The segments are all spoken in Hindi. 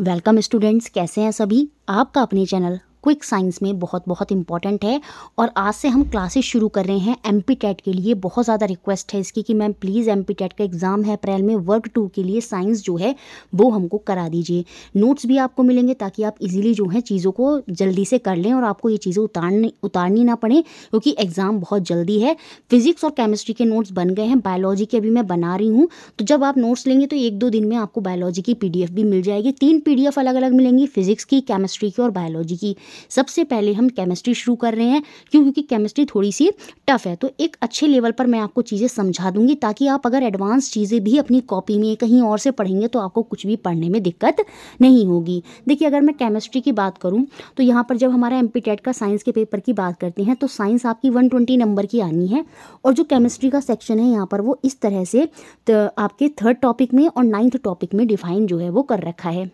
वेलकम स्टूडेंट्स कैसे हैं सभी आपका अपने चैनल क्विक साइंस में बहुत बहुत इंपॉर्टेंट है और आज से हम क्लासेस शुरू कर रहे हैं एम e के लिए बहुत ज़्यादा रिक्वेस्ट है इसकी कि मैम प्लीज़ एम का एग्ज़ाम है अप्रैल में वर्ग टू के लिए साइंस जो है वो हमको करा दीजिए नोट्स भी आपको मिलेंगे ताकि आप इजीली जो है चीज़ों को जल्दी से कर लें और आपको ये चीज़ें उतारनी उतारनी ना पड़े क्योंकि एग्ज़ाम बहुत जल्दी है फिजिक्स और केमिस्ट्री के नोट्स बन गए हैं बायोलॉजी के अभी मैं बना रही हूँ तो जब आप नोट्स लेंगे तो एक दो दिन में आपको बायोलॉजी की पी भी मिल जाएगी तीन पी अलग अलग मिलेंगी फिजिक्स की केमिस्ट्री की और बायोलॉजी की सबसे पहले हम केमिस्ट्री शुरू कर रहे हैं क्यों क्योंकि केमिस्ट्री थोड़ी सी टफ है तो एक अच्छे लेवल पर मैं आपको चीज़ें समझा दूंगी ताकि आप अगर एडवांस चीज़ें भी अपनी कॉपी में कहीं और से पढ़ेंगे तो आपको कुछ भी पढ़ने में दिक्कत नहीं होगी देखिए अगर मैं केमिस्ट्री की बात करूँ तो यहाँ पर जब हमारा एम का साइंस के पेपर की बात करते हैं तो साइंस आपकी वन नंबर की आनी है और जो केमिस्ट्री का सेक्शन है यहाँ पर वो इस तरह से आपके थर्ड टॉपिक में और नाइन्थ टॉपिक में डिफाइन जो है वो कर रखा है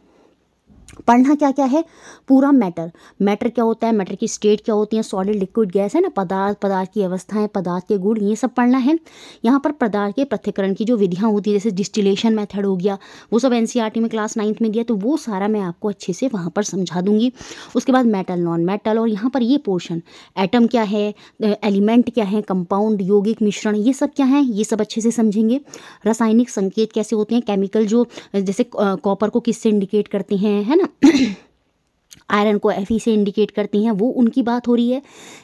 पढ़ना क्या क्या है पूरा मैटर मैटर क्या होता है मैटर की स्टेट क्या होती है सॉलिड लिक्विड गैस है ना पदार्थ पदार्थ की अवस्थाएं पदार्थ के गुण ये सब पढ़ना है यहाँ पर पदार्थ के पृथ्यकरण की जो विधियाँ होती है जैसे डिस्टिलेशन मेथड हो गया वो सब एन e में क्लास नाइन्थ में दिया तो वो सारा मैं आपको अच्छे से वहाँ पर समझा दूंगी उसके बाद मेटल नॉन मेटल और यहाँ पर ये पोर्शन एटम क्या है एलिमेंट क्या है कंपाउंड यौगिक मिश्रण ये सब क्या है ये सब अच्छे से समझेंगे रासायनिक संकेत कैसे होते हैं केमिकल जो जैसे कॉपर को किससे इंडिकेट करते हैं है ना आयरन को एफ से इंडिकेट करती हैं वो उनकी बात हो रही है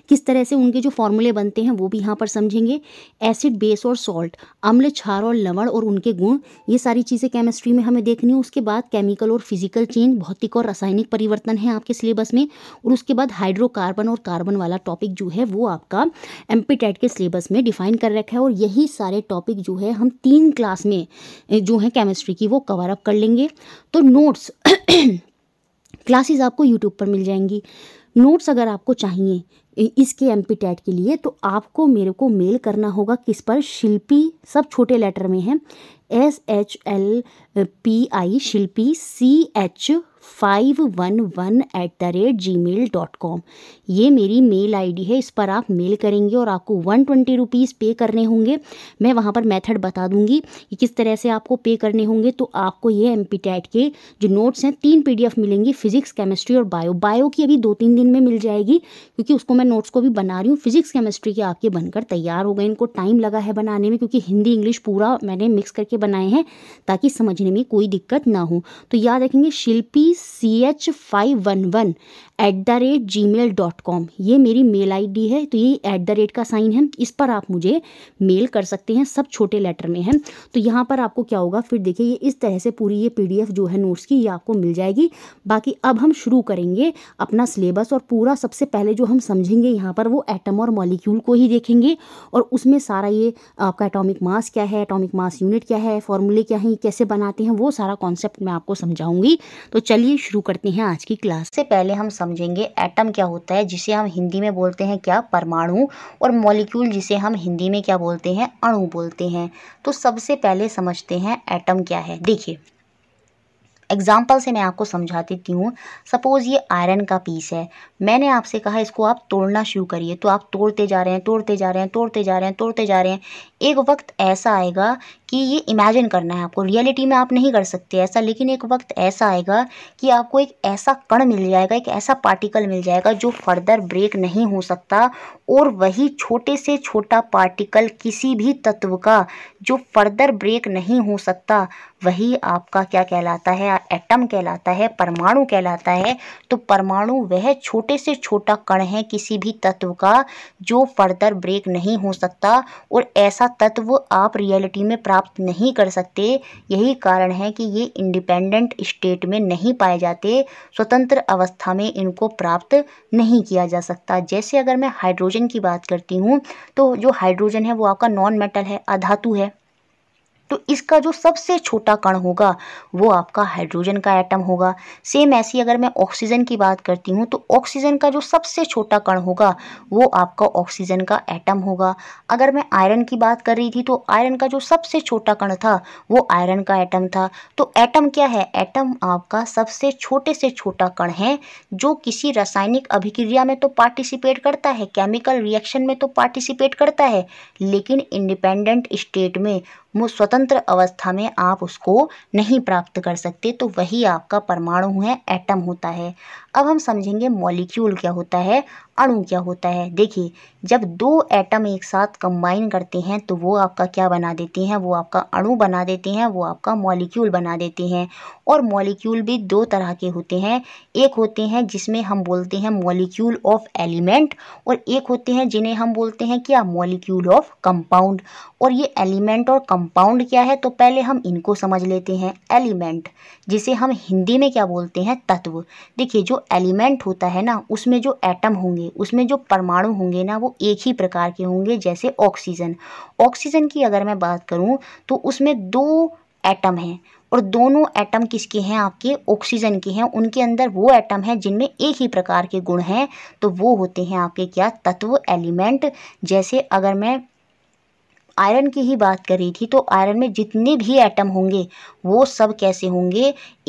किस तरह से उनके जो फॉर्मूले बनते हैं वो भी यहाँ पर समझेंगे एसिड बेस और सॉल्ट अम्ल छार और लवण और उनके गुण ये सारी चीज़ें केमिस्ट्री में हमें देखनी है उसके बाद केमिकल और फिजिकल चेंज भौतिक और रासायनिक परिवर्तन है आपके सिलेबस में और उसके बाद हाइड्रोकार्बन और कार्बन वाला टॉपिक जो है वो आपका एम के सिलेबस में डिफाइन कर रखा है और यही सारे टॉपिक जो है हम तीन क्लास में जो है केमिस्ट्री की वो कवर अप कर लेंगे तो नोट्स क्लासेस आपको यूट्यूब पर मिल जाएंगी नोट्स अगर आपको चाहिए इसके एम पी टैट के लिए तो आपको मेरे को मेल करना होगा किस पर शिल्पी सब छोटे लेटर में है S H L P I Shilpi C H five one one at the rate ji mail dot com ये मेरी मेल आईडी है इस पर आप मेल करेंगे और आपको वन ट्वेंटी रुपीज़ पे करने होंगे मैं वहाँ पर मेथड बता दूंगी कि किस तरह से आपको पे करने होंगे तो आपको ये एम के जो नोट्स हैं तीन पी मिलेंगी फिजिक्स केमिस्ट्री और बायो बायो की अभी दो तीन दिन में मिल जाएगी क्योंकि उसको मैं नोट्स को भी बना रही हूँ फिजिक्स केमिस्ट्री के आपके बनकर तैयार हो गए इनको टाइम लगा है बनाने में क्योंकि हिंदी इंग्लिश पूरा मैंने मिक्स करके बनाए हैं ताकि समझने में कोई दिक्कत ना हो तो याद रखेंगे Shilpi C H five one one at the rate ji mail dot com ये मेरी मेल आईडी है तो ये ऐट द रेट का साइन है इस पर आप मुझे मेल कर सकते हैं सब छोटे लेटर में है तो यहाँ पर आपको क्या होगा फिर देखिए ये इस तरह से पूरी ये पी जो है नोट्स की ये आपको मिल जाएगी बाकी अब हम शुरू करेंगे अपना सिलेबस और पूरा सबसे पहले जो हम समझेंगे यहाँ पर वो एटम और मॉलिक्यूल को ही देखेंगे और उसमें सारा ये आपका एटॉमिक मास क्या है एटॉमिक मास यूनिट क्या है फॉर्मूले क्या हैं कैसे बनाते हैं वो सारा कॉन्सेप्ट मैं आपको समझाऊंगी तो चलिए शुरू करते हैं आज की क्लास से पहले हम समझेंगे एटम क्या होता है जिसे हम हिंदी में बोलते हैं क्या परमाणु और मॉलिक्यूल जिसे हम हिंदी में क्या बोलते हैं अणु बोलते हैं तो सबसे पहले समझते हैं एटम क्या है देखिए एग्जाम्पल से मैं आपको समझा देती हूँ सपोज़ ये आयरन का पीस है मैंने आपसे कहा इसको आप तोड़ना शुरू करिए तो आप तोड़ते जा रहे हैं तोड़ते जा रहे हैं तोड़ते जा रहे हैं तोड़ते जा रहे हैं एक वक्त ऐसा आएगा कि ये इमेजिन करना है आपको रियलिटी में आप नहीं कर सकते ऐसा लेकिन एक वक्त ऐसा आएगा कि आपको एक ऐसा कण मिल जाएगा एक ऐसा पार्टिकल मिल जाएगा जो फर्दर ब्रेक नहीं हो सकता और वही छोटे से छोटा पार्टिकल किसी भी तत्व का जो फर्दर ब्रेक नहीं हो सकता वही आपका क्या कहलाता है एटम कहलाता है परमाणु कहलाता है तो परमाणु वह छोटे से छोटा कण है किसी भी तत्व का जो फर्दर ब्रेक नहीं हो सकता और ऐसा तत्व आप रियलिटी में प्राप्त प्राप्त नहीं कर सकते यही कारण है कि ये इंडिपेंडेंट स्टेट में नहीं पाए जाते स्वतंत्र अवस्था में इनको प्राप्त नहीं किया जा सकता जैसे अगर मैं हाइड्रोजन की बात करती हूँ तो जो हाइड्रोजन है वो आपका नॉन मेटल है अधातु है तो इसका जो सबसे छोटा कण होगा वो आपका हाइड्रोजन का एटम होगा सेम ऐसी अगर मैं ऑक्सीजन की बात करती हूँ तो ऑक्सीजन का जो सबसे छोटा कण होगा वो आपका ऑक्सीजन का एटम होगा अगर मैं आयरन की बात कर रही थी तो आयरन का जो सबसे छोटा कण था वो आयरन का एटम था तो एटम क्या है एटम आपका सबसे छोटे से छोटा कण है जो किसी रासायनिक अभिक्रिया में तो पार्टिसिपेट करता है केमिकल रिएक्शन में तो पार्टिसिपेट करता है लेकिन इंडिपेंडेंट स्टेट में स्वतंत्र अवस्था में आप उसको नहीं प्राप्त कर सकते तो वही आपका परमाणु है एटम होता है अब हम समझेंगे मॉलिक्यूल क्या होता है अणु क्या होता है देखिए जब दो एटम एक साथ कंबाइन करते हैं तो वो आपका क्या बना देते हैं वो आपका अणु बना देते हैं वो आपका मॉलिक्यूल बना देते हैं और मॉलिक्यूल भी दो तरह के होते हैं एक होते हैं जिसमें हम बोलते हैं मॉलिक्यूल ऑफ एलिमेंट और एक होते हैं जिन्हें हम बोलते हैं क्या मॉलिक्यूल ऑफ कंपाउंड और ये एलिमेंट और कंपाउंड क्या है तो पहले हम इनको समझ लेते हैं एलिमेंट जिसे हम हिंदी में क्या बोलते हैं तत्व देखिए जो एलिमेंट होता है ना उसमें जो एटम होंगे होंगे उसमें जो परमाणु होंगे ना वो एक ही प्रकार के होंगे जैसे ऑक्सीजन ऑक्सीजन की अगर मैं बात करूँ तो उसमें दो एटम हैं और दोनों एटम किसके हैं आपके ऑक्सीजन के हैं उनके अंदर वो एटम हैं जिनमें एक ही प्रकार के गुण हैं तो वो होते हैं आपके क्या तत्व एलिमेंट जैसे अगर मैं आयरन की ही बात कर रही थी तो आयरन में जितने भी एटम होंगे वो सब कैसे होंगे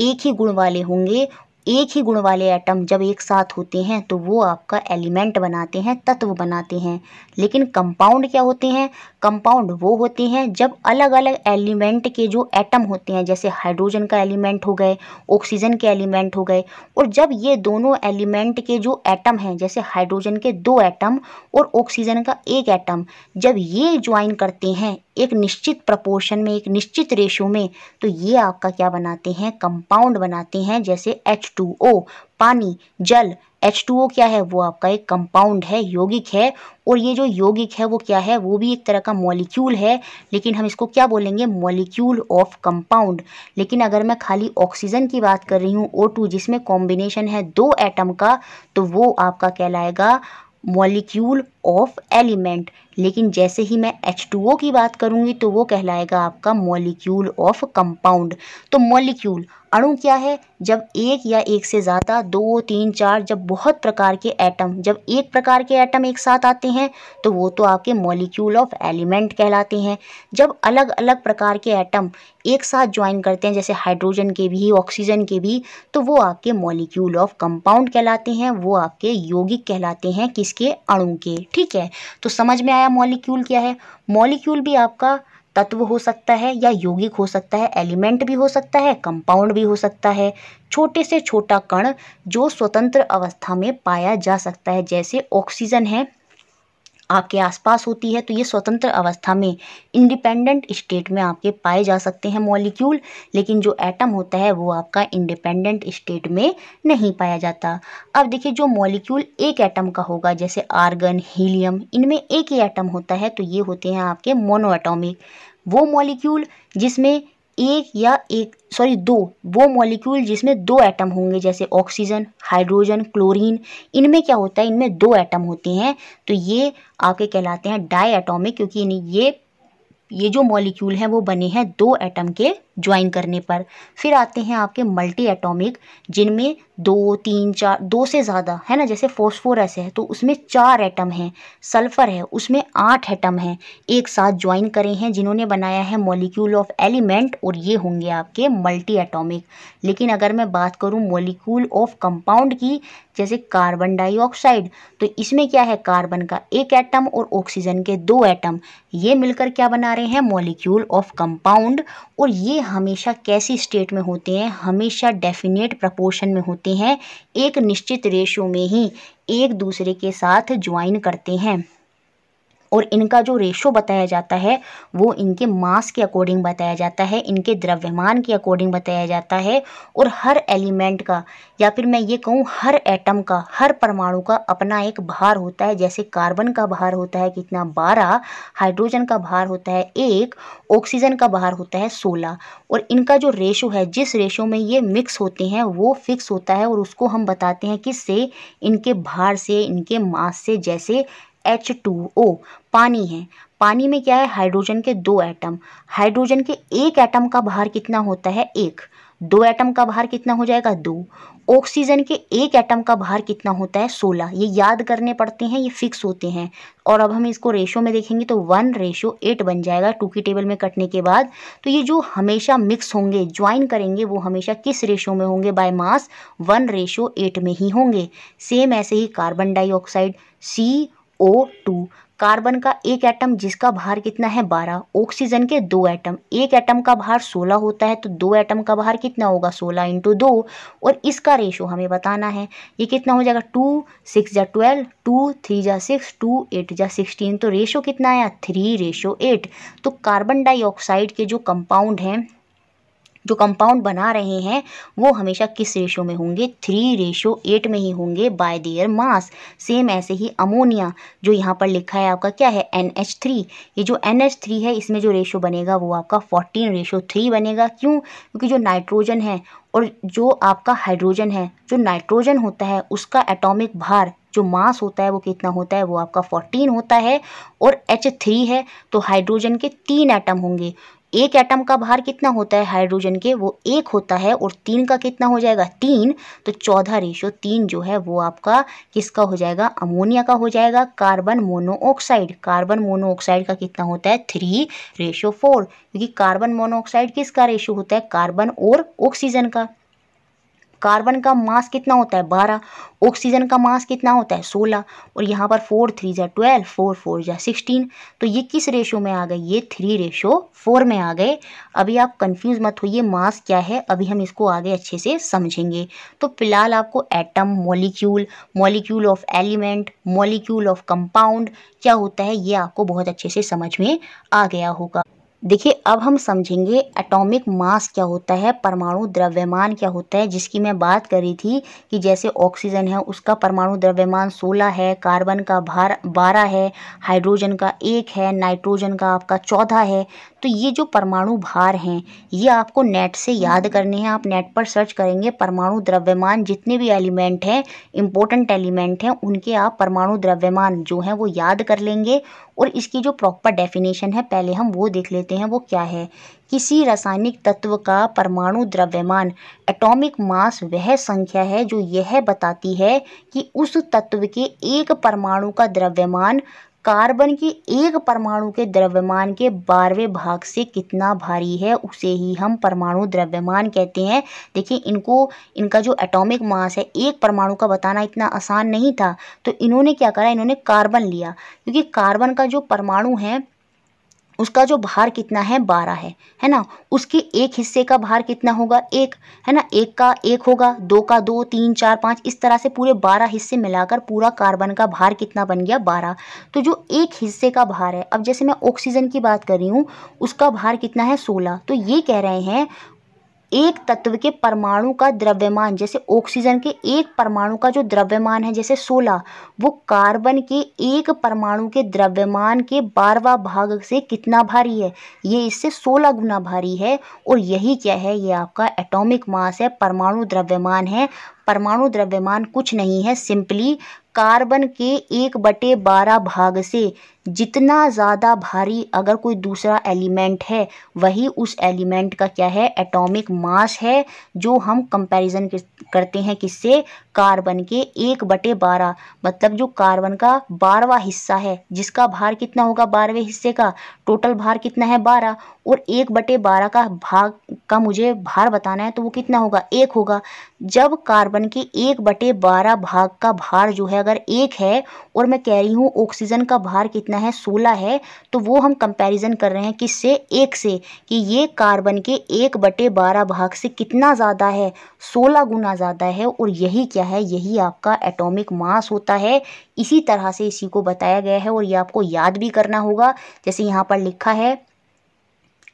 एक ही गुण वाले होंगे एक ही गुण वाले एटम जब एक साथ होते हैं तो वो आपका एलिमेंट बनाते हैं तत्व बनाते हैं लेकिन कंपाउंड क्या होते हैं कंपाउंड वो होते हैं जब अलग अलग एलिमेंट के जो एटम होते हैं जैसे हाइड्रोजन का एलिमेंट हो गए ऑक्सीजन के एलिमेंट हो गए और जब ये दोनों एलिमेंट के जो एटम हैं जैसे हाइड्रोजन के दो एटम और ऑक्सीजन का एक एटम जब ये ज्वाइन करते हैं एक निश्चित प्रपोर्शन में एक निश्चित रेशो में तो ये आपका क्या बनाते हैं कंपाउंड बनाते हैं जैसे एच टू ओ पानी जल एच टू ओ क्या है वो आपका एक कंपाउंड है यौगिक है और ये जो यौगिक है वो क्या है वो भी एक तरह का मॉलिक्यूल है लेकिन हम इसको क्या बोलेंगे मॉलिक्यूल ऑफ कंपाउंड लेकिन अगर मैं खाली ऑक्सीजन की बात कर रही हूँ ओ टू जिसमें कॉम्बिनेशन है दो एटम का तो वो आपका कहलाएगा मॉलिक्यूल ऑफ एलिमेंट लेकिन जैसे ही मैं H2O की बात करूंगी तो वो कहलाएगा आपका मॉलिक्यूल ऑफ कंपाउंड तो मॉलिक्यूल अणु क्या है जब एक या एक से ज़्यादा दो तीन चार जब बहुत प्रकार के एटम जब एक प्रकार के एटम एक साथ आते हैं तो वो तो आपके मॉलिक्यूल ऑफ एलिमेंट कहलाते हैं जब अलग अलग प्रकार के एटम एक साथ ज्वाइन करते हैं जैसे हाइड्रोजन के भी ऑक्सीजन के भी तो वो आपके मॉलिक्यूल ऑफ कंपाउंड कहलाते हैं वो आपके यौगिक कहलाते हैं किसके अणु के ठीक है तो समझ में आया मॉलिक्यूल क्या है मॉलिक्यूल भी आपका तत्व हो सकता है या यौगिक हो सकता है एलिमेंट भी हो सकता है कंपाउंड भी हो सकता है छोटे से छोटा कण जो स्वतंत्र अवस्था में पाया जा सकता है जैसे ऑक्सीजन है आपके आसपास होती है तो ये स्वतंत्र अवस्था में इंडिपेंडेंट स्टेट में आपके पाए जा सकते हैं मॉलिक्यूल लेकिन जो एटम होता है वो आपका इंडिपेंडेंट स्टेट में नहीं पाया जाता अब देखिए जो मॉलिक्यूल एक एटम का होगा जैसे आर्गन हीलियम इनमें एक ही एटम होता है तो ये होते हैं आपके मोनो वो मॉलिक्यूल जिसमें एक या एक सॉरी दो वो मॉलिक्यूल जिसमें दो एटम होंगे जैसे ऑक्सीजन हाइड्रोजन क्लोरीन इनमें क्या होता है इनमें दो एटम होते हैं तो ये आपके कहलाते हैं डाई एटॉमिक क्योंकि ये ये जो मॉलिक्यूल हैं वो बने हैं दो एटम के ज्वाइन करने पर फिर आते हैं आपके मल्टी एटॉमिक जिनमें दो तीन चार दो से ज़्यादा है ना जैसे फॉस्फोरस है तो उसमें चार एटम हैं सल्फ़र है उसमें आठ एटम हैं एक साथ ज्वाइन करे हैं जिन्होंने बनाया है मॉलिक्यूल ऑफ एलिमेंट और ये होंगे आपके मल्टी एटॉमिक लेकिन अगर मैं बात करूँ मॉलिक्यूल ऑफ कंपाउंड की जैसे कार्बन डाइऑक्साइड तो इसमें क्या है कार्बन का एक एटम और ऑक्सीजन के दो एटम ये मिलकर क्या बना रहे हैं मॉलिक्यूल ऑफ कंपाउंड और ये हमेशा कैसी स्टेट में होते हैं हमेशा डेफिनेट प्रपोर्शन में होते होते हैं एक निश्चित रेशो में ही एक दूसरे के साथ ज्वाइन करते हैं और इनका जो रेशो बताया जाता है वो इनके मास के अकॉर्डिंग बताया जाता है इनके द्रव्यमान के अकॉर्डिंग बताया जाता है और हर एलिमेंट का या फिर मैं ये कहूँ हर एटम का हर परमाणु का अपना एक भार होता है जैसे कार्बन का भार होता है कितना बारह हाइड्रोजन का भार होता है एक ऑक्सीजन का भार होता है सोलह और इनका जो रेशो है जिस रेशो में ये मिक्स होते हैं वो फिक्स होता है और उसको हम बताते हैं किससे इनके भार से इनके मास से जैसे एच टू ओ पानी है पानी में क्या है हाइड्रोजन के दो एटम हाइड्रोजन के एक एटम का भार कितना होता है एक दो एटम का भार कितना हो जाएगा दो ऑक्सीजन के एक एटम का भार कितना होता है सोलह ये याद करने पड़ते हैं ये फिक्स होते हैं और अब हम इसको रेशो में देखेंगे तो वन रेशो एट बन जाएगा टू की टेबल में कटने के बाद तो ये जो हमेशा मिक्स होंगे ज्वाइन करेंगे वो हमेशा किस रेशो में होंगे by mass one ratio eight में ही होंगे सेम ऐसे ही carbon dioxide C O two carbon का एक एटम जिसका भार कितना है बारह ऑक्सीजन के दो एटम एक एटम का भार सोलह होता है तो दो एटम का भार कितना होगा सोलह इंटू दो और इसका रेशो हमें बताना है ये कितना हो जाएगा टू सिक्स जा ट्वेल्व टू थ्री जा सिक्स टू एट जा सिक्सटीन तो रेशो कितना आया थ्री रेशो एट तो कार्बन डाइऑक्साइड के जो कंपाउंड हैं जो कंपाउंड बना रहे हैं वो हमेशा किस रेशो में होंगे थ्री रेशो एट में ही होंगे बाय देयर मास सेम ऐसे ही अमोनिया जो यहाँ पर लिखा है आपका क्या है एन एच थ्री ये जो एन एच थ्री है इसमें जो रेशो बनेगा वो आपका फोर्टीन रेशो थ्री बनेगा क्यों क्योंकि जो नाइट्रोजन है और जो आपका हाइड्रोजन है जो नाइट्रोजन होता है उसका एटॉमिक भार जो मास होता है वो कितना होता है वो आपका 14 होता है और H3 है तो हाइड्रोजन के तीन एटम होंगे एक एटम का भार कितना होता है हाइड्रोजन के वो एक होता है और तीन का कितना हो जाएगा तीन तो चौदह रेशो तीन जो है वो आपका किसका हो जाएगा अमोनिया का हो जाएगा कार्बन मोनोऑक्साइड कार्बन मोनोऑक्साइड का कितना होता है थ्री रेशो फोर क्योंकि कार्बन मोनोऑक्साइड किसका रेशो होता है कार्बन और ऑक्सीजन का कार्बन का मास कितना होता है बारह ऑक्सीजन का मास कितना होता है सोलह और यहाँ पर फोर थ्री ज़ा ट्वेल्व फोर फोर ज़ा सिक्सटीन तो ये किस रेशो में आ गए ये थ्री रेशो फोर में आ गए अभी आप कंफ्यूज मत होइए मास क्या है अभी हम इसको आगे अच्छे से समझेंगे तो फिलहाल आपको atom molecule molecule of element molecule of compound क्या होता है ये आपको बहुत अच्छे से समझ में आ गया होगा देखिए अब हम समझेंगे एटॉमिक मास क्या होता है परमाणु द्रव्यमान क्या होता है जिसकी मैं बात कर रही थी कि जैसे ऑक्सीजन है उसका परमाणु द्रव्यमान 16 है कार्बन का भार बारह है हाइड्रोजन का एक है नाइट्रोजन का आपका चौदह है तो ये जो परमाणु भार हैं ये आपको नेट से याद करने हैं आप नेट पर सर्च करेंगे परमाणु द्रव्यमान जितने भी एलिमेंट हैं इम्पोर्टेंट एलिमेंट हैं उनके आप परमाणु द्रव्यमान जो हैं वो याद कर लेंगे और इसकी जो प्रॉपर डेफिनेशन है पहले हम वो देख लेते हैं वो क्या है किसी रासायनिक तत्व का परमाणु द्रव्यमान एटॉमिक मास वह संख्या है जो यह बताती है कि उस तत्व के एक परमाणु का द्रव्यमान कार्बन के एक परमाणु के द्रव्यमान के बारहवें भाग से कितना भारी है उसे ही हम परमाणु द्रव्यमान कहते हैं देखिए इनको इनका जो एटॉमिक मास है एक परमाणु का बताना इतना आसान नहीं था तो इन्होंने क्या करा इन्होंने कार्बन लिया क्योंकि कार्बन का जो परमाणु है उसका जो भार कितना है बारह है है ना उसके एक हिस्से का भार कितना होगा एक है ना एक का एक होगा दो का दो तीन चार पाँच इस तरह से पूरे बारह हिस्से मिलाकर पूरा कार्बन का भार कितना बन गया बारह तो जो एक हिस्से का भार है अब जैसे मैं ऑक्सीजन की बात कर रही हूँ उसका भार कितना है सोलह तो ये कह रहे हैं एक तत्व के परमाणु का द्रव्यमान जैसे ऑक्सीजन के एक परमाणु का जो द्रव्यमान है जैसे 16 वो कार्बन के एक परमाणु के द्रव्यमान के बारवा भाग से कितना भारी है ये इससे 16 गुना भारी है और यही क्या है ये आपका एटॉमिक मास है परमाणु द्रव्यमान है परमाणु द्रव्यमान कुछ नहीं है सिंपली कार्बन के एक बटे बारह भाग से जितना ज़्यादा भारी अगर कोई दूसरा एलिमेंट है वही उस एलिमेंट का क्या है एटॉमिक मास है जो हम कंपैरिजन करते हैं किससे कार्बन के एक बटे बारह मतलब जो कार्बन का बारहवा हिस्सा है जिसका भार कितना होगा बारहवें हिस्से का टोटल भार कितना है बारह और एक बटे बारह का भाग का मुझे भार बताना है तो वो कितना होगा एक होगा जब कार्बन के एक बटे बारह भाग का भार जो है अगर एक है और मैं कह रही हूँ ऑक्सीजन का भार कितना कितना है सोलह है तो वो हम कंपैरिजन कर रहे हैं किससे एक से कि ये कार्बन के एक बटे बारह भाग से कितना ज़्यादा है सोलह गुना ज़्यादा है और यही क्या है यही आपका एटॉमिक मास होता है इसी तरह से इसी को बताया गया है और ये आपको याद भी करना होगा जैसे यहाँ पर लिखा है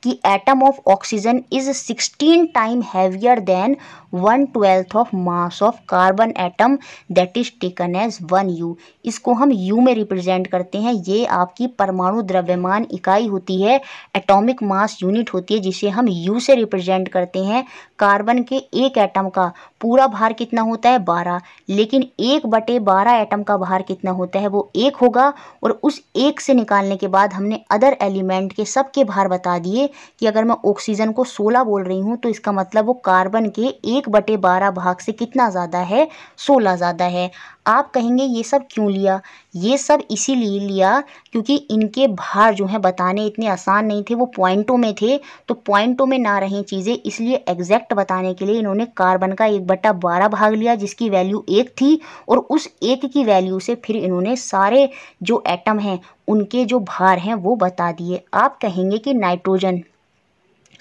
कि atom of oxygen is sixteen time heavier than one twelfth of mass of carbon atom that is taken as one u इसको हम यू में रिप्रेजेंट करते हैं ये आपकी परमाणु द्रव्यमान इकाई होती है एटॉमिक मास यूनिट होती है जिसे हम यू से रिप्रेजेंट करते हैं कार्बन के एक एटम का पूरा भार कितना होता है बारह लेकिन एक बटे बारह एटम का भार कितना होता है वो एक होगा और उस एक से निकालने के बाद हमने अदर एलिमेंट के सबके भार बता दिए कि अगर मैं ऑक्सीजन को सोलह बोल रही हूँ तो इसका मतलब वो कार्बन के एक एक बटे बारह भाग से कितना ज़्यादा है सोलह ज़्यादा है आप कहेंगे ये सब क्यों लिया ये सब इसीलिए लिया क्योंकि इनके भार जो हैं बताने इतने आसान नहीं थे वो पॉइंटों में थे तो पॉइंटों में ना रहें चीज़ें इसलिए एग्जैक्ट बताने के लिए इन्होंने कार्बन का एक बट्टा बारह भाग लिया जिसकी वैल्यू एक थी और उस एक की वैल्यू से फिर इन्होंने सारे जो एटम हैं उनके जो भार हैं वो बता दिए आप कहेंगे कि नाइट्रोजन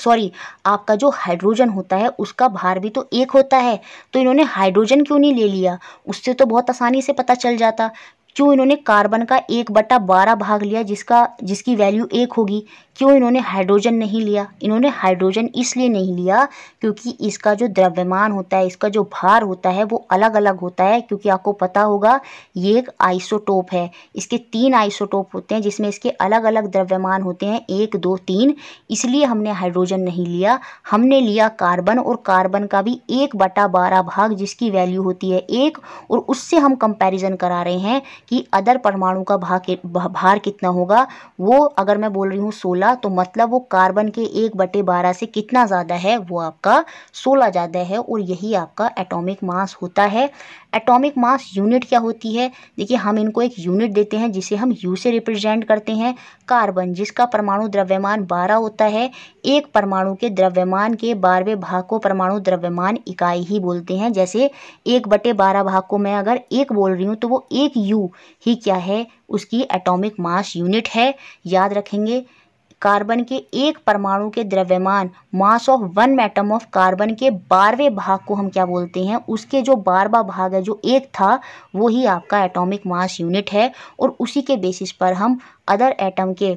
सॉरी आपका जो हाइड्रोजन होता है उसका भार भी तो एक होता है तो इन्होंने हाइड्रोजन क्यों नहीं ले लिया उससे तो बहुत आसानी से पता चल जाता क्यों इन्होंने कार्बन का एक बटा बारह भाग लिया जिसका जिसकी वैल्यू एक होगी क्यों इन्होंने हाइड्रोजन नहीं लिया इन्होंने हाइड्रोजन इसलिए नहीं लिया क्योंकि इसका जो द्रव्यमान होता है इसका जो भार होता है वो अलग अलग होता है क्योंकि आपको पता होगा ये एक आइसोटोप है इसके तीन आइसोटोप होते हैं जिसमें इसके अलग अलग द्रव्यमान होते हैं एक दो तीन इसलिए हमने हाइड्रोजन नहीं लिया हमने लिया कार्बन और कार्बन का भी एक बटा बारह भाग जिसकी वैल्यू होती है एक और उससे हम कंपेरिजन करा रहे हैं कि अदर परमाणु का भाग भार कितना होगा वो अगर मैं बोल रही हूँ सोलह बारह तो मतलब वो कार्बन के एक बटे बारह से कितना ज़्यादा है वो आपका सोलह ज़्यादा है और यही आपका एटॉमिक मास होता है एटॉमिक मास यूनिट क्या होती है देखिए हम इनको एक यूनिट देते हैं जिसे हम यू से रिप्रेजेंट करते हैं कार्बन जिसका परमाणु द्रव्यमान बारह होता है एक परमाणु के द्रव्यमान के बारहवें भाग को परमाणु द्रव्यमान इकाई ही बोलते हैं जैसे एक बटे बारह भाग को मैं अगर एक बोल रही हूँ तो वो एक यू ही क्या है उसकी एटॉमिक मास यूनिट है याद रखेंगे कार्बन के एक परमाणु के द्रव्यमान mass of one atom of carbon के बारहवें भाग को हम क्या बोलते हैं उसके जो बारहवा भाग है जो एक था वो ही आपका एटॉमिक मास यूनिट है और उसी के बेसिस पर हम अदर एटम के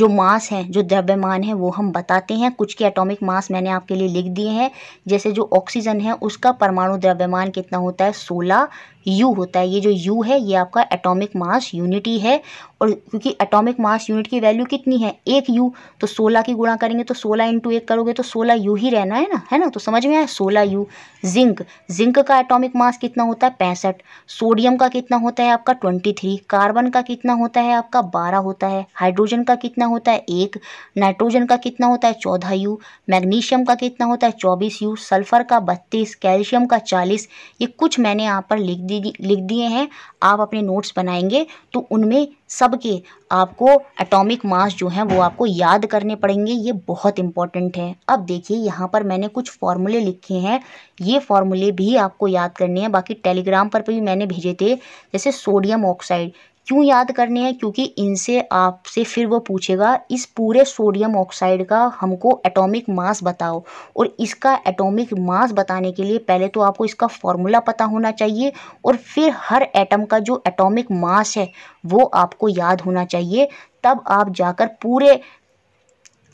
जो मास हैं जो द्रव्यमान है वो हम बताते हैं कुछ के एटॉमिक मास मैंने आपके लिए लिख दिए हैं जैसे जो ऑक्सीजन है उसका परमाणु द्रव्यमान कितना होता है सोलह यू होता है ये जो यू है ये आपका एटॉमिक मास यूनिटी है और क्योंकि एटॉमिक मास यूनिट की वैल्यू कितनी है एक यू तो सोलह की गुणा करेंगे तो सोलह इंटू एक करोगे तो सोलह यू ही रहना है ना है ना तो समझ में आया सोलह यू जिंक जिंक का एटॉमिक मास कितना होता है पैंसठ सोडियम का कितना होता है आपका ट्वेंटी थ्री कार्बन का कितना होता है आपका बारह होता है हाइड्रोजन का कितना होता है एक नाइट्रोजन का कितना होता है चौदह यू मैग्नीशियम का कितना होता है चौबीस यू सल्फर का बत्तीस कैल्शियम का चालीस ये कुछ मैंने यहाँ पर लिख दिया लिख दिए हैं आप अपने नोट्स बनाएंगे तो उनमें सबके आपको एटॉमिक मास जो है वो आपको याद करने पड़ेंगे ये बहुत इंपॉर्टेंट है अब देखिए यहाँ पर मैंने कुछ फॉर्मूले लिखे हैं ये फॉर्मूले भी आपको याद करने हैं बाकी टेलीग्राम पर भी मैंने भेजे थे जैसे सोडियम ऑक्साइड क्यों याद करने हैं क्योंकि इनसे आपसे फिर वो पूछेगा इस पूरे सोडियम ऑक्साइड का हमको एटॉमिक मास बताओ और इसका एटॉमिक मास बताने के लिए पहले तो आपको इसका फॉर्मूला पता होना चाहिए और फिर हर एटम का जो एटॉमिक मास है वो आपको याद होना चाहिए तब आप जाकर पूरे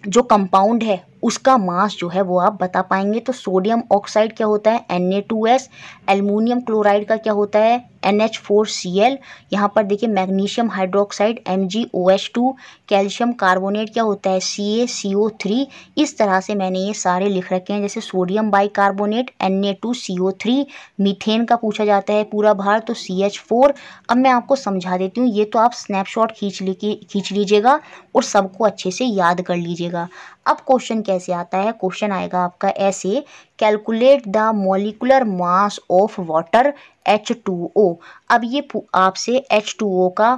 जो कंपाउंड है उसका मास जो है वो आप बता पाएंगे तो सोडियम ऑक्साइड क्या होता है Na2S एल्यूमिनियम क्लोराइड का क्या होता है N H four C L यहाँ पर देखिए magnesium hydroxide M G O H two calcium carbonate क्या होता है सी ए सी ओ थ्री इस तरह से मैंने ये सारे लिख रखे हैं जैसे sodium bicarbonate N A two C O three methane का पूछा जाता है पूरा भार तो सी एच फोर अब मैं आपको समझा देती हूँ ये तो आप स्नैपशॉट खींच ली खींच लीजिएगा और सबको अच्छे से याद कर लीजिएगा अब क्वेश्चन कैसे आता है क्वेश्चन आएगा आपका ऐसे calculate the molecular mass of water H two O अब ये आपसे एच टू ओ का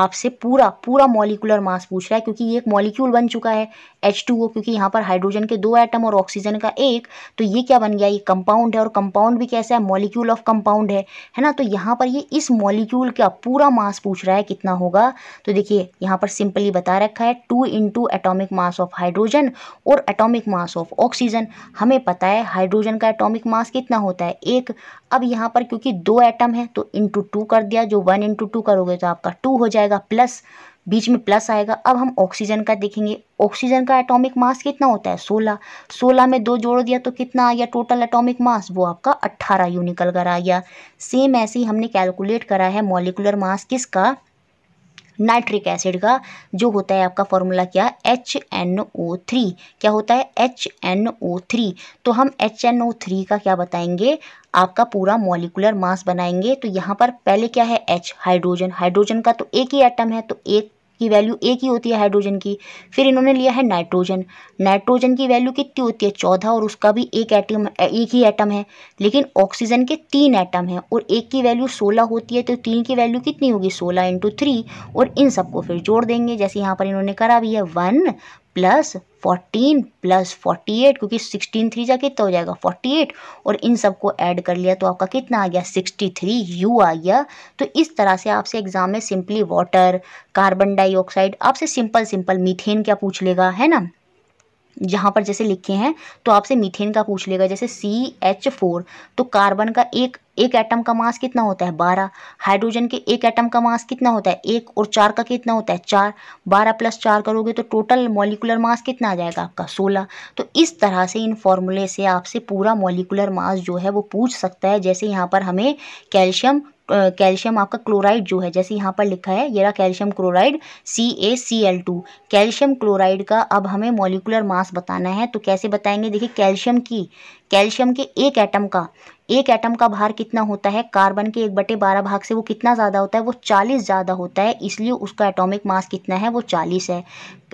आपसे पूरा पूरा मॉलिकुलर मास पूछ रहा है क्योंकि ये एक मॉलिक्यूल बन चुका है एच टू ओ क्योंकि यहाँ पर हाइड्रोजन के दो एटम और ऑक्सीजन का एक तो ये क्या बन गया ये कंपाउंड है और कंपाउंड भी कैसा है मॉलिक्यूल ऑफ कंपाउंड है है ना तो यहाँ पर ये इस मॉलिक्यूल का पूरा मास पूछ रहा है कितना होगा तो देखिए यहाँ पर सिंपली बता रखा है two into atomic mass of hydrogen और एटोमिक मास ऑफ ऑक्सीजन हमें पता है हाइड्रोजन का एटोमिक मास कितना होता है एक अब यहाँ पर क्योंकि दो एटम है तो इंटू टू कर दिया जो वन इंटू टू करोगे तो आपका टू हो जाएगा प्लस बीच में प्लस आएगा अब हम ऑक्सीजन का देखेंगे ऑक्सीजन का एटॉमिक मास कितना होता है सोलह सोलह में दो जोड़ दिया तो कितना आ गया टोटल एटॉमिक मास वो आपका अट्ठारह यू निकल कर आ गया सेम ऐसे ही हमने कैलकुलेट करा है मॉलिकुलर मास किसका नाइट्रिक एसिड का जो होता है आपका फॉर्मूला क्या एच एन ओ थ्री क्या होता है एच एन ओ थ्री तो हम एच एन ओ थ्री का क्या बताएंगे आपका पूरा मॉलिकुलर मास बनाएंगे तो यहाँ पर पहले क्या है एच हाइड्रोजन हाइड्रोजन का तो एक ही एटम है तो एक की वैल्यू एक ही होती है हाइड्रोजन की फिर इन्होंने लिया है नाइट्रोजन नाइट्रोजन की वैल्यू कितनी होती है चौदह और उसका भी एक एटम एक ही एटम है लेकिन ऑक्सीजन के तीन एटम हैं और एक की वैल्यू सोलह होती है तो तीन की वैल्यू कितनी होगी सोलह इंटू थ्री और इन सबको फिर जोड़ देंगे जैसे यहाँ पर इन्होंने करा भी है one plus fourteen plus forty eight क्योंकि सिक्सटीन थ्री जा कितना तो हो जाएगा फोर्टी एट और इन सबको ऐड कर लिया तो आपका कितना आ गया सिक्सटी थ्री यू आ गया तो इस तरह से आपसे एग्जाम में सिंपली वाटर कार्बन डाइऑक्साइड आपसे सिंपल सिंपल मीथेन क्या पूछ लेगा है ना यहाँ पर जैसे लिखे हैं तो आपसे मीथेन का पूछ लेगा जैसे सी एच फोर तो कार्बन का एक एक एटम का मास कितना होता है बारह हाइड्रोजन के एक एटम का मास कितना होता है एक और चार का कितना होता है चार बारह प्लस चार करोगे तो टोटल मॉलिकुलर मास कितना आ जाएगा आपका सोलह तो इस तरह से इन फॉर्मूले से आपसे पूरा मॉलिकुलर मास जो है वो पूछ सकता है जैसे यहाँ पर हमें कैल्शियम कैल्शियम आपका क्लोराइड जो है जैसे यहाँ पर लिखा है ये रहा calcium chloride C A C L two calcium chloride का अब हमें मोलिकुलर मास बताना है तो कैसे बताएंगे देखिए कैल्शियम की कैल्शियम के एक एटम का एक एटम का भार कितना होता है कार्बन के एक बटे बारह भाग से वो कितना ज़्यादा होता है वो चालीस ज़्यादा होता है इसलिए उसका एटॉमिक मास कितना है वो चालीस है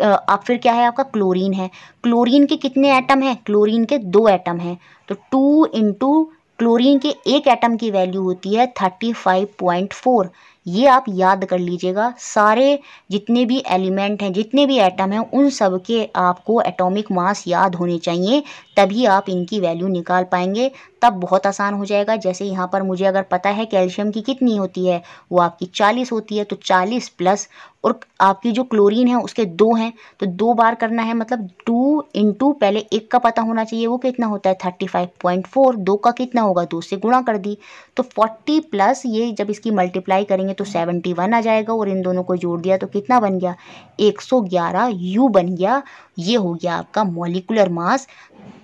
अब फिर क्या है आपका क्लोरीन है क्लोरीन के कितने एटम हैं क्लोरीन के दो एटम हैं तो टू इंटू क्लोरीन के एक एटम की वैल्यू होती है थर्टी फाइव पॉइंट फोर ये आप याद कर लीजिएगा सारे जितने भी एलिमेंट हैं जितने भी एटम हैं उन सब के आपको एटॉमिक मास याद होने चाहिए तभी आप इनकी वैल्यू निकाल पाएंगे तब बहुत आसान हो जाएगा जैसे यहाँ पर मुझे अगर पता है कैल्शियम की कितनी होती है वो आपकी चालीस होती है तो चालीस प्लस और आपकी जो क्लोरीन है उसके दो हैं तो दो बार करना है मतलब टू इंटू पहले एक का पता होना चाहिए वो कितना होता है थर्टी फाइव पॉइंट फोर दो का कितना होगा दो से गुणा कर दी तो फोर्टी प्लस ये जब इसकी मल्टीप्लाई करेंगे तो सेवेंटी वन आ जाएगा और इन दोनों को जोड़ दिया तो कितना बन गया एक सौ ग्यारह यू बन गया ये हो गया आपका मोलिकुलर मास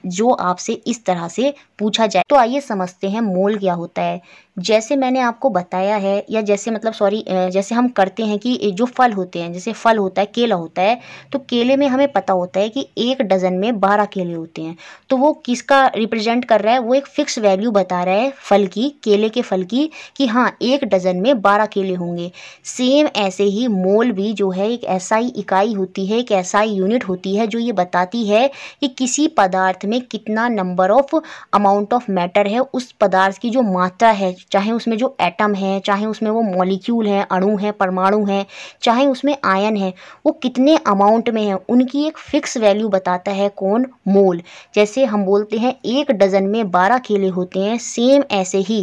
जो आपसे इस तरह से पूछा जाए तो आइए समझते हैं मोल क्या होता है जैसे मैंने आपको बताया है या जैसे मतलब सॉरी जैसे हम करते हैं कि जो फल होते हैं जैसे फल होता है केला होता है तो केले में हमें पता होता है कि एक डज़न में बारह केले होते हैं तो वो किसका रिप्रेजेंट कर रहा है वो एक फ़िक्स वैल्यू बता रहा है फल की केले के फल की कि हाँ एक डज़न में बारह केले होंगे सेम ऐसे ही मोल भी जो है एक ऐसा ही इकाई होती है एक ऐसा ही यूनिट होती है जो ये बताती है कि किसी पदार्थ में में कितना number of amount of matter है उस पदार्थ की जो मात्रा है चाहे उसमें जो एटम है चाहे उसमें वो मॉलिक्यूल है अणु है परमाणु है चाहे उसमें आयन है वो कितने अमाउंट में है उनकी एक फ़िक्स वैल्यू बताता है कौन मोल जैसे हम बोलते हैं एक डज़न में बारह केले होते हैं सेम ऐसे ही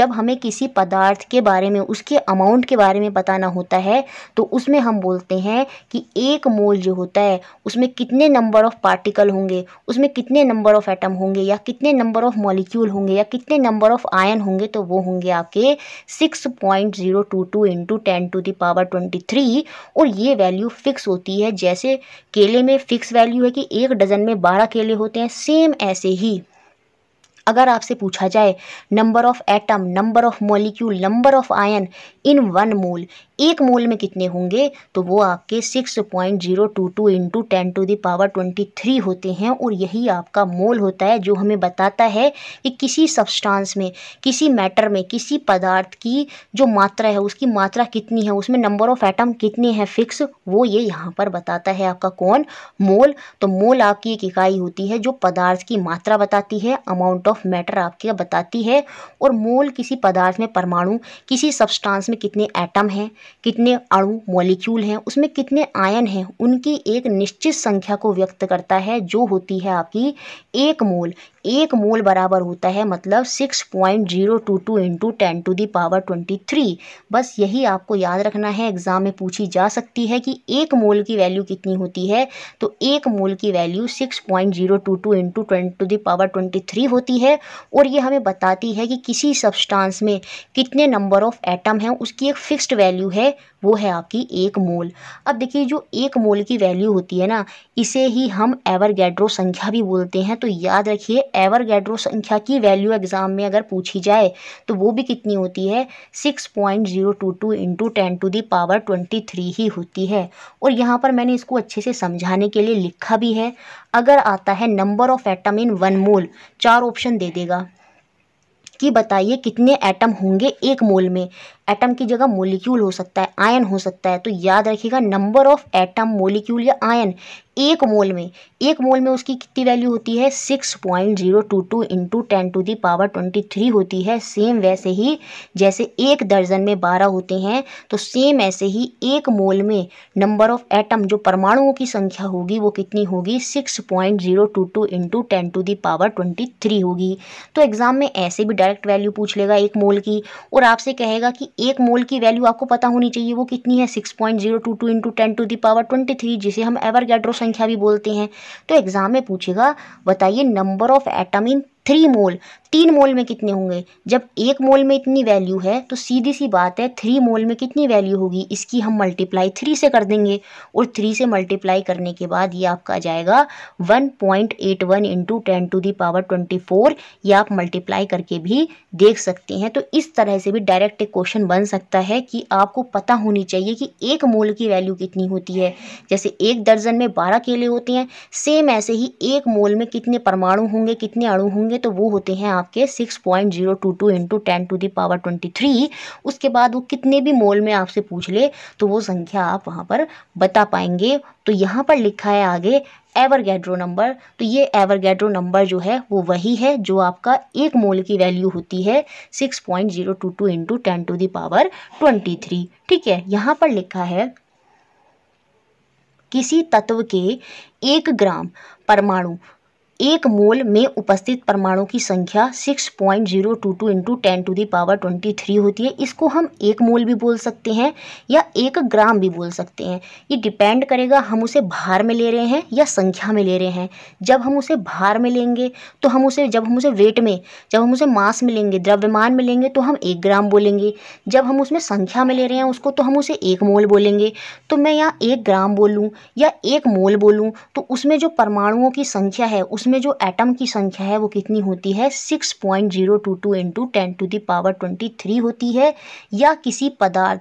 जब हमें किसी पदार्थ के बारे में उसके अमाउंट के बारे में बताना होता है तो उसमें हम बोलते हैं कि एक मोल जो होता है उसमें कितने नंबर ऑफ़ पार्टिकल होंगे उसमें कितने नंबर ऑफ एटम होंगे या कितने नंबर ऑफ मॉलिक्यूल होंगे या कितने नंबर ऑफ आयन होंगे तो वो होंगे आपके 6.022 point zero two two into ten to the power twenty three और ये वैल्यू फिक्स होती है जैसे केले में फिक्स वैल्यू है कि एक डजन में बारह केले होते हैं सेम ऐसे ही अगर आपसे पूछा जाए number of atom number of molecule number of ion in one mole एक मोल में कितने होंगे तो वो आपके six point zero two two into ten to the power twenty three होते हैं और यही आपका मोल होता है जो हमें बताता है कि किसी सब्सटांस में किसी मैटर में किसी पदार्थ की जो मात्रा है उसकी मात्रा कितनी है उसमें नंबर ऑफ़ एटम कितने हैं फिक्स वो ये यहाँ पर बताता है आपका कौन मोल तो मोल आपकी एक इकाई होती है जो पदार्थ की मात्रा बताती है अमाउंट ऑफ मैटर आपके बताती है और मोल किसी पदार्थ में परमाणु किसी सब्सटांस में कितने एटम हैं कितने अणु मॉलिक्यूल हैं उसमें कितने आयन हैं उनकी एक निश्चित संख्या को व्यक्त करता है जो होती है आपकी एक मोल एक मोल बराबर होता है मतलब six point zero two two into ten to the power twenty three बस यही आपको याद रखना है एग्ज़ाम में पूछी जा सकती है कि एक मोल की वैल्यू कितनी होती है तो एक मोल की value six point zero two two into ten to the power twenty three होती है और ये हमें बताती है कि किसी सब्सटांस में कितने नंबर ऑफ़ एटम हैं उसकी एक फ़िक्स्ड वैल्यू है वो है आपकी एक मोल अब देखिए जो एक मोल की वैल्यू होती है ना इसे ही हम एवरगैड्रो संख्या भी बोलते हैं तो याद रखिए एवरगैड्रो संख्या की वैल्यू एग्ज़ाम में अगर पूछी जाए तो वो भी कितनी होती है six point zero two two into ten to the power twenty three ही होती है और यहाँ पर मैंने इसको अच्छे से समझाने के लिए लिखा भी है अगर आता है number of atom in one mole चार ऑप्शन दे देगा कि बताइए कितने एटम होंगे एक मोल में एटम की जगह मोलिक्यूल हो सकता है आयन हो सकता है तो याद रखिएगा नंबर ऑफ एटम मोलिक्यूल या आयन एक मोल में एक मोल में उसकी कितनी वैल्यू होती है six point zero two two into ten to the power twenty three होती है सेम वैसे ही जैसे एक दर्जन में बारह होते हैं तो सेम ऐसे ही एक मोल में नंबर ऑफ एटम जो परमाणुओं की संख्या होगी वो कितनी होगी six point zero two two into ten to the power twenty three होगी तो एग्ज़ाम में ऐसे भी डायरेक्ट वैल्यू पूछ लेगा एक मोल की और आपसे कहेगा कि एक मोल की वैल्यू आपको पता होनी चाहिए वो कितनी है six point zero two two into ten to the power twenty three जिसे हम गैड्रो संख्या भी बोलते हैं तो एग्जाम में पूछेगा बताइए number of atom in three mole तीन मोल में कितने होंगे जब एक मोल में इतनी वैल्यू है तो सीधी सी बात है थ्री मोल में कितनी वैल्यू होगी इसकी हम मल्टीप्लाई थ्री से कर देंगे और थ्री से मल्टीप्लाई करने के बाद ये आपका आ जाएगा one point eight one into ten to the power twenty four ये आप मल्टीप्लाई करके भी देख सकते हैं तो इस तरह से भी डायरेक्ट एक क्वेश्चन बन सकता है कि आपको पता होनी चाहिए कि एक मोल की वैल्यू कितनी होती है जैसे एक दर्जन में बारह केले होते हैं सेम ऐसे ही एक मोल में कितने परमाणु होंगे कितने अणु होंगे तो वो होते हैं आपके six point zero two two into ten to the power twenty three उसके बाद वो कितने भी मोल में आपसे पूछ ले तो वो संख्या आप वहाँ पर बता पाएंगे तो यहाँ पर लिखा है आगे एवरगेड्रो नंबर तो ये एवरगेड्रो नंबर जो है वो वही है जो आपका एक मोल की वैल्यू होती है six point zero two two into ten to the power twenty three ठीक है यहाँ पर लिखा है किसी तत्व के एक ग्राम परमाणु एक मोल में उपस्थित परमाणु की संख्या 6.022 point zero two two into ten to the power twenty three होती है इसको हम एक मोल भी बोल सकते हैं या एक ग्राम भी बोल सकते हैं ये डिपेंड करेगा हम उसे भार में ले रहे हैं या संख्या में ले रहे हैं जब हम उसे भार में लेंगे तो हम उसे जब हम उसे वेट में जब हम उसे मास में लेंगे द्रव्यमान में लेंगे तो हम एक ग्राम बोलेंगे जब हम उसमें संख्या में ले रहे हैं उसको तो हम उसे एक मोल बोलेंगे तो मैं यहाँ एक ग्राम बोलूँ या एक मोल बोलूँ तो उसमें जो परमाणुओं की संख्या है उसमें इसमें जो एटम की संख्या है वो कितनी होती है six point zero two two into ten to the power twenty three होती है या किसी पदार्थ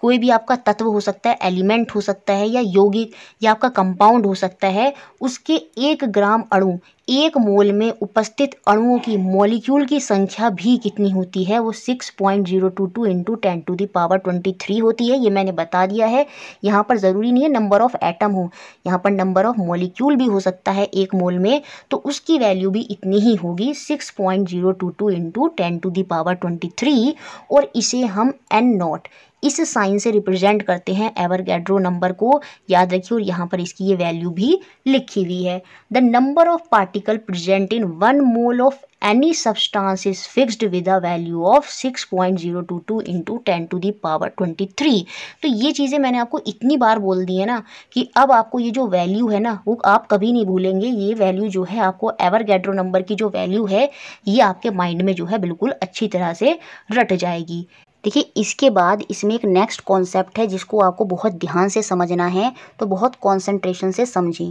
कोई भी आपका तत्व हो सकता है एलिमेंट हो सकता है या यौगिक या आपका कंपाउंड हो सकता है उसके एक ग्राम अणु एक मोल में उपस्थित अणुओं की मॉलिक्यूल की संख्या भी कितनी होती है वो six point zero two two into ten to the power twenty three होती है ये मैंने बता दिया है यहाँ पर ज़रूरी नहीं है नंबर ऑफ़ एटम हो यहाँ पर नंबर ऑफ़ मॉलिक्यूल भी हो सकता है एक मोल में तो उसकी वैल्यू भी इतनी ही होगी six point zero two two into ten to the power twenty three और इसे हम एन नॉट इस साइन से रिप्रेजेंट करते हैं एवरगैड्रो नंबर को याद रखिए और यहाँ पर इसकी ये वैल्यू भी लिखी हुई है the number of particle present in one mole of any substance is fixed with a value to 6.022 ten to to power twenty three तो ये चीज़ें मैंने आपको इतनी बार बोल दी है ना कि अब आपको ये जो वैल्यू है ना वो आप कभी नहीं भूलेंगे ये वैल्यू जो है आपको एवरगैड्रो नंबर की जो वैल्यू है ये आपके माइंड में जो है बिल्कुल अच्छी तरह से रट जाएगी देखिए इसके बाद इसमें एक नेक्स्ट कॉन्सेप्ट है जिसको आपको बहुत ध्यान से समझना है तो बहुत कॉन्सेंट्रेशन से समझें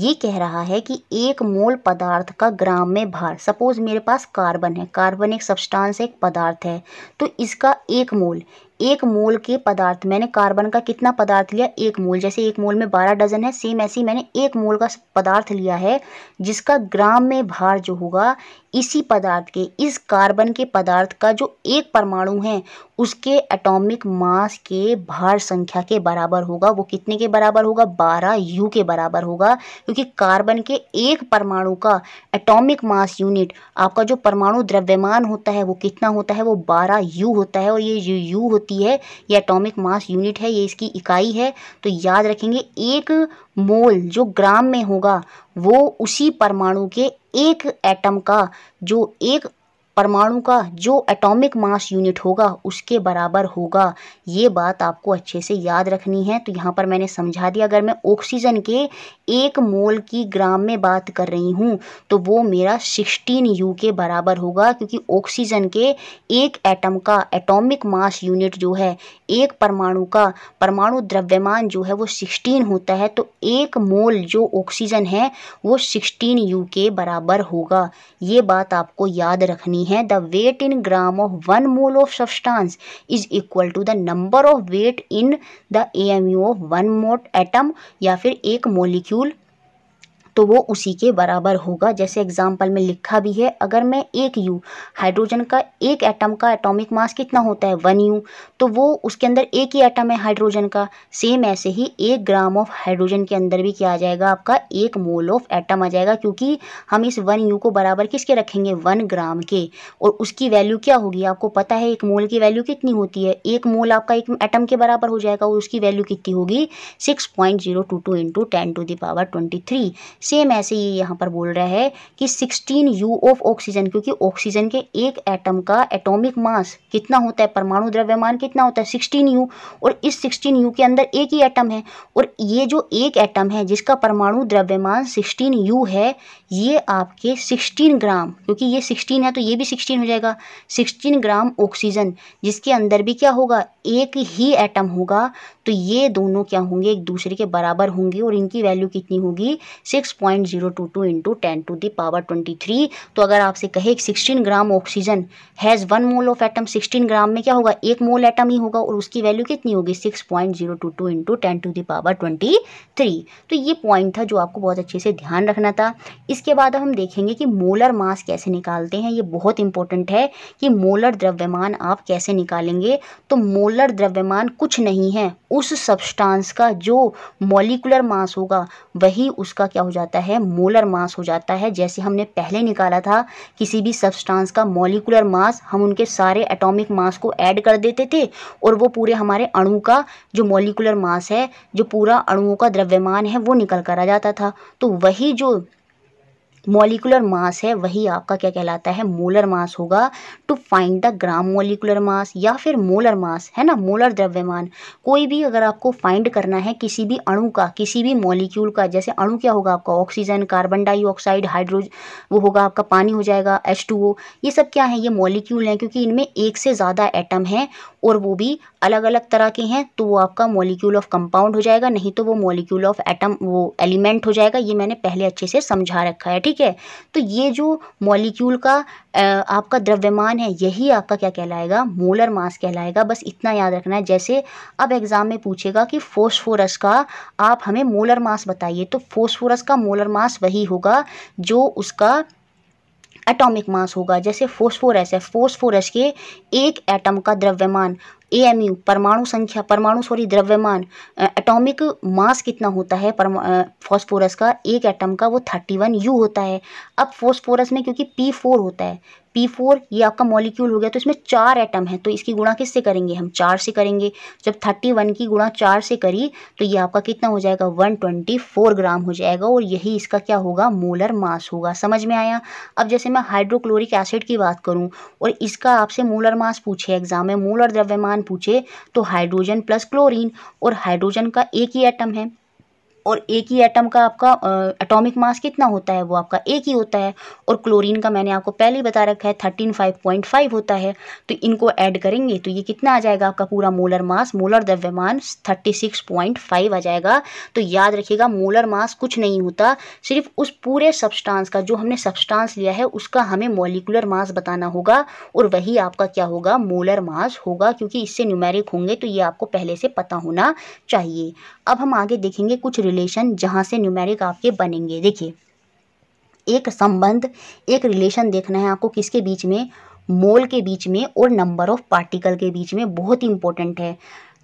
ये कह रहा है कि एक मोल पदार्थ का ग्राम में भार सपोज मेरे पास कार्बन है कार्बन एक सब्सटेंस एक पदार्थ है तो इसका एक मोल एक मोल के पदार्थ मैंने कार्बन का कितना पदार्थ लिया एक मोल जैसे एक मोल में बारह डजन है सेम ऐसी मैंने एक मोल का पदार्थ लिया है जिसका ग्राम में भार जो होगा इसी पदार्थ के इस कार्बन के पदार्थ का जो एक परमाणु है उसके एटॉमिक मास के भार संख्या के बराबर होगा वो कितने के बराबर होगा बारह यू के बराबर होगा क्योंकि कार्बन के एक परमाणु का एटॉमिक मास यूनिट आपका जो परमाणु द्रव्यमान होता है वो कितना होता है वो बारह यू होता है और ये जो यू होती होती है ये एटॉमिक मास यूनिट है ये इसकी इकाई है तो याद रखेंगे एक मोल जो ग्राम में होगा वो उसी परमाणु के एक एटम का जो एक परमाणु का जो एटॉमिक मास यूनिट होगा उसके बराबर होगा ये बात आपको अच्छे से याद रखनी है तो यहाँ पर मैंने समझा दिया अगर मैं ऑक्सीजन के एक मोल की ग्राम में बात कर रही हूँ तो वो मेरा 16 यू के बराबर होगा क्योंकि ऑक्सीजन के एक एटम का एटॉमिक मास यूनिट जो है एक परमाणु का परमाणु द्रव्यमान जो है वो सिक्सटीन होता है तो एक मोल जो ऑक्सीजन है वो सिक्सटीन यू के बराबर होगा ये बात आपको याद रखनी है the weight in gram of one mole of substance is equal to the number of weight in the A M U of one mole atom या फिर एक मोलिक्यूल तो वो उसी के बराबर होगा जैसे एग्जाम्पल में लिखा भी है अगर मैं एक यू हाइड्रोजन का एक एटम का एटॉमिक मास कितना होता है वन यू तो वो उसके अंदर एक ही एटम है हाइड्रोजन का सेम ऐसे ही एक ग्राम ऑफ हाइड्रोजन के अंदर भी क्या आ जाएगा आपका एक मोल ऑफ एटम आ जाएगा क्योंकि हम इस वन यू को बराबर किसके रखेंगे वन ग्राम के और उसकी वैल्यू क्या होगी आपको पता है एक मोल की वैल्यू कितनी होती है एक मोल आपका एक एटम के बराबर हो जाएगा और उसकी वैल्यू कितनी होगी six point zero two two into ten to the power twenty three same ऐसे ये यहाँ पर बोल रहा है कि सिक्सटीन यू ऑफ ऑक्सीजन क्योंकि ऑक्सीजन के एक एटम का एटॉमिक मास कितना होता है परमाणु द्रव्यमान कितना होता है सिक्सटीन यू और इस 16 यू के अंदर एक ही एटम है और ये जो एक एटम है जिसका परमाणु द्रव्यमान सिक्सटीन यू है ये आपके सिक्सटीन ग्राम क्योंकि ये सिक्सटीन है तो ये भी सिक्सटीन हो जाएगा सिक्सटीन ग्राम ऑक्सीजन जिसके अंदर भी क्या होगा एक ही एटम होगा तो ये दोनों क्या होंगे एक दूसरे के बराबर होंगे और इनकी वैल्यू कितनी होगी six point zero two two into ten to the power twenty three तो अगर आपसे कहे sixteen gram oxygen has one mole of atom sixteen gram में क्या होगा एक मोल एटम ही होगा और उसकी वैल्यू कितनी होगी six point zero two two into ten to the power twenty three तो ये पॉइंट था जो आपको बहुत अच्छे से ध्यान रखना था इसके बाद हम देखेंगे कि मोलर मास कैसे निकालते हैं ये बहुत इंपॉर्टेंट है कि मोलर द्रव्यमान आप कैसे निकालेंगे तो मोलर द्रव्यमान कुछ नहीं है उस सब्सटेंस का जो मॉलिकुलर मास होगा वही उसका क्या हो जाता जाता है मोलर मास हो जाता है जैसे हमने पहले निकाला था किसी भी सब्सटेंस का मोलिकुलर मास हम उनके सारे एटॉमिक मास को ऐड कर देते थे और वो पूरे हमारे अणु का जो मोलिकुलर मास है जो पूरा अणुओं का द्रव्यमान है वो निकल कर आ जाता था तो वही जो मॉलिकुलर मास है वही आपका क्या कहलाता है मोलर मास होगा to find the gram molecular mass या फिर मोलर मास है ना मोलर द्रव्यमान कोई भी अगर आपको फाइंड करना है किसी भी अणु का किसी भी मॉलिक्यूल का जैसे अणु क्या होगा आपका ऑक्सीजन कार्बन डाइऑक्साइड हाइड्रोज वो होगा आपका पानी हो जाएगा एच ये सब क्या है ये मॉलिक्यूल हैं क्योंकि इनमें एक से ज़्यादा एटम हैं और वो भी अलग अलग तरह के हैं तो वो आपका मॉलिक्यूल ऑफ कंपाउंड हो जाएगा नहीं तो वो मॉलिक्यूल ऑफ एटम वो एलिमेंट हो जाएगा ये मैंने पहले अच्छे से समझा रखा है ठीक है तो ये जो मॉलिक्यूल का आपका द्रव्यमान है यही आपका क्या कहलाएगा मोलर मास कहलाएगा बस इतना याद रखना है जैसे अब एग्ज़ाम में पूछेगा कि फोस्फोरस का आप हमें मोलर मास बताइए तो फोस्फोरस का मोलर मास वही होगा जो उसका एटॉमिक मास होगा जैसे फोस्फोरस है फोस्फोरस के एक एटम का द्रव्यमान ए एम यू परमाणु संख्या परमाणु सॉरी द्रव्यमान एटॉमिक मास कितना होता है फॉस्फोरस का एक एटम का वो थर्टी वन यू होता है अब फॉस्फोरस में क्योंकि पी फोर होता है पी फोर ये आपका मॉलिक्यूल हो गया तो इसमें चार एटम है तो इसकी गुणा किससे करेंगे हम चार से करेंगे जब थर्टी वन की गुणा चार से करी तो ये आपका कितना हो जाएगा वन ट्वेंटी फोर ग्राम हो जाएगा और यही इसका क्या होगा मोलर मास होगा समझ में आया अब जैसे मैं हाइड्रोक्लोरिक एसिड की बात करूँ और इसका आपसे मोलर मास पूछे एग्जाम में मोलर द्रव्यमान पूछे तो हाइड्रोजन प्लस क्लोरीन और हाइड्रोजन का एक ही एटम है और एक ही एटम का आपका एटॉमिक मास कितना होता है वो आपका एक ही होता है और क्लोरीन का मैंने आपको पहले ही बता रखा है थर्टीन फाइव पॉइंट फाइव होता है तो इनको ऐड करेंगे तो ये कितना आ जाएगा आपका पूरा मोलर मास मोलर द्रव्यमान थर्टी सिक्स पॉइंट फाइव आ जाएगा तो याद रखिएगा मोलर मास कुछ नहीं होता सिर्फ उस पूरे सब्सटांस का जो हमने सब्सटांस लिया है उसका हमें मोलिकुलर मास बताना होगा और वही आपका क्या होगा मोलर मास होगा क्योंकि इससे न्यूमेरिक होंगे तो ये आपको पहले से पता होना चाहिए अब हम आगे देखेंगे कुछ रिलेशन जहाँ से न्यूमेरिक आपके बनेंगे देखिए एक संबंध एक रिलेशन देखना है आपको किसके बीच में मोल के बीच में और नंबर ऑफ पार्टिकल के बीच में बहुत ही इंपॉर्टेंट है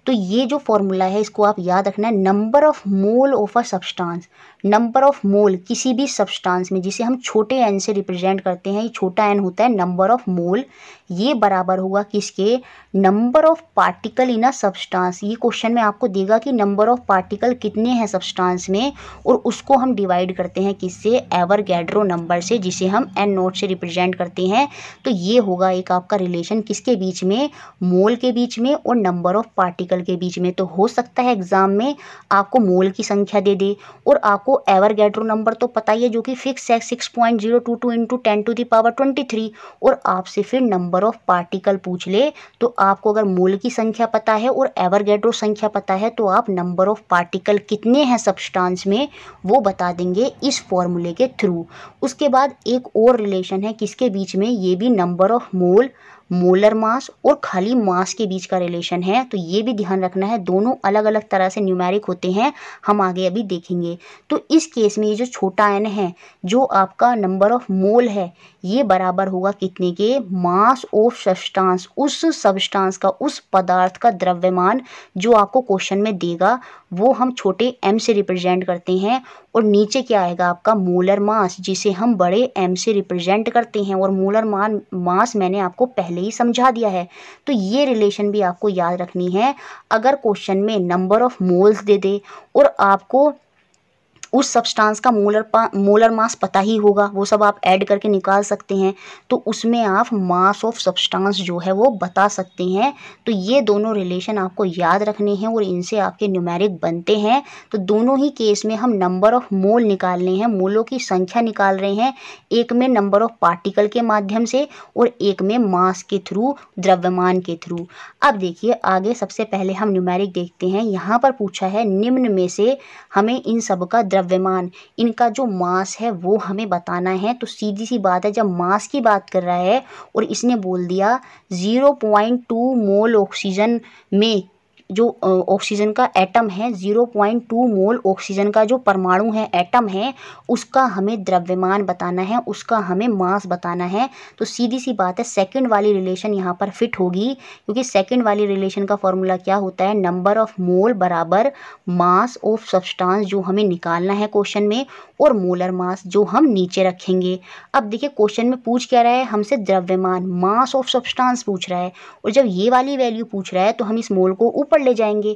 तो ये जो फॉर्मूला है इसको आप याद रखना है number of mole of a substance number of mole किसी भी सब्सटेंस में जिसे हम छोटे एन से रिप्रेजेंट करते हैं ये छोटा एन होता है नंबर ऑफ मोल ये बराबर होगा किसके number of particle in a substance ये क्वेश्चन में आपको देगा कि नंबर ऑफ पार्टिकल कितने हैं सब्सटेंस में और उसको हम डिवाइड करते हैं किससे एवर गैड्रो नंबर से जिसे हम एन नोट से रिप्रेजेंट करते हैं तो ये होगा एक आपका रिलेशन किसके बीच में मोल के बीच में और नंबर ऑफ पार्टिकल के बीच में तो हो सकता है एग्ज़ाम में आपको मोल की संख्या दे दे और आपको एवर गैड्रो नंबर तो पता ही है जो कि फिक्स है six point zero two two into ten to the power twenty three और आपसे फिर नंबर नंबर ऑफ पार्टिकल पूछ ले तो आपको अगर मोल की संख्या पता है और एवरगेड्रो संख्या पता है तो आप नंबर ऑफ पार्टिकल कितने हैं सब्सटेंस में वो बता देंगे इस फॉर्मूले के थ्रू उसके बाद एक और रिलेशन है किसके बीच में ये भी number of mole molar mass और खाली मास के बीच का रिलेशन है तो ये भी ध्यान रखना है दोनों अलग अलग तरह से न्यूमेरिक होते हैं हम आगे अभी देखेंगे तो इस केस में ये जो छोटा एन है जो आपका नंबर ऑफ मोल है ये बराबर होगा कितने के मास ऑफ सब्सटेंस उस सब्सटेंस का उस पदार्थ का द्रव्यमान जो आपको क्वेश्चन में देगा वो हम छोटे एम से रिप्रेजेंट करते हैं और नीचे क्या आएगा आपका मोलर मास जिसे हम बड़े एम से रिप्रेजेंट करते हैं और मोलर मान मास मैंने आपको पहले ही समझा दिया है तो ये रिलेशन भी आपको याद रखनी है अगर क्वेश्चन में नंबर ऑफ मोल्स दे दे और आपको उस सब्सटेंस का मोलर मोलर मास पता ही होगा वो सब आप ऐड करके निकाल सकते हैं तो उसमें आप मास ऑफ सब्सटेंस जो है वो बता सकते हैं तो ये दोनों रिलेशन आपको याद रखने हैं और इनसे आपके न्यूमेरिक बनते हैं तो दोनों ही केस में हम नंबर ऑफ मोल निकालने हैं मोलों की संख्या निकाल रहे हैं एक में नंबर ऑफ पार्टिकल के माध्यम से और एक में मास के थ्रू द्रव्यमान के थ्रू अब देखिए आगे सबसे पहले हम न्यूमेरिक देखते हैं यहाँ पर पूछा है निम्न में से हमें इन सब का द्रव्य द्रव्यमान इनका जो मास है वो हमें बताना है तो सीधी सी बात है जब मास की बात कर रहा है और इसने बोल दिया zero point two mole oxygen में जो ऑक्सीजन का एटम है zero point two mole oxygen का जो परमाणु है एटम है उसका हमें द्रव्यमान बताना है उसका हमें मास बताना है तो सीधी सी बात है सेकंड वाली रिलेशन यहाँ पर फिट होगी क्योंकि सेकंड वाली रिलेशन का फॉर्मूला क्या होता है नंबर ऑफ मोल बराबर मास ऑफ सब्सटांस जो हमें निकालना है क्वेश्चन में और मोलर मास जो हम नीचे रखेंगे अब देखिए क्वेश्चन में पूछ क्या रहा है हमसे द्रव्यमान मास ऑफ सब्सटांस पूछ रहा है और जब ये वाली वैल्यू पूछ रहा है तो हम इस मोल को ऊपर ऊपर ले जाएंगे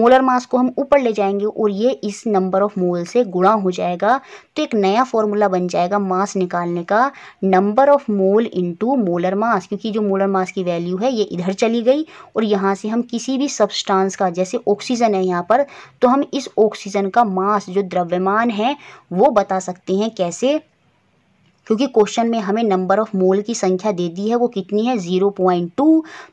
मोलर मास को हम ऊपर ले जाएंगे और ये इस नंबर ऑफ मोल से गुणा हो जाएगा तो एक नया फॉर्मूला बन जाएगा मास निकालने का number of mole into molar mass क्योंकि जो मोलर मास की वैल्यू है ये इधर चली गई और यहाँ से हम किसी भी सब्सटांस का जैसे ऑक्सीजन है यहाँ पर तो हम इस ऑक्सीजन का मास जो द्रव्यमान है वो बता सकते हैं कैसे क्योंकि क्वेश्चन में हमें नंबर ऑफ मोल की संख्या दे दी है वो कितनी है ज़ीरो पॉइंट टू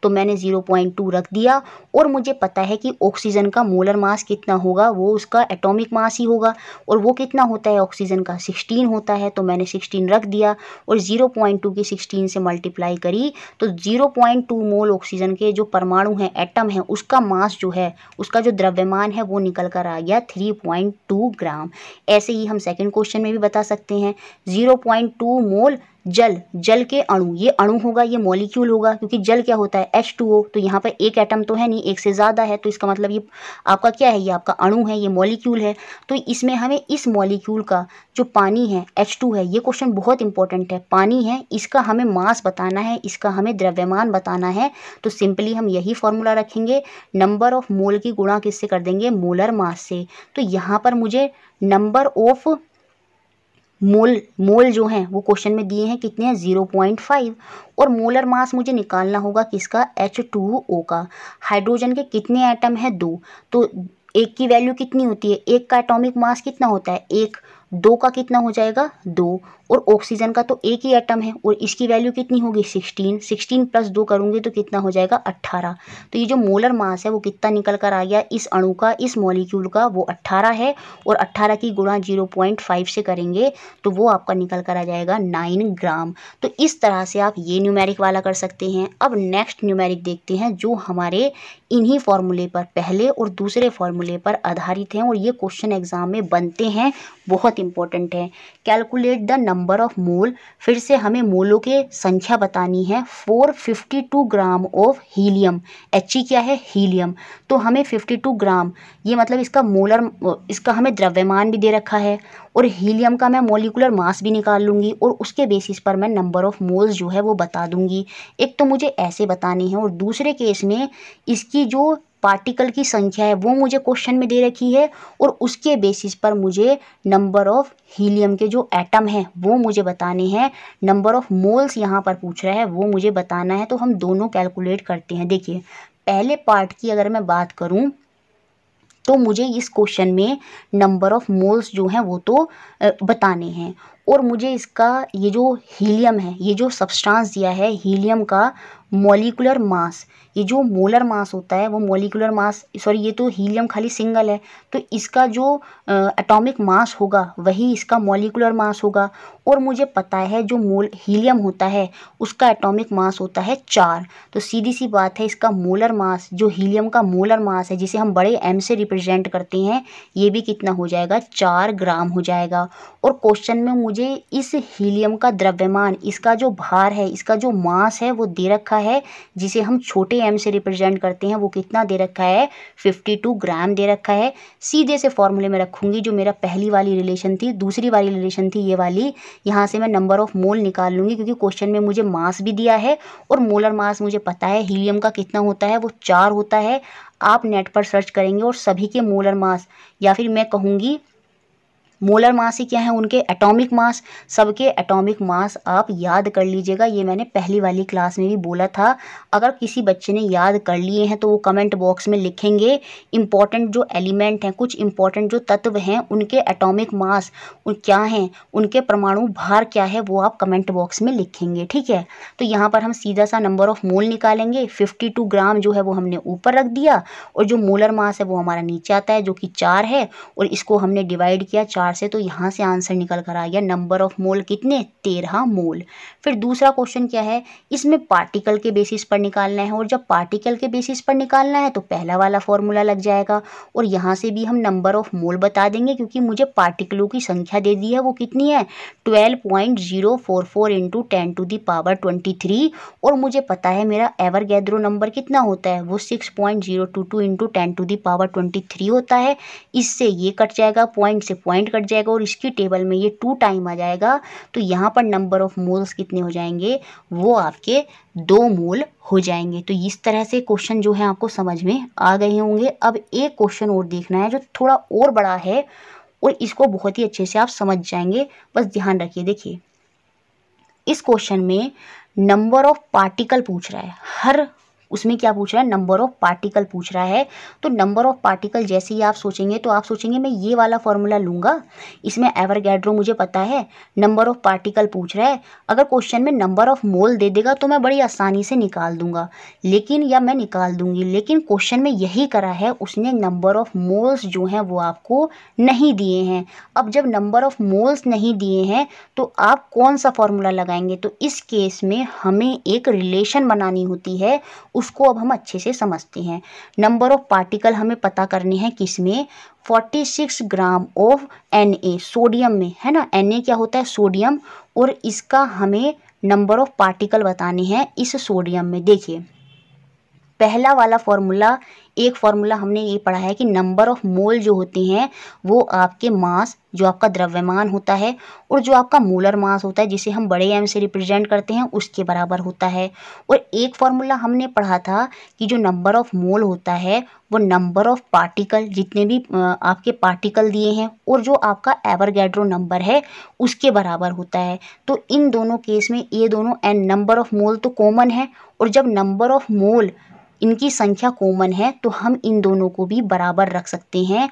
तो मैंने ज़ीरो पॉइंट टू रख दिया और मुझे पता है कि ऑक्सीजन का मोलर मास कितना होगा वो उसका एटॉमिक मास ही होगा और वो कितना होता है ऑक्सीजन का सिक्सटीन होता है तो मैंने सिक्सटीन रख दिया और ज़ीरो पॉइंट टू की सिक्सटीन से मल्टीप्लाई करी तो zero point two mole oxygen के जो परमाणु हैं एटम हैं उसका मास जो है उसका जो द्रव्यमान है वो निकल कर आ गया थ्री पॉइंट टू ग्राम ऐसे ही हम सेकेंड क्वेश्चन में भी बता सकते हैं zero point two two mole जल जल के अणु ये अणु होगा ये मॉलिक्यूल होगा क्योंकि जल क्या होता है एच टू ओ तो यहाँ पर एक एटम तो है नहीं एक से ज़्यादा है तो इसका मतलब ये आपका क्या है ये आपका अणु है ये मॉलिक्यूल है तो इसमें हमें इस मॉलिक्यूल का जो पानी है एच टू है ये क्वेश्चन बहुत इंपॉर्टेंट है पानी है इसका हमें मास बताना है इसका हमें द्रव्यमान बताना है तो सिंपली हम यही फॉर्मूला रखेंगे नंबर ऑफ मोल की गुणा किससे कर देंगे मोलर मास से तो यहाँ पर मुझे नंबर ऑफ़ मोल मोल जो हैं वो क्वेश्चन में दिए हैं कितने हैं ज़ीरो पॉइंट फाइव और मोलर मास मुझे निकालना होगा किसका एच टू ओ का हाइड्रोजन के कितने एटम हैं दो तो एक की वैल्यू कितनी होती है एक का एटॉमिक मास कितना होता है एक दो का कितना हो जाएगा दो और ऑक्सीजन का तो एक ही एटम है और इसकी वैल्यू कितनी होगी सिक्सटीन सिक्सटीन प्लस दो करूँगी तो कितना हो जाएगा अट्ठारह तो ये जो मोलर मास है वो कितना निकल कर आ गया इस अणु का इस मॉलिक्यूल का वो अट्ठारह है और अट्ठारह की गुणा जीरो पॉइंट फाइव से करेंगे तो वो आपका निकल कर आ जाएगा नाइन ग्राम तो इस तरह से आप ये न्यूमेरिक वाला कर सकते हैं अब नेक्स्ट न्यूमेरिक देखते हैं जो हमारे इन्हीं फॉर्मूले पर पहले और दूसरे फॉर्मूले पर आधारित हैं और ये क्वेश्चन एग्जाम में बनते हैं बहुत इंपॉर्टेंट है calculate the number number of mole फिर से हमें मोलों के संख्या बतानी है 452 gram of helium H E क्या है हीलियम तो हमें 52 ग्राम ये मतलब इसका मोलर इसका हमें द्रव्यमान भी दे रखा है और हीलियम का मैं मोलिकुलर मास भी निकाल लूँगी और उसके बेसिस पर मैं नंबर ऑफ़ मोल्स जो है वो बता दूँगी एक तो मुझे ऐसे बतानी है और दूसरे केस में इसकी जो पार्टिकल की संख्या है वो मुझे क्वेश्चन में दे रखी है और उसके बेसिस पर मुझे नंबर ऑफ़ हीलियम के जो एटम हैं वो मुझे बताने हैं नंबर ऑफ़ मोल्स यहाँ पर पूछ रहा है वो मुझे बताना है तो हम दोनों कैलकुलेट करते हैं देखिए पहले पार्ट की अगर मैं बात करूँ तो मुझे इस क्वेश्चन में नंबर ऑफ़ मोल्स जो हैं वो तो बताने हैं और मुझे इसका ये जो हीलियम है ये जो सब्सटेंस दिया है हीलियम का मोलिकुलर मास ये जो मोलर मास होता है वो मोलिकुलर मास सॉरी ये तो हीलियम खाली सिंगल है तो इसका जो एटॉमिक मास होगा वही इसका मोलिकुलर मास होगा और मुझे पता है जो मोल हीलियम होता है उसका एटॉमिक मास होता है चार तो सीधी सी बात है इसका मोलर मास जो हीलियम का मोलर मास है जिसे हम बड़े एम से रिप्रेजेंट करते हैं ये भी कितना हो जाएगा चार ग्राम हो जाएगा और क्वेश्चन में मुझे मुझे इस हीलियम का द्रव्यमान इसका जो भार है इसका जो मास है वो दे रखा है जिसे हम छोटे एम से रिप्रेजेंट करते हैं वो कितना दे रखा है 52 ग्राम दे रखा है सीधे से फॉर्मूले में रखूँगी जो मेरा पहली वाली रिलेशन थी दूसरी वाली रिलेशन थी ये वाली यहाँ से मैं नंबर ऑफ मोल निकाल लूँगी क्योंकि क्वेश्चन में मुझे मास भी दिया है और मोलर मास मुझे पता है हीलियम का कितना होता है वो चार होता है आप नेट पर सर्च करेंगे और सभी के मोलर मास या फिर मैं कहूँगी मोलर मास ही क्या है उनके एटॉमिक मास सबके एटॉमिक मास आप याद कर लीजिएगा ये मैंने पहली वाली क्लास में भी बोला था अगर किसी बच्चे ने याद कर लिए हैं तो वो कमेंट बॉक्स में लिखेंगे इम्पॉर्टेंट जो एलिमेंट हैं कुछ इम्पॉर्टेंट जो तत्व हैं उनके एटॉमिक मास उन क्या हैं उनके परमाणु भार क्या है वो आप कमेंट बॉक्स में लिखेंगे ठीक है तो यहाँ पर हम सीधा सा नंबर ऑफ मोल निकालेंगे फिफ्टी टू ग्राम जो है वो हमने ऊपर रख दिया और जो मोलर मास है वो हमारा नीचे आता है जो कि चार है और इसको हमने डिवाइड किया चार प्रकार से तो यहाँ से आंसर निकल कर आ गया नंबर ऑफ मोल कितने तेरह मोल फिर दूसरा क्वेश्चन क्या है इसमें पार्टिकल के बेसिस पर निकालना है और जब पार्टिकल के बेसिस पर निकालना है तो पहला वाला फॉर्मूला लग जाएगा और यहाँ से भी हम नंबर ऑफ मोल बता देंगे क्योंकि मुझे पार्टिकलों की संख्या दे दी है वो कितनी है twelve point zero four four into ten to the power twenty three और मुझे पता है मेरा एवर गैदरो नंबर कितना होता है वो six point zero two two into ten to the power twenty three होता है इससे ये कट जाएगा पॉइंट से पॉइंट कट जाएगा और इसकी टेबल में ये टू टाइम आ जाएगा तो यहाँ पर नंबर ऑफ मोल्स कितने हो जाएंगे वो आपके दो मोल हो जाएंगे तो इस तरह से क्वेश्चन जो है आपको समझ में आ गए होंगे अब एक क्वेश्चन और देखना है जो थोड़ा और बड़ा है और इसको बहुत ही अच्छे से आप समझ जाएंगे बस ध्यान रखिए देखिए इस क्वेश्चन में नंबर ऑफ पार्टिकल पूछ रहा है हर उसमें क्या पूछ रहा है नंबर ऑफ पार्टिकल पूछ रहा है तो नंबर ऑफ पार्टिकल जैसे ही आप सोचेंगे तो आप सोचेंगे मैं ये वाला फॉर्मूला लूंगा इसमें एवरगैड्रो मुझे पता है नंबर ऑफ पार्टिकल पूछ रहा है अगर क्वेश्चन में नंबर ऑफ मोल दे देगा तो मैं बड़ी आसानी से निकाल दूंगा लेकिन या मैं निकाल दूंगी लेकिन क्वेश्चन में यही करा है उसने नंबर ऑफ मोल्स जो हैं वो आपको नहीं दिए हैं अब जब नंबर ऑफ मोल्स नहीं दिए हैं तो आप कौन सा फॉर्मूला लगाएंगे तो इस केस में हमें एक रिलेशन बनानी होती है उसको अब हम अच्छे से समझते हैं नंबर ऑफ पार्टिकल हमें पता करने हैं किसमें 46 ग्राम ऑफ एन सोडियम में है ना एन क्या होता है सोडियम और इसका हमें नंबर ऑफ पार्टिकल बताने हैं इस सोडियम में देखिए पहला वाला फॉर्मूला एक फार्मूला हमने ये पढ़ा है कि नंबर ऑफ मोल जो होते हैं वो आपके मास जो आपका द्रव्यमान होता है और जो आपका मोलर मास होता है जिसे हम बड़े एम से रिप्रेजेंट करते हैं उसके बराबर होता है और एक फार्मूला हमने पढ़ा था कि जो नंबर ऑफ मोल होता है वो नंबर ऑफ पार्टिकल जितने भी आपके पार्टिकल दिए हैं और जो आपका एवरगैड्रो नंबर है उसके बराबर होता है तो इन दोनों केस में ये दोनों एन नंबर ऑफ मोल तो कॉमन है और जब नंबर ऑफ मोल इनकी संख्या कॉमन है तो हम इन दोनों को भी बराबर रख सकते हैं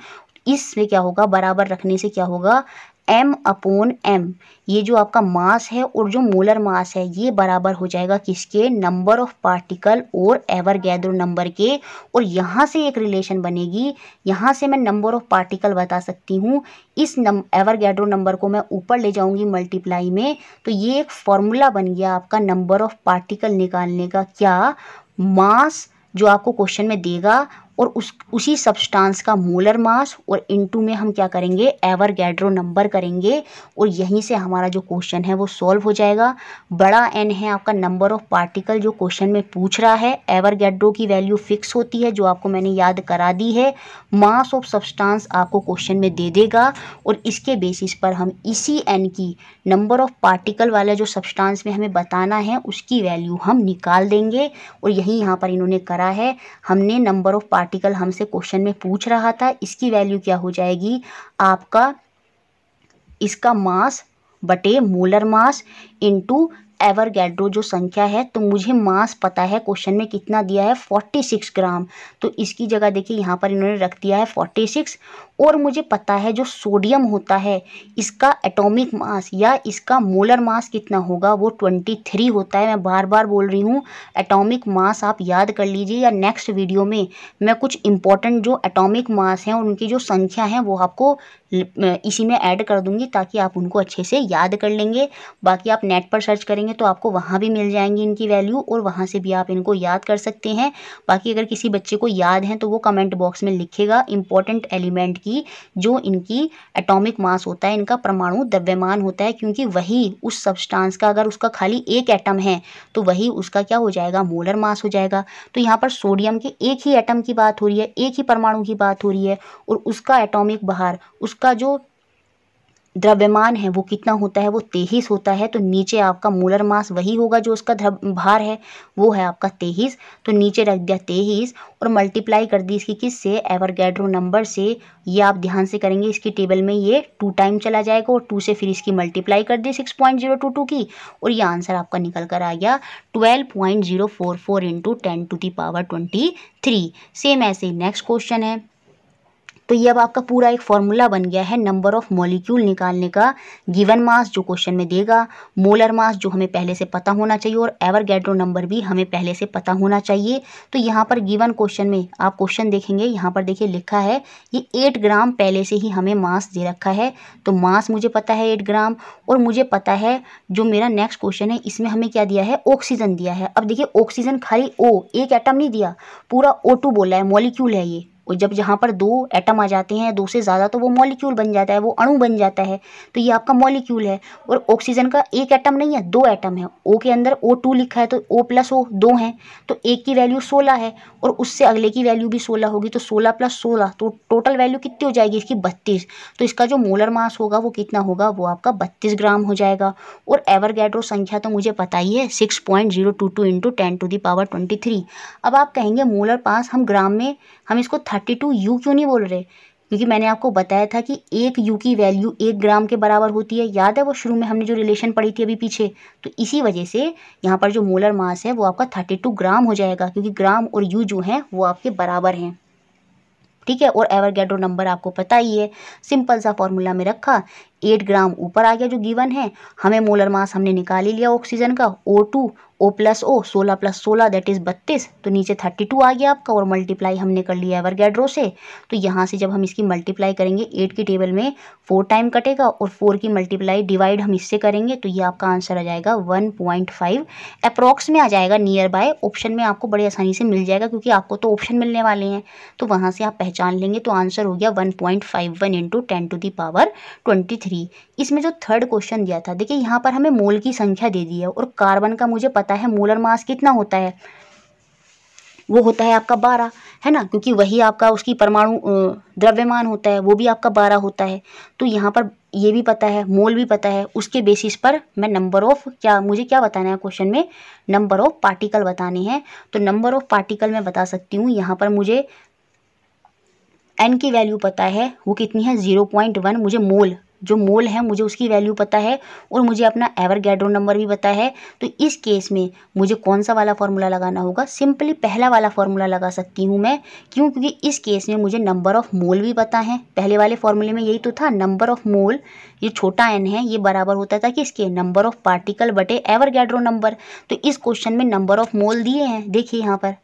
इसमें क्या होगा बराबर रखने से क्या होगा एम अपोन एम ये जो आपका मास है और जो मोलर मास है ये बराबर हो जाएगा किसके नंबर ऑफ पार्टिकल और एवर गैदर नंबर के और यहाँ से एक रिलेशन बनेगी यहाँ से मैं नंबर ऑफ पार्टिकल बता सकती हूँ इस नम एवर गैदर नंबर को मैं ऊपर ले जाऊँगी मल्टीप्लाई में तो ये एक फॉर्मूला बन गया आपका नंबर ऑफ पार्टिकल निकालने का क्या मास जो आपको क्वेश्चन में देगा और उस उसी सब्सटेंस का मोलर मास और इनटू में हम क्या करेंगे एवरगैड्रो नंबर करेंगे और यहीं से हमारा जो क्वेश्चन है वो सॉल्व हो जाएगा बड़ा एन है आपका नंबर ऑफ पार्टिकल जो क्वेश्चन में पूछ रहा है एवरगैड्रो की वैल्यू फिक्स होती है जो आपको मैंने याद करा दी है मास ऑफ सब्सटांस आपको क्वेश्चन में दे देगा और इसके बेसिस पर हम इसी एन की नंबर ऑफ पार्टिकल वाला जो सब्सटांस में हमें बताना है उसकी वैल्यू हम निकाल देंगे और यहीं यहाँ पर इन्होंने करा है हमने नंबर ऑफ आर्टिकल हमसे क्वेश्चन में पूछ रहा था इसकी वैल्यू क्या हो जाएगी आपका इसका मास बटे मोलर मास एवर एवरगेड्रो जो संख्या है तो मुझे मास पता है क्वेश्चन में कितना दिया है फोर्टी सिक्स ग्राम तो इसकी जगह देखिए यहाँ पर इन्होंने रख दिया है फोर्टी सिक्स और मुझे पता है जो सोडियम होता है इसका एटॉमिक मास या इसका मोलर मास कितना होगा वो ट्वेंटी थ्री होता है मैं बार बार बोल रही हूँ एटॉमिक मास आप याद कर लीजिए या नेक्स्ट वीडियो में मैं कुछ इंपॉर्टेंट जो एटॉमिक मास हैं उनकी जो संख्या है वो आपको इसी में ऐड कर दूँगी ताकि आप उनको अच्छे से याद कर लेंगे बाकी आप नेट पर सर्च करेंगे तो आपको वहाँ भी मिल जाएंगी इनकी वैल्यू और वहाँ से भी आप इनको याद कर सकते हैं बाकी अगर किसी बच्चे को याद हैं तो वो कमेंट बॉक्स में लिखेगा इंपॉर्टेंट एलिमेंट कि जो इनकी एटॉमिक मास होता है इनका परमाणु द्रव्यमान होता है क्योंकि वही उस सब्सटेंस का अगर उसका खाली एक एटम है तो वही उसका क्या हो जाएगा मोलर मास हो जाएगा तो यहाँ पर सोडियम के एक ही एटम की बात हो रही है एक ही परमाणु की बात हो रही है और उसका एटॉमिक बहार उसका जो द्रव्यमान है वो कितना होता है वो तेईस होता है तो नीचे आपका मूलर मास वही होगा जो उसका द्रव भार है वो है आपका तेईस तो नीचे रख दिया तेईस और मल्टीप्लाई कर दी इसकी किस से एवरगैड्रो नंबर से ये आप ध्यान से करेंगे इसकी टेबल में ये टू टाइम चला जाएगा और टू से फिर इसकी मल्टीप्लाई कर दी six point zero two two की और ये आंसर आपका निकल कर आ गया twelve point zero four four into ten to the power twenty three same ऐसे नेक्स्ट क्वेश्चन है तो ये अब आपका पूरा एक फॉर्मूला बन गया है नंबर ऑफ मॉलिक्यूल निकालने का गिवन मास जो क्वेश्चन में देगा मोलर मास जो हमें पहले से पता होना चाहिए और एवर नंबर भी हमें पहले से पता होना चाहिए तो यहाँ पर गिवन क्वेश्चन में आप क्वेश्चन देखेंगे यहाँ पर देखिए लिखा है ये एट ग्राम पहले से ही हमें मास दे रखा है तो मास मुझे पता है एट ग्राम और मुझे पता है जो मेरा नेक्स्ट क्वेश्चन है इसमें हमें क्या दिया है ऑक्सीजन दिया है अब देखिए ऑक्सीजन खाली ओ एक एटम नहीं दिया पूरा ओ टू बोला है मॉलिक्यूल है ये और जब जहाँ पर दो एटम आ जाते हैं दो से ज़्यादा तो वो मॉलिक्यूल बन जाता है वो अणु बन जाता है तो ये आपका मॉलिक्यूल है और ऑक्सीजन का एक एटम नहीं है दो एटम है ओ के अंदर ओ टू लिखा है तो ओ प्लस ओ दो हैं तो एक की वैल्यू सोलह है और उससे अगले की वैल्यू भी सोलह होगी तो सोलह प्लस सोलह तो टोटल वैल्यू कितनी हो जाएगी इसकी बत्तीस तो इसका जो मोलर मास होगा वो कितना होगा वो आपका बत्तीस ग्राम हो जाएगा और गैड्रो संख्या तो मुझे पता ही है six point zero two two into ten to power twenty three अब आप कहेंगे मोलर पास हम ग्राम में हम इसको थर्टी टू यू क्यों नहीं बोल रहे क्योंकि मैंने आपको बताया था कि एक यू की वैल्यू एक ग्राम के बराबर होती है याद है वो शुरू में हमने जो रिलेशन पढ़ी थी अभी पीछे तो इसी वजह से यहाँ पर जो मोलर मास है वो आपका थर्टी टू ग्राम हो जाएगा क्योंकि ग्राम और यू जो हैं वो आपके बराबर हैं ठीक है और एवरगेड्रो नंबर आपको पता ही है सिंपल सा फॉर्मूला में रखा एट ग्राम ऊपर आ गया जो गिवन है हमें मोलर मास हमने निकाल ही लिया ऑक्सीजन का O two O plus O सोलह प्लस सोलह दैट इज़ बत्तीस तो नीचे थर्टी टू आ गया आपका और मल्टीप्लाई हमने कर लिया गैड्रो से तो यहाँ से जब हम इसकी मल्टीप्लाई करेंगे एट की टेबल में फोर टाइम कटेगा और फोर की मल्टीप्लाई डिवाइड हम इससे करेंगे तो ये आपका आंसर आ जाएगा वन पॉइंट फाइव अप्रॉक्स में आ जाएगा नियर बाय ऑप्शन में आपको बड़ी आसानी से मिल जाएगा क्योंकि आपको तो ऑप्शन मिलने वाले हैं तो वहाँ से आप पहचान लेंगे तो आंसर हो गया one point five one into ten to the power twenty three इसमें जो थर्ड क्वेश्चन दिया था देखिए यहाँ पर हमें मोल की संख्या दे दी है और कार्बन का मुझे पता पता है मोलर मास कितना होता है वो होता है आपका बारह है ना क्योंकि वही आपका उसकी परमाणु द्रव्यमान होता है वो भी आपका बारह होता है तो यहाँ पर ये भी पता है मोल भी पता है उसके बेसिस पर मैं नंबर ऑफ़ क्या मुझे क्या बताना है क्वेश्चन में नंबर ऑफ़ पार्टिकल बताने हैं तो नंबर ऑफ़ पार्टिकल मैं बता सकती हूँ यहाँ पर मुझे एन की वैल्यू पता है वो कितनी है ज़ीरो पॉइंट वन मुझे मोल जो मोल है मुझे उसकी वैल्यू पता है और मुझे अपना एवर गैड्रो नंबर भी पता है तो इस केस में मुझे कौन सा वाला फार्मूला लगाना होगा सिंपली पहला वाला फार्मूला लगा सकती हूँ मैं क्यों क्योंकि इस केस में मुझे नंबर ऑफ़ मोल भी पता है पहले वाले फार्मूले में यही तो था नंबर ऑफ़ मोल ये छोटा एन है ये बराबर होता था कि इसके नंबर ऑफ़ पार्टिकल बटे एवर गैड्रो नंबर तो इस क्वेश्चन में नंबर ऑफ़ मोल दिए हैं देखिए यहाँ पर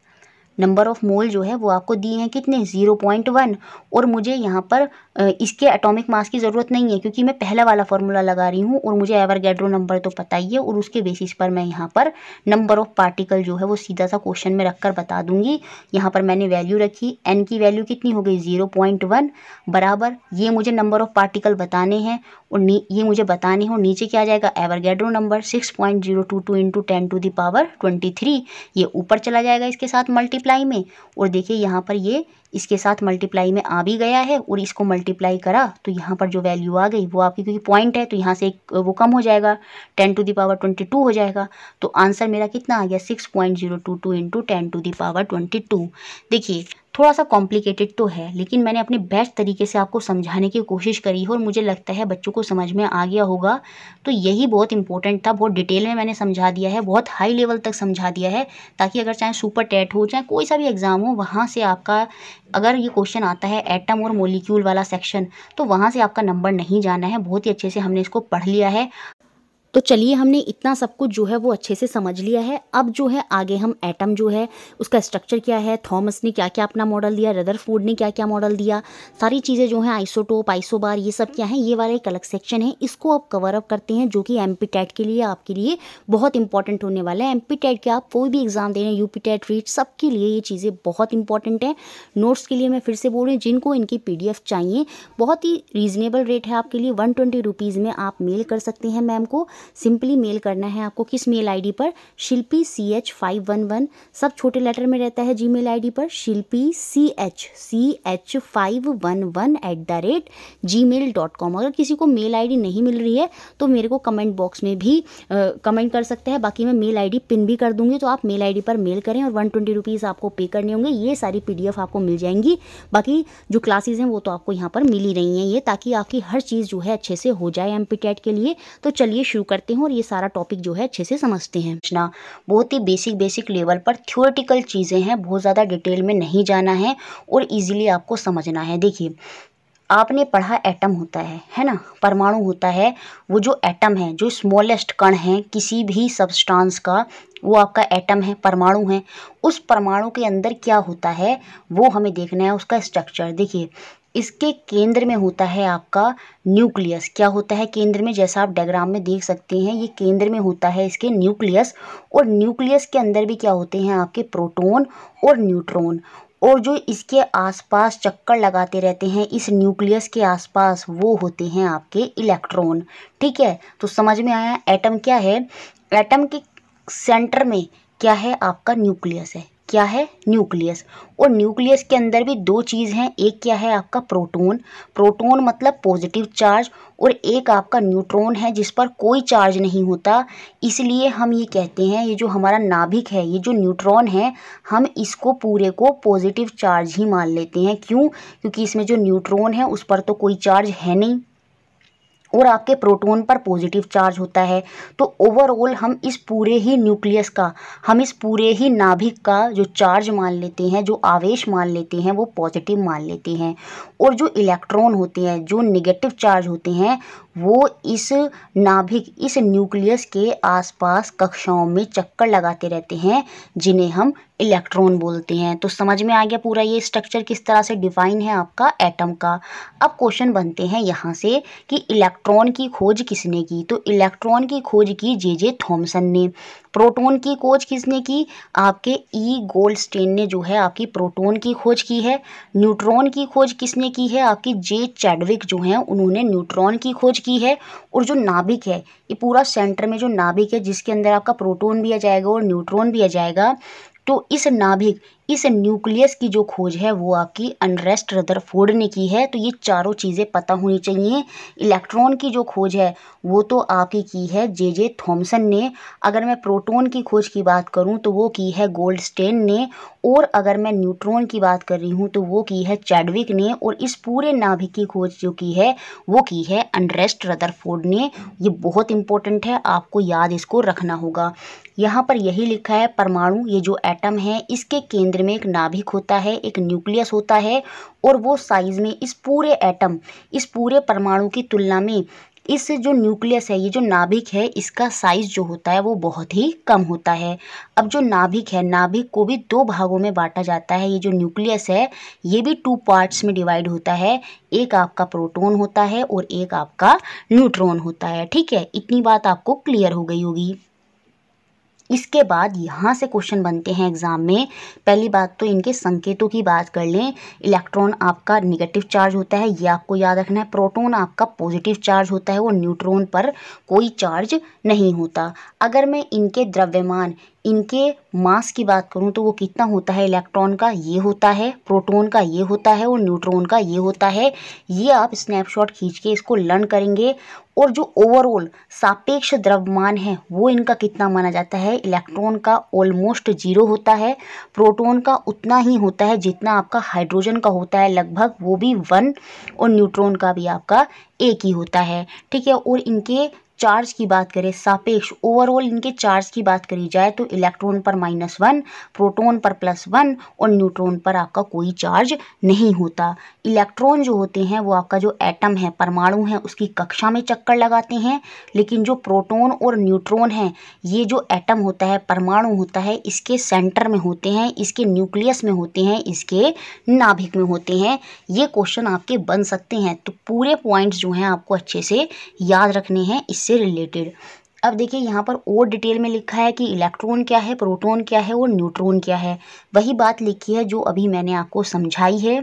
नंबर ऑफ़ मोल जो है वो आपको दिए हैं कितने ज़ीरो पॉइंट वन और मुझे यहाँ पर इसके एटॉमिक मास की ज़रूरत नहीं है क्योंकि मैं पहला वाला फार्मूला लगा रही हूँ और मुझे एवरगैड्रो नंबर तो पता ही है और उसके बेसिस पर मैं यहाँ पर नंबर ऑफ़ पार्टिकल जो है वो सीधा सा क्वेश्चन में रखकर बता दूंगी यहाँ पर मैंने वैल्यू रखी एन की वैल्यू कितनी हो गई ज़ीरो पॉइंट वन बराबर ये मुझे नंबर ऑफ़ पार्टिकल बताने हैं और ये मुझे बताने हैं और नीचे क्या जाएगा Avogadro number six point zero two two into ten to power twenty three ये ऊपर चला जाएगा इसके साथ मल्टीप्लाई में और देखिए यहाँ पर ये इसके साथ मल्टीप्लाई में आ भी गया है और इसको मल्टीप्लाई करा तो यहाँ पर जो वैल्यू आ गई वो आपकी क्योंकि पॉइंट है तो यहाँ से एक वो कम हो जाएगा ten to the power twenty two हो जाएगा तो आंसर मेरा कितना आ गया six point zero two two into ten to the power twenty two देखिए थोड़ा सा कॉम्प्लिकेटेड तो है लेकिन मैंने अपने बेस्ट तरीके से आपको समझाने की कोशिश करी है और मुझे लगता है बच्चों को समझ में आ गया होगा तो यही बहुत इंपॉर्टेंट था बहुत डिटेल में मैंने समझा दिया है बहुत हाई लेवल तक समझा दिया है ताकि अगर चाहे सुपर टेट हो चाहे कोई सा भी एग्ज़ाम हो वहाँ से आपका अगर ये क्वेश्चन आता है एटम और मोलिक्यूल वाला सेक्शन तो वहाँ से आपका नंबर नहीं जाना है बहुत ही अच्छे से हमने इसको पढ़ लिया है तो चलिए हमने इतना सब कुछ जो है वो अच्छे से समझ लिया है अब जो है आगे हम एटम जो है उसका स्ट्रक्चर क्या है थॉमस ने क्या क्या अपना मॉडल दिया रदर ने क्या क्या मॉडल दिया सारी चीज़ें जो हैं आइसोटोप आइसोबार ये सब क्या है ये वाला एक अलग सेक्शन है इसको आप कवर अप करते हैं जो कि एम के लिए आपके लिए बहुत इंपॉर्टेंट होने वाला है एम पी के आप कोई भी एग्ज़ाम दे रहे हैं यू पी टेट रीट सबके लिए ये चीज़ें बहुत इंपॉर्टेंट हैं नोट्स के लिए मैं फिर से बोल रही हूँ जिनको इनकी पी चाहिए बहुत ही रीज़नेबल रेट है आपके लिए वन ट्वेंटी में आप मेल कर सकते हैं मैम को सिंपली मेल करना है आपको किस मेल आईडी पर Shilpi C H five one one सब छोटे लेटर में रहता है जी मेल आई पर Shilpi C H C H five one one at the rate ji mail dot com अगर किसी को मेल आईडी नहीं मिल रही है तो मेरे को कमेंट बॉक्स में भी कमेंट कर सकते हैं बाकी मैं मेल आईडी पिन भी कर दूंगी तो आप मेल आईडी पर मेल करें और वन ट्वेंटी रुपीज़ आपको पे करने होंगे ये सारी पीडीएफ आपको मिल जाएंगी बाकी जो क्लासेज हैं वो तो आपको यहाँ पर मिल ही रही हैं ये ताकि आपकी हर चीज़ जो है अच्छे से हो जाए एम के लिए तो चलिए शुरू करते हैं और ये सारा टॉपिक जो है अच्छे से समझते हैं समझना बहुत ही बेसिक बेसिक लेवल पर थियोरटिकल चीज़ें हैं बहुत ज़्यादा डिटेल में नहीं जाना है और ईजिली आपको समझना है देखिए आपने पढ़ा एटम होता है है ना परमाणु होता है वो जो एटम है जो स्मॉलेस्ट कण है किसी भी सब्सटेंस का वो आपका एटम है परमाणु है उस परमाणु के अंदर क्या होता है वो हमें देखना है उसका स्ट्रक्चर देखिए इसके केंद्र में होता है आपका न्यूक्लियस क्या होता है केंद्र में जैसा आप डायग्राम में देख सकते हैं ये केंद्र में होता है इसके न्यूक्लियस और न्यूक्लियस के अंदर भी क्या होते हैं आपके प्रोटोन और न्यूट्रॉन और जो इसके आसपास चक्कर लगाते रहते हैं इस न्यूक्लियस के आसपास वो होते हैं आपके इलेक्ट्रॉन ठीक है तो समझ में आया एटम क्या है एटम के सेंटर में क्या है आपका न्यूक्लियस है क्या है न्यूक्लियस और न्यूक्लियस के अंदर भी दो चीज़ हैं एक क्या है आपका प्रोटॉन प्रोटॉन मतलब पॉजिटिव चार्ज और एक आपका न्यूट्रॉन है जिस पर कोई चार्ज नहीं होता इसलिए हम ये कहते हैं ये जो हमारा नाभिक है ये जो न्यूट्रॉन है हम इसको पूरे को पॉजिटिव चार्ज ही मान लेते हैं क्यों क्योंकि इसमें जो न्यूट्रॉन है उस पर तो कोई चार्ज है नहीं और आपके प्रोटोन पर पॉजिटिव चार्ज होता है तो ओवरऑल हम इस पूरे ही न्यूक्लियस का हम इस पूरे ही नाभिक का जो चार्ज मान लेते हैं जो आवेश मान लेते हैं वो पॉजिटिव मान लेते हैं और जो इलेक्ट्रॉन होते हैं जो निगेटिव चार्ज होते हैं वो इस नाभिक इस न्यूक्लियस के आसपास कक्षाओं में चक्कर लगाते रहते हैं जिन्हें हम इलेक्ट्रॉन बोलते हैं तो समझ में आ गया पूरा ये स्ट्रक्चर किस तरह से डिफाइन है आपका एटम का अब क्वेश्चन बनते हैं यहाँ से कि इलेक्ट्रॉन की खोज किसने की तो इलेक्ट्रॉन की खोज की जे जे थॉम्सन ने प्रोटोन की खोज किसने की आपके ई e स्टेन ने जो है आपकी प्रोटोन की खोज की है न्यूट्रॉन की खोज किसने की है आपकी जे चैडविक जो हैं उन्होंने न्यूट्रॉन की खोज की है और जो नाभिक है ये पूरा सेंटर में जो नाभिक है जिसके अंदर आपका प्रोटोन भी आ जाएगा और न्यूट्रॉन भी आ जाएगा तो इस नाभिक इस न्यूक्लियस की जो खोज है वो आपकी अनरेस्ट फोर्ड ने की है तो ये चारों चीज़ें पता होनी चाहिए इलेक्ट्रॉन की जो खोज है वो तो आपकी की है जे जे थॉम्सन ने अगर मैं प्रोटॉन की खोज की बात करूँ तो वो की है गोल्ड स्टेन ने और अगर मैं न्यूट्रॉन की बात कर रही हूँ तो वो की है चैडविक ने और इस पूरे नाभिक की खोज जो की है वो की है अनरेस्ट रदर ने ये बहुत इंपॉर्टेंट है आपको याद इसको रखना होगा यहाँ पर यही लिखा है परमाणु ये जो एटम है इसके केंद्र केंद्र में एक नाभिक होता है एक न्यूक्लियस होता है और वो साइज़ में इस पूरे एटम इस पूरे परमाणु की तुलना में इस जो न्यूक्लियस है ये जो नाभिक है इसका साइज जो होता है वो बहुत ही कम होता है अब जो नाभिक है नाभिक को भी दो भागों में बांटा जाता है ये जो न्यूक्लियस है ये भी टू पार्ट्स में डिवाइड होता है एक आपका प्रोटॉन होता है और एक आपका न्यूट्रॉन होता है ठीक है इतनी बात आपको क्लियर हो गई होगी इसके बाद यहाँ से क्वेश्चन बनते हैं एग्ज़ाम में पहली बात तो इनके संकेतों की बात कर लें इलेक्ट्रॉन आपका नेगेटिव चार्ज होता है ये आपको याद रखना है प्रोटॉन आपका पॉजिटिव चार्ज होता है और न्यूट्रॉन पर कोई चार्ज नहीं होता अगर मैं इनके द्रव्यमान इनके मास की बात करूं तो वो कितना होता है इलेक्ट्रॉन का ये होता है प्रोटोन का ये होता है और न्यूट्रॉन का ये होता है ये आप स्नैपशॉट खींच के इसको लर्न करेंगे और जो ओवरऑल सापेक्ष द्रव्यमान है वो इनका कितना माना जाता है इलेक्ट्रॉन का ऑलमोस्ट जीरो होता है प्रोटॉन का उतना ही होता है जितना आपका हाइड्रोजन का होता है लगभग वो भी वन और न्यूट्रॉन का भी आपका एक ही होता है ठीक है और इनके चार्ज की बात करें सापेक्ष ओवरऑल इनके चार्ज की बात करी जाए तो इलेक्ट्रॉन पर माइनस वन प्रोटोन पर प्लस वन और न्यूट्रॉन पर आपका कोई चार्ज नहीं होता इलेक्ट्रॉन जो होते हैं वो आपका जो एटम है परमाणु है उसकी कक्षा में चक्कर लगाते हैं लेकिन जो प्रोटोन और न्यूट्रॉन है ये जो एटम होता है परमाणु होता है इसके सेंटर में होते हैं इसके न्यूक्लियस में होते हैं इसके नाभिक में होते हैं ये क्वेश्चन आपके बन सकते हैं तो पूरे पॉइंट्स जो हैं आपको अच्छे से याद रखने हैं इससे से रिलेटेड अब देखिए यहाँ पर और डिटेल में लिखा है कि इलेक्ट्रॉन क्या है प्रोटॉन क्या है और न्यूट्रॉन क्या है वही बात लिखी है जो अभी मैंने आपको समझाई है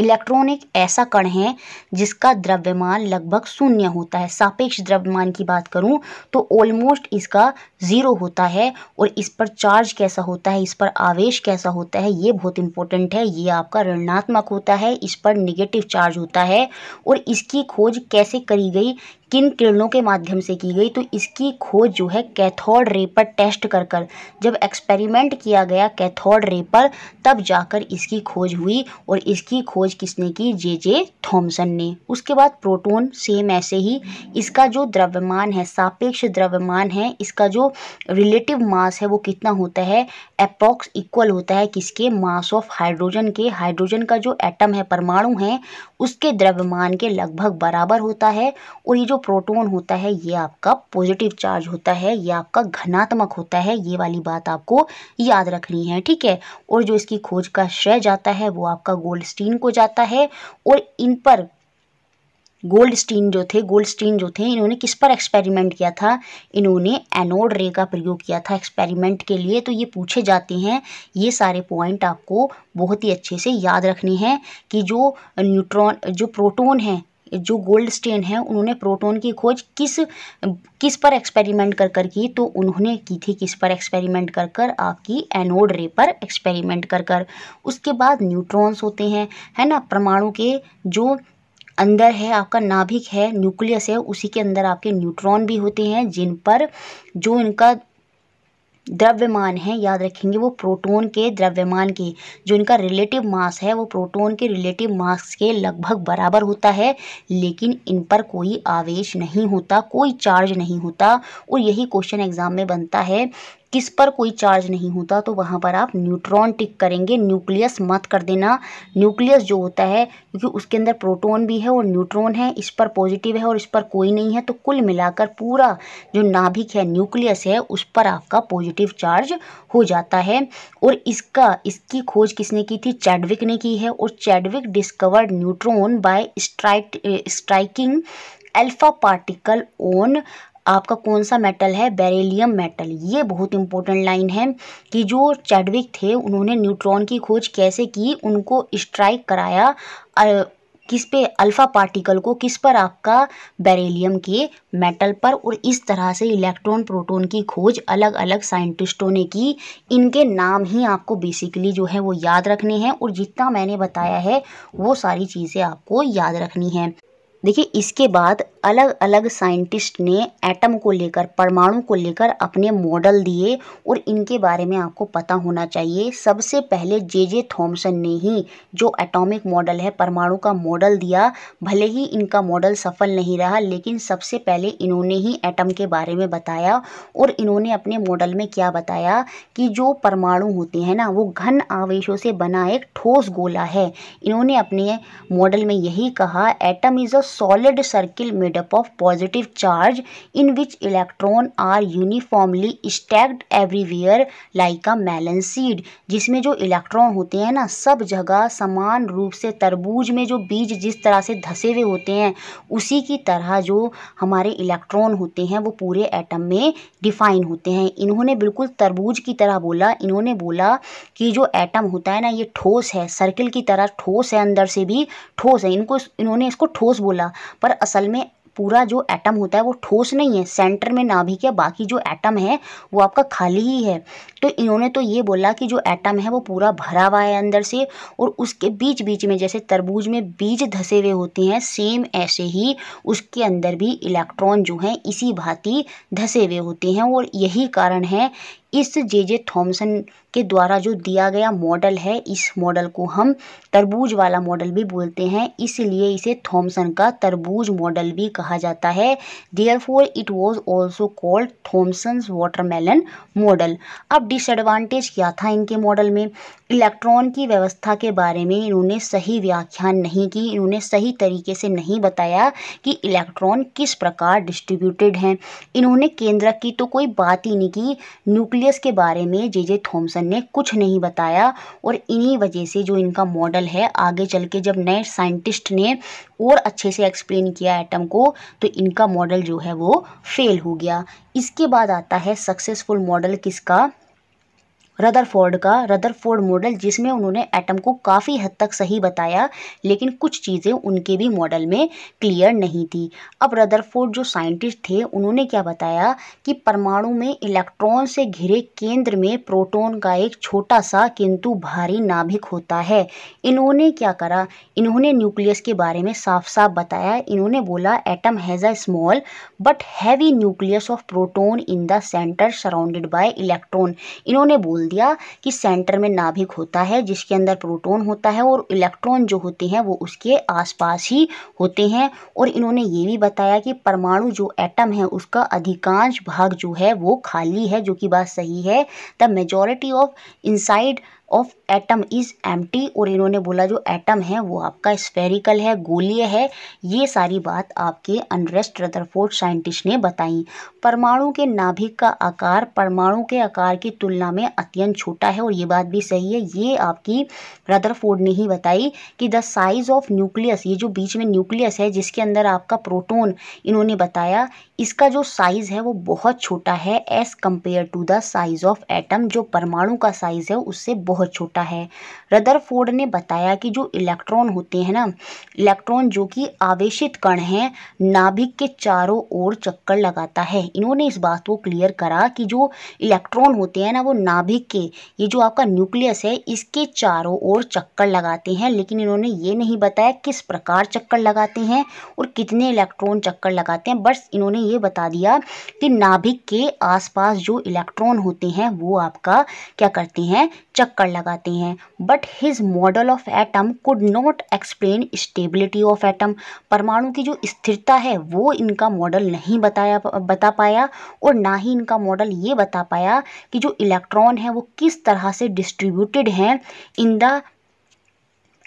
इलेक्ट्रॉन एक ऐसा कण है जिसका द्रव्यमान लगभग शून्य होता है सापेक्ष द्रव्यमान की बात करूं तो ऑलमोस्ट इसका ज़ीरो होता है और इस पर चार्ज कैसा होता है इस पर आवेश कैसा होता है ये बहुत इंपॉर्टेंट है ये आपका ऋणात्मक होता है इस पर निगेटिव चार्ज होता है और इसकी खोज कैसे करी गई किन किरणों के माध्यम से की गई तो इसकी खोज जो है कैथोड रे पर टेस्ट कर कर जब एक्सपेरिमेंट किया गया कैथोड रे पर तब जाकर इसकी खोज हुई और इसकी खोज किसने की जे जे थॉमसन ने उसके बाद प्रोटॉन सेम ऐसे ही इसका जो द्रव्यमान है सापेक्ष द्रव्यमान है इसका जो रिलेटिव मास है वो कितना होता है अप्रॉक्स इक्वल होता है किसके मास ऑफ हाइड्रोजन के हाइड्रोजन का जो एटम है परमाणु है उसके द्रव्यमान के लगभग बराबर होता है और ये जो प्रोटोन होता है ये आपका पॉजिटिव चार्ज होता है ये आपका घनात्मक होता है ये वाली बात आपको याद रखनी है ठीक है और जो इसकी खोज का श्रेय जाता है वो आपका गोल्डस्टीन को जाता है और इन पर गोल्ड स्टीन जो थे गोल्ड स्टीन जो थे इन्होंने किस पर एक्सपेरिमेंट किया था इन्होंने एनोड रे का प्रयोग किया था एक्सपेरिमेंट के लिए तो ये पूछे जाते हैं ये सारे पॉइंट आपको बहुत ही अच्छे से याद रखने हैं कि जो न्यूट्रॉन जो प्रोटोन है जो गोल्ड स्टेन है उन्होंने प्रोटॉन की खोज किस किस पर एक्सपेरिमेंट कर कर की तो उन्होंने की थी किस पर एक्सपेरिमेंट कर कर आपकी एनोड रे पर एक्सपेरिमेंट कर कर उसके बाद न्यूट्रॉन्स होते हैं है ना परमाणु के जो अंदर है आपका नाभिक है न्यूक्लियस है उसी के अंदर आपके न्यूट्रॉन भी होते हैं जिन पर जो इनका द्रव्यमान है याद रखेंगे वो प्रोटॉन के द्रव्यमान के जो इनका रिलेटिव मास है वो प्रोटॉन के रिलेटिव मास के लगभग बराबर होता है लेकिन इन पर कोई आवेश नहीं होता कोई चार्ज नहीं होता और यही क्वेश्चन एग्जाम में बनता है किस पर कोई चार्ज नहीं होता तो वहाँ पर आप न्यूट्रॉन टिक करेंगे न्यूक्लियस मत कर देना न्यूक्लियस जो होता है क्योंकि उसके अंदर प्रोटॉन भी है और न्यूट्रॉन है इस पर पॉजिटिव है और इस पर कोई नहीं है तो कुल मिलाकर पूरा जो नाभिक है न्यूक्लियस है उस पर आपका पॉजिटिव चार्ज हो जाता है और इसका इसकी खोज किसने की थी चैडविक ने की है और Chadwick discovered neutron by strike striking alpha particle on आपका कौन सा मेटल है बेरेलियम मेटल ये बहुत इंपॉर्टेंट लाइन है कि जो चैडविक थे उन्होंने न्यूट्रॉन की खोज कैसे की उनको स्ट्राइक कराया किस पे अल्फ़ा पार्टिकल को किस पर आपका बेरेलियम के मेटल पर और इस तरह से इलेक्ट्रॉन प्रोटॉन की खोज अलग अलग साइंटिस्टों ने की इनके नाम ही आपको बेसिकली जो है वो याद रखने हैं और जितना मैंने बताया है वो सारी चीज़ें आपको याद रखनी है देखिए इसके बाद अलग अलग साइंटिस्ट ने एटम को लेकर परमाणु को लेकर अपने मॉडल दिए और इनके बारे में आपको पता होना चाहिए सबसे पहले जे जे थॉम्सन ने ही जो एटॉमिक मॉडल है परमाणु का मॉडल दिया भले ही इनका मॉडल सफल नहीं रहा लेकिन सबसे पहले इन्होंने ही एटम के बारे में बताया और इन्होंने अपने मॉडल में क्या बताया कि जो परमाणु होते हैं ना वो घन आवेशों से बना एक ठोस गोला है इन्होंने अपने मॉडल में यही कहा atom is a solid circle made up of positive charge in which electron are uniformly stacked everywhere like a melon seed जिसमें जो इलेक्ट्रॉन होते हैं ना सब जगह समान रूप से तरबूज में जो बीज जिस तरह से धसे हुए होते हैं उसी की तरह जो हमारे इलेक्ट्रॉन होते हैं वो पूरे एटम में डिफाइन होते हैं इन्होंने बिल्कुल तरबूज की तरह बोला इन्होंने बोला कि जो एटम होता है ना ये ठोस है सर्किल की तरह ठोस है अंदर से भी ठोस है इनको इन्होंने इसको ठोस बोला निकला पर असल में पूरा जो एटम होता है वो ठोस नहीं है सेंटर में नाभिक या बाकी जो एटम है वो आपका खाली ही है तो इन्होंने तो ये बोला कि जो एटम है वो पूरा भरा हुआ है अंदर से और उसके बीच बीच में जैसे तरबूज में बीज धसे हुए होते हैं सेम ऐसे ही उसके अंदर भी इलेक्ट्रॉन जो हैं इसी भांति धसे हुए होते हैं और यही कारण है इस जे जे थॉम्सन के द्वारा जो दिया गया मॉडल है इस मॉडल को हम तरबूज वाला मॉडल भी बोलते हैं इसलिए इसे थॉम्सन का तरबूज मॉडल भी कहा जाता है therefore it was also called Thomson watermelon model अब डिसएडवांटेज क्या था इनके मॉडल में इलेक्ट्रॉन की व्यवस्था के बारे में इन्होंने सही व्याख्यान नहीं की इन्होंने सही तरीके से नहीं बताया कि इलेक्ट्रॉन किस प्रकार डिस्ट्रीब्यूटेड हैं इन्होंने केंद्रक की तो कोई बात ही नहीं की न्यूक्लियस के बारे में जे जे थॉम्सन ने कुछ नहीं बताया और इन्हीं वजह से जो इनका मॉडल है आगे चल के जब नए साइंटिस्ट ने और अच्छे से एक्सप्लेन किया एटम को तो इनका मॉडल जो है वो फेल हो गया इसके बाद आता है सक्सेसफुल मॉडल किसका रदरफोर्ड का रदरफोर्ड मॉडल जिसमें उन्होंने एटम को काफ़ी हद तक सही बताया लेकिन कुछ चीज़ें उनके भी मॉडल में क्लियर नहीं थी अब रदरफोर्ड जो साइंटिस्ट थे उन्होंने क्या बताया कि परमाणु में इलेक्ट्रॉन से घिरे केंद्र में प्रोटोन का एक छोटा सा किंतु भारी नाभिक होता है इन्होंने क्या करा इन्होंने न्यूक्लियस के बारे में साफ साफ बताया इन्होंने बोला atom has a small but heavy nucleus of proton in the centre surrounded by electron इन्होंने बोल दिया कि सेंटर में नाभिक होता है जिसके अंदर प्रोटॉन होता है और इलेक्ट्रॉन जो होते हैं वो उसके आसपास ही होते हैं और इन्होंने ये भी बताया कि परमाणु जो एटम है उसका अधिकांश भाग जो है वो खाली है जो कि बात सही है the majority of inside of atom is empty और इन्होंने बोला जो एटम है वो आपका स्फेरिकल है गोलीय है ये सारी बात आपके अनरेस्ट रदरफोर्ड साइंटिस्ट ने बताई परमाणु के नाभिक का आकार परमाणु के आकार की तुलना में अत्यंत छोटा है और ये बात भी सही है ये आपकी रदरफोर्ड ने ही बताई कि द साइज ऑफ न्यूक्लियस ये जो बीच में न्यूक्लियस है जिसके अंदर आपका प्रोटोन इन्होंने बताया इसका जो साइज़ है वो बहुत छोटा है as compare to the size of atom जो परमाणु का साइज़ है उससे बहुत बहुत छोटा है रदरफोर्ड ने बताया कि जो इलेक्ट्रॉन होते हैं ना इलेक्ट्रॉन जो कि आवेशित कण हैं नाभिक के चारों ओर चक्कर लगाता है इन्होंने इस बात को क्लियर करा कि जो इलेक्ट्रॉन होते हैं ना वो नाभिक के ये जो आपका न्यूक्लियस है इसके चारों ओर चक्कर लगाते हैं लेकिन इन्होंने ये नहीं बताया किस प्रकार चक्कर लगाते हैं और कितने इलेक्ट्रॉन चक्कर लगाते हैं बस इन्होंने ये बता दिया कि नाभिक के आसपास जो इलेक्ट्रॉन होते हैं वो आपका क्या करते हैं चक्कर चक्कर लगाती हैं but his model of atom could not explain stability of atom परमाणु की जो स्थिरता है वो इनका मॉडल नहीं बताया बता पाया और ना ही इनका मॉडल ये बता पाया कि जो इलेक्ट्रॉन है वो किस तरह से डिस्ट्रीब्यूटेड हैं in the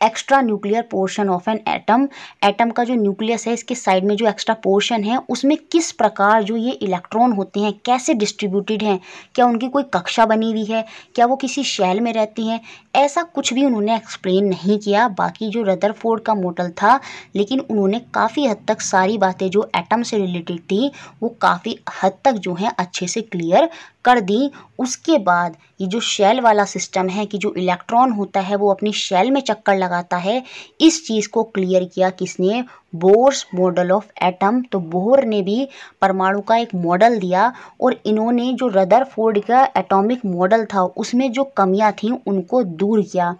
extra nuclear portion of an atom atom का जो न्यूक्लियस है इसके साइड में जो एक्स्ट्रा पोर्शन है उसमें किस प्रकार जो ये इलेक्ट्रॉन होते हैं कैसे डिस्ट्रीब्यूटेड हैं क्या उनकी कोई कक्षा बनी हुई है क्या वो किसी शैल में रहती हैं ऐसा कुछ भी उन्होंने एक्सप्लेन नहीं किया बाकी जो रदरफोर्ड का मॉडल था लेकिन उन्होंने काफ़ी हद तक सारी बातें जो एटम से रिलेटेड थी वो काफ़ी हद तक जो है अच्छे से क्लियर कर दी उसके बाद ये जो शेल वाला सिस्टम है कि जो इलेक्ट्रॉन होता है वो अपनी शेल में चक्कर लगाता है इस चीज़ को क्लियर किया किसने बोर्स मॉडल ऑफ एटम तो बोहर ने भी परमाणु का एक मॉडल दिया और इन्होंने जो रदर फोर्ड का एटॉमिक मॉडल था उसमें जो कमियां थीं उनको दूर किया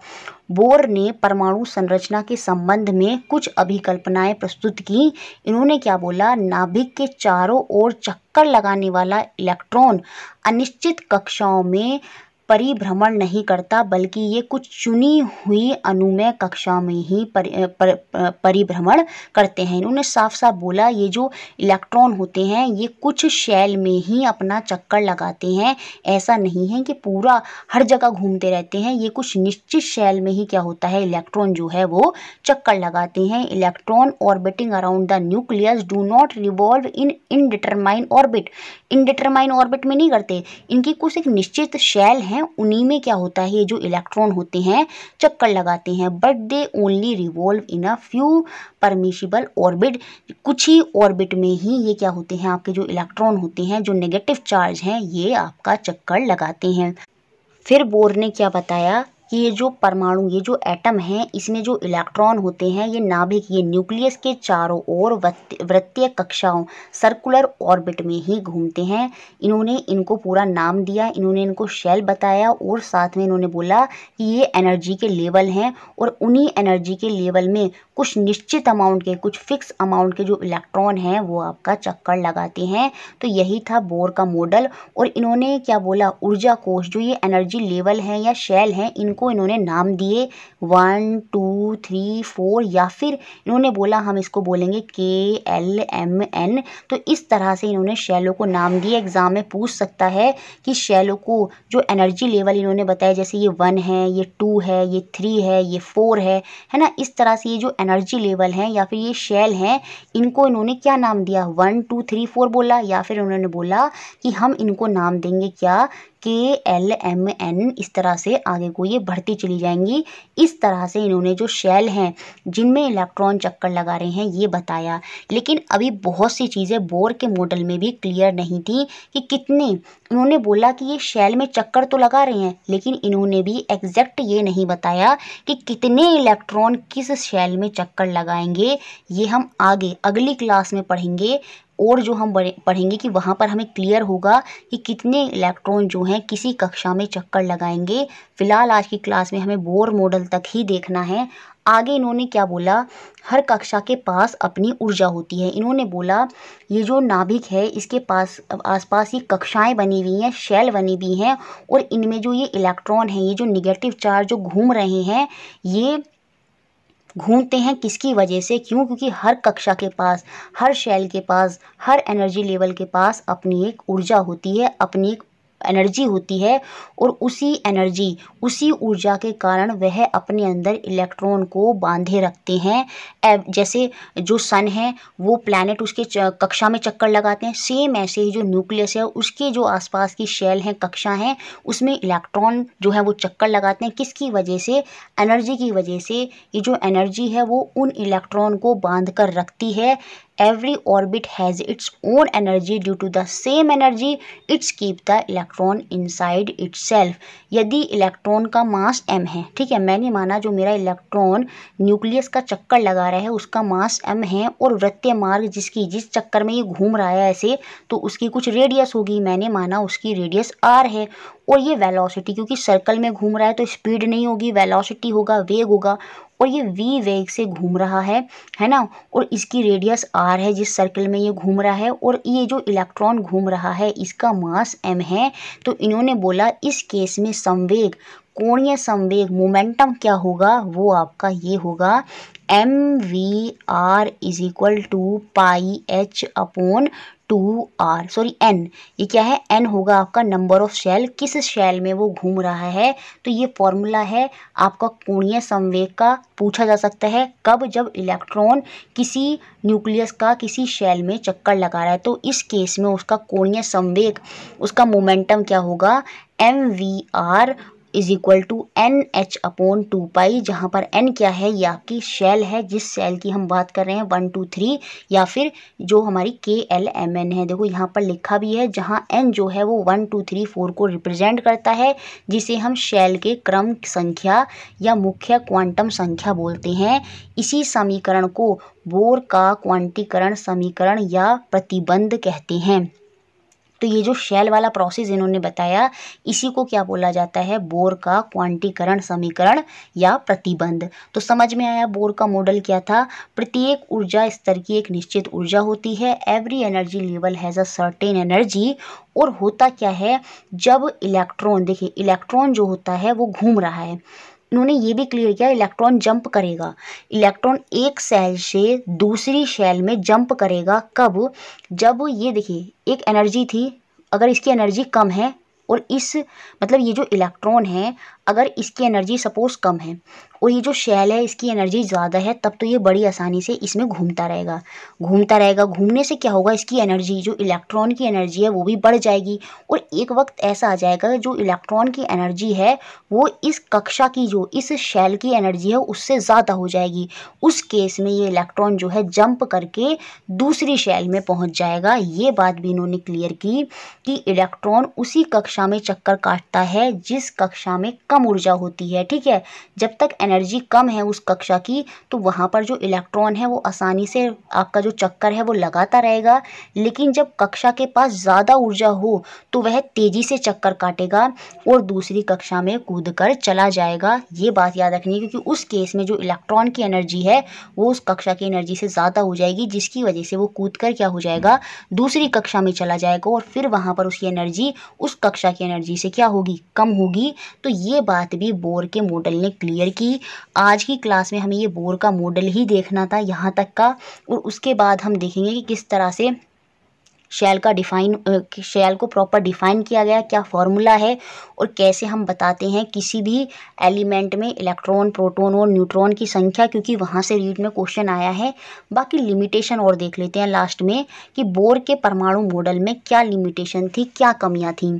बोर ने परमाणु संरचना के संबंध में कुछ अभिकल्पनाएं प्रस्तुत की इन्होंने क्या बोला नाभिक के चारों ओर चक्कर लगाने वाला इलेक्ट्रॉन अनिश्चित कक्षाओं में परिभ्रमण नहीं करता बल्कि ये कुछ चुनी हुई अनुमेय कक्षा में ही परिभ्रमण पर, पर, परिभ्रमण करते हैं इन्होंने साफ साफ बोला ये जो इलेक्ट्रॉन होते हैं ये कुछ शैल में ही अपना चक्कर लगाते हैं ऐसा नहीं है कि पूरा हर जगह घूमते रहते हैं ये कुछ निश्चित शैल में ही क्या होता है इलेक्ट्रॉन जो है वो चक्कर लगाते हैं electron orbiting around the nucleus do not revolve in indeterminate orbit indeterminate orbit में नहीं करते इनकी कुछ एक निश्चित शैल है हैं उन्हीं में क्या होता है ये जो इलेक्ट्रॉन होते हैं चक्कर लगाते हैं but they only revolve in a few permissible orbit कुछ ही ऑर्बिट में ही ये क्या होते हैं आपके जो इलेक्ट्रॉन होते हैं जो नेगेटिव चार्ज हैं ये आपका चक्कर लगाते हैं फिर बोर ने क्या बताया कि ये जो परमाणु ये जो एटम हैं इसमें जो इलेक्ट्रॉन होते हैं ये नाभिक ये न्यूक्लियस के चारों ओर वृत्तीय कक्षाओं सर्कुलर ऑर्बिट में ही घूमते हैं इन्होंने इनको पूरा नाम दिया इन्होंने इनको शेल बताया और साथ में इन्होंने बोला कि ये एनर्जी के लेवल हैं और उन्हीं एनर्जी के लेवल में कुछ निश्चित अमाउंट के कुछ फिक्स अमाउंट के जो इलेक्ट्रॉन हैं वो आपका चक्कर लगाते हैं तो यही था बोर का मॉडल और इन्होंने क्या बोला ऊर्जा कोष जो ये एनर्जी लेवल हैं या शेल हैं इन को इन्होंने नाम दिए वन टू थ्री फोर या फिर इन्होंने बोला हम इसको बोलेंगे के एल एम एन तो इस तरह से इन्होंने शैलो को नाम दिए एग्ज़ाम में पूछ सकता है कि शैलो को जो एनर्जी लेवल इन्होंने बताया जैसे ये वन है ये टू है ये थ्री है ये फोर है है ना इस तरह से ये जो एनर्जी लेवल हैं या फिर ये शैल हैं इनको इन्होंने क्या नाम दिया वन टू थ्री फोर बोला या फिर उन्होंने बोला कि हम इनको नाम देंगे क्या के एल एम एन इस तरह से आगे को ये बढ़ती चली जाएंगी इस तरह से इन्होंने जो शेल हैं जिनमें इलेक्ट्रॉन चक्कर लगा रहे हैं ये बताया लेकिन अभी बहुत सी चीज़ें बोर के मॉडल में भी क्लियर नहीं थी कि कितने उन्होंने बोला कि ये शेल में चक्कर तो लगा रहे हैं लेकिन इन्होंने भी एग्जैक्ट ये नहीं बताया कि कितने इलेक्ट्रॉन किस शेल में चक्कर लगाएंगे ये हम आगे अगली क्लास में पढ़ेंगे और जो हम पढ़ेंगे कि वहाँ पर हमें क्लियर होगा कि कितने इलेक्ट्रॉन जो हैं किसी कक्षा में चक्कर लगाएंगे फ़िलहाल आज की क्लास में हमें बोर मॉडल तक ही देखना है आगे इन्होंने क्या बोला हर कक्षा के पास अपनी ऊर्जा होती है इन्होंने बोला ये जो नाभिक है इसके पास आसपास ये कक्षाएं बनी हुई हैं शैल बनी हुई हैं और इनमें जो ये इलेक्ट्रॉन हैं ये जो निगेटिव चार्ज जो घूम रहे हैं ये घूमते हैं किसकी वजह से क्यों क्योंकि हर कक्षा के पास हर शैल के पास हर एनर्जी लेवल के पास अपनी एक ऊर्जा होती है अपनी एक एनर्जी होती है और उसी एनर्जी उसी ऊर्जा के कारण वह अपने अंदर इलेक्ट्रॉन को बांधे रखते हैं जैसे जो सन है वो प्लानट उसके कक्षा में चक्कर लगाते हैं सेम ऐसे ही जो न्यूक्लियस है उसके जो आसपास की शेल हैं कक्षा हैं उसमें इलेक्ट्रॉन जो है वो चक्कर लगाते हैं किसकी वजह से एनर्जी की वजह से ये जो एनर्जी है वो उन इलेक्ट्रॉन को बांध कर रखती है every orbit has its own energy due to the same energy it's keep the electron inside itself यदि इलेक्ट्रॉन का मास m है ठीक है मैंने माना जो मेरा इलेक्ट्रॉन न्यूक्लियस का चक्कर लगा रहा है उसका मास m है और वृत्तीय मार्ग जिसकी जिस चक्कर में ये घूम रहा है ऐसे तो उसकी कुछ रेडियस होगी मैंने माना उसकी रेडियस r है और ये वेलोसिटी क्योंकि सर्कल में घूम रहा है तो स्पीड नहीं होगी वेलोसिटी होगा वेग होगा और ये वी वेग से घूम रहा है है ना और इसकी रेडियस आर है जिस सर्कल में ये घूम रहा है और ये जो इलेक्ट्रॉन घूम रहा है इसका मास एम है तो इन्होंने बोला इस केस में संवेग कोणीय संवेग मोमेंटम क्या होगा वो आपका ये होगा M V R is equal to pi H upon two R sorry N ये क्या है एन होगा आपका नंबर ऑफ शेल किस शेल में वो घूम रहा है तो ये फॉर्मूला है आपका कोणीय संवेग का पूछा जा सकता है कब जब इलेक्ट्रॉन किसी न्यूक्लियस का किसी शेल में चक्कर लगा रहा है तो इस केस में उसका कोणीय संवेग उसका मोमेंटम क्या होगा M V R is equal to N H upon two pi जहाँ पर एन क्या है ये आपकी शेल है जिस सेल की हम बात कर रहे हैं वन टू थ्री या फिर जो हमारी के एल एम एन है देखो यहाँ पर लिखा भी है जहाँ एन जो है वो वन टू थ्री फोर को रिप्रेजेंट करता है जिसे हम शेल के क्रम संख्या या मुख्य क्वांटम संख्या बोलते हैं इसी समीकरण को बोर का क्वांटीकरण समीकरण या प्रतिबंध कहते हैं तो ये जो शेल वाला प्रोसेस इन्होंने बताया इसी को क्या बोला जाता है बोर का क्वांटीकरण समीकरण या प्रतिबंध तो समझ में आया बोर का मॉडल क्या था प्रत्येक ऊर्जा स्तर की एक निश्चित ऊर्जा होती है every energy level has a certain energy और होता क्या है जब इलेक्ट्रॉन देखिए इलेक्ट्रॉन जो होता है वो घूम रहा है उन्होंने ये भी क्लियर किया इलेक्ट्रॉन जंप करेगा इलेक्ट्रॉन एक सेल से दूसरी सेल में जंप करेगा कब जब ये देखिए एक एनर्जी थी अगर इसकी एनर्जी कम है और इस मतलब ये जो इलेक्ट्रॉन है अगर इसकी एनर्जी सपोज कम है और ये जो शैल है इसकी एनर्जी ज़्यादा है तब तो ये बड़ी आसानी से इसमें घूमता रहेगा घूमता रहेगा घूमने से क्या होगा इसकी एनर्जी जो इलेक्ट्रॉन की एनर्जी है वो भी बढ़ जाएगी और एक वक्त ऐसा आ जाएगा जो इलेक्ट्रॉन की एनर्जी है वो इस कक्षा की जो इस शैल की एनर्जी है उससे ज़्यादा हो जाएगी उस केस में ये इलेक्ट्रॉन जो है जंप करके दूसरी शैल में पहुँच जाएगा ये बात भी इन्होंने क्लियर की कि इलेक्ट्रॉन उसी कक्षा में चक्कर काटता है जिस कक्षा में कम ऊर्जा होती है ठीक है जब तक एनर्जी एनर्जी कम है उस कक्षा की तो वहाँ पर जो इलेक्ट्रॉन है वो आसानी से आपका जो चक्कर है वो लगाता रहेगा लेकिन जब कक्षा के पास ज़्यादा ऊर्जा हो तो वह तेज़ी से चक्कर काटेगा और दूसरी कक्षा में कूद कर चला जाएगा ये बात याद रखनी क्योंकि उस केस में जो इलेक्ट्रॉन की एनर्जी है वो उस कक्षा की एनर्जी से ज़्यादा हो जाएगी जिसकी वजह से वो कूद कर क्या हो जाएगा दूसरी कक्षा में चला जाएगा और फिर वहाँ पर उसकी एनर्जी उस कक्षा की एनर्जी से क्या होगी कम होगी तो ये बात भी बोर के मॉडल ने क्लियर की आज की क्लास में हमें ये बोर का मॉडल ही देखना था यहाँ तक का और उसके बाद हम देखेंगे कि किस तरह से शैल का डिफाइन शैल को प्रॉपर डिफाइन किया गया क्या फॉर्मूला है और कैसे हम बताते हैं किसी भी एलिमेंट में इलेक्ट्रॉन प्रोटॉन और न्यूट्रॉन की संख्या क्योंकि वहाँ से रीड में क्वेश्चन आया है बाकी लिमिटेशन और देख लेते हैं लास्ट में कि बोर के परमाणु मॉडल में क्या लिमिटेशन थी क्या कमियाँ थीं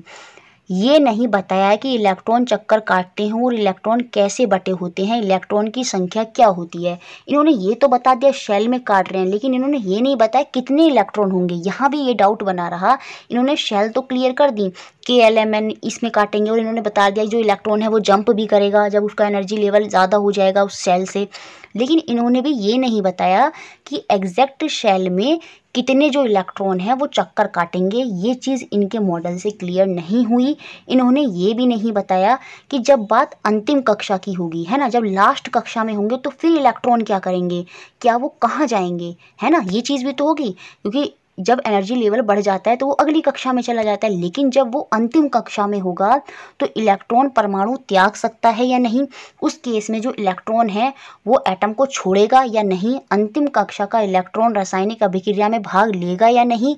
ये नहीं बताया कि इलेक्ट्रॉन चक्कर काटते हैं और इलेक्ट्रॉन कैसे बटे होते हैं इलेक्ट्रॉन की संख्या क्या होती है इन्होंने ये तो बता दिया शेल में काट रहे हैं लेकिन इन्होंने ये नहीं बताया कितने इलेक्ट्रॉन होंगे यहाँ भी ये डाउट बना रहा इन्होंने शेल तो क्लियर कर दी के एल एम एन इसमें काटेंगे और इन्होंने बता दिया जो इलेक्ट्रॉन है वो जंप भी करेगा जब उसका एनर्जी लेवल ज़्यादा हो जाएगा उस सेल से लेकिन इन्होंने भी ये नहीं बताया कि एग्जैक्ट शेल में कितने जो इलेक्ट्रॉन हैं वो चक्कर काटेंगे ये चीज़ इनके मॉडल से क्लियर नहीं हुई इन्होंने ये भी नहीं बताया कि जब बात अंतिम कक्षा की होगी है ना जब लास्ट कक्षा में होंगे तो फिर इलेक्ट्रॉन क्या करेंगे क्या वो कहाँ जाएंगे है ना ये चीज़ भी तो होगी क्योंकि जब एनर्जी लेवल बढ़ जाता है तो वो अगली कक्षा में चला जाता है लेकिन जब वो अंतिम कक्षा में होगा तो इलेक्ट्रॉन परमाणु त्याग सकता है या नहीं उस केस में जो इलेक्ट्रॉन है वो एटम को छोड़ेगा या नहीं अंतिम कक्षा का इलेक्ट्रॉन रासायनिक अभिक्रिया में भाग लेगा या नहीं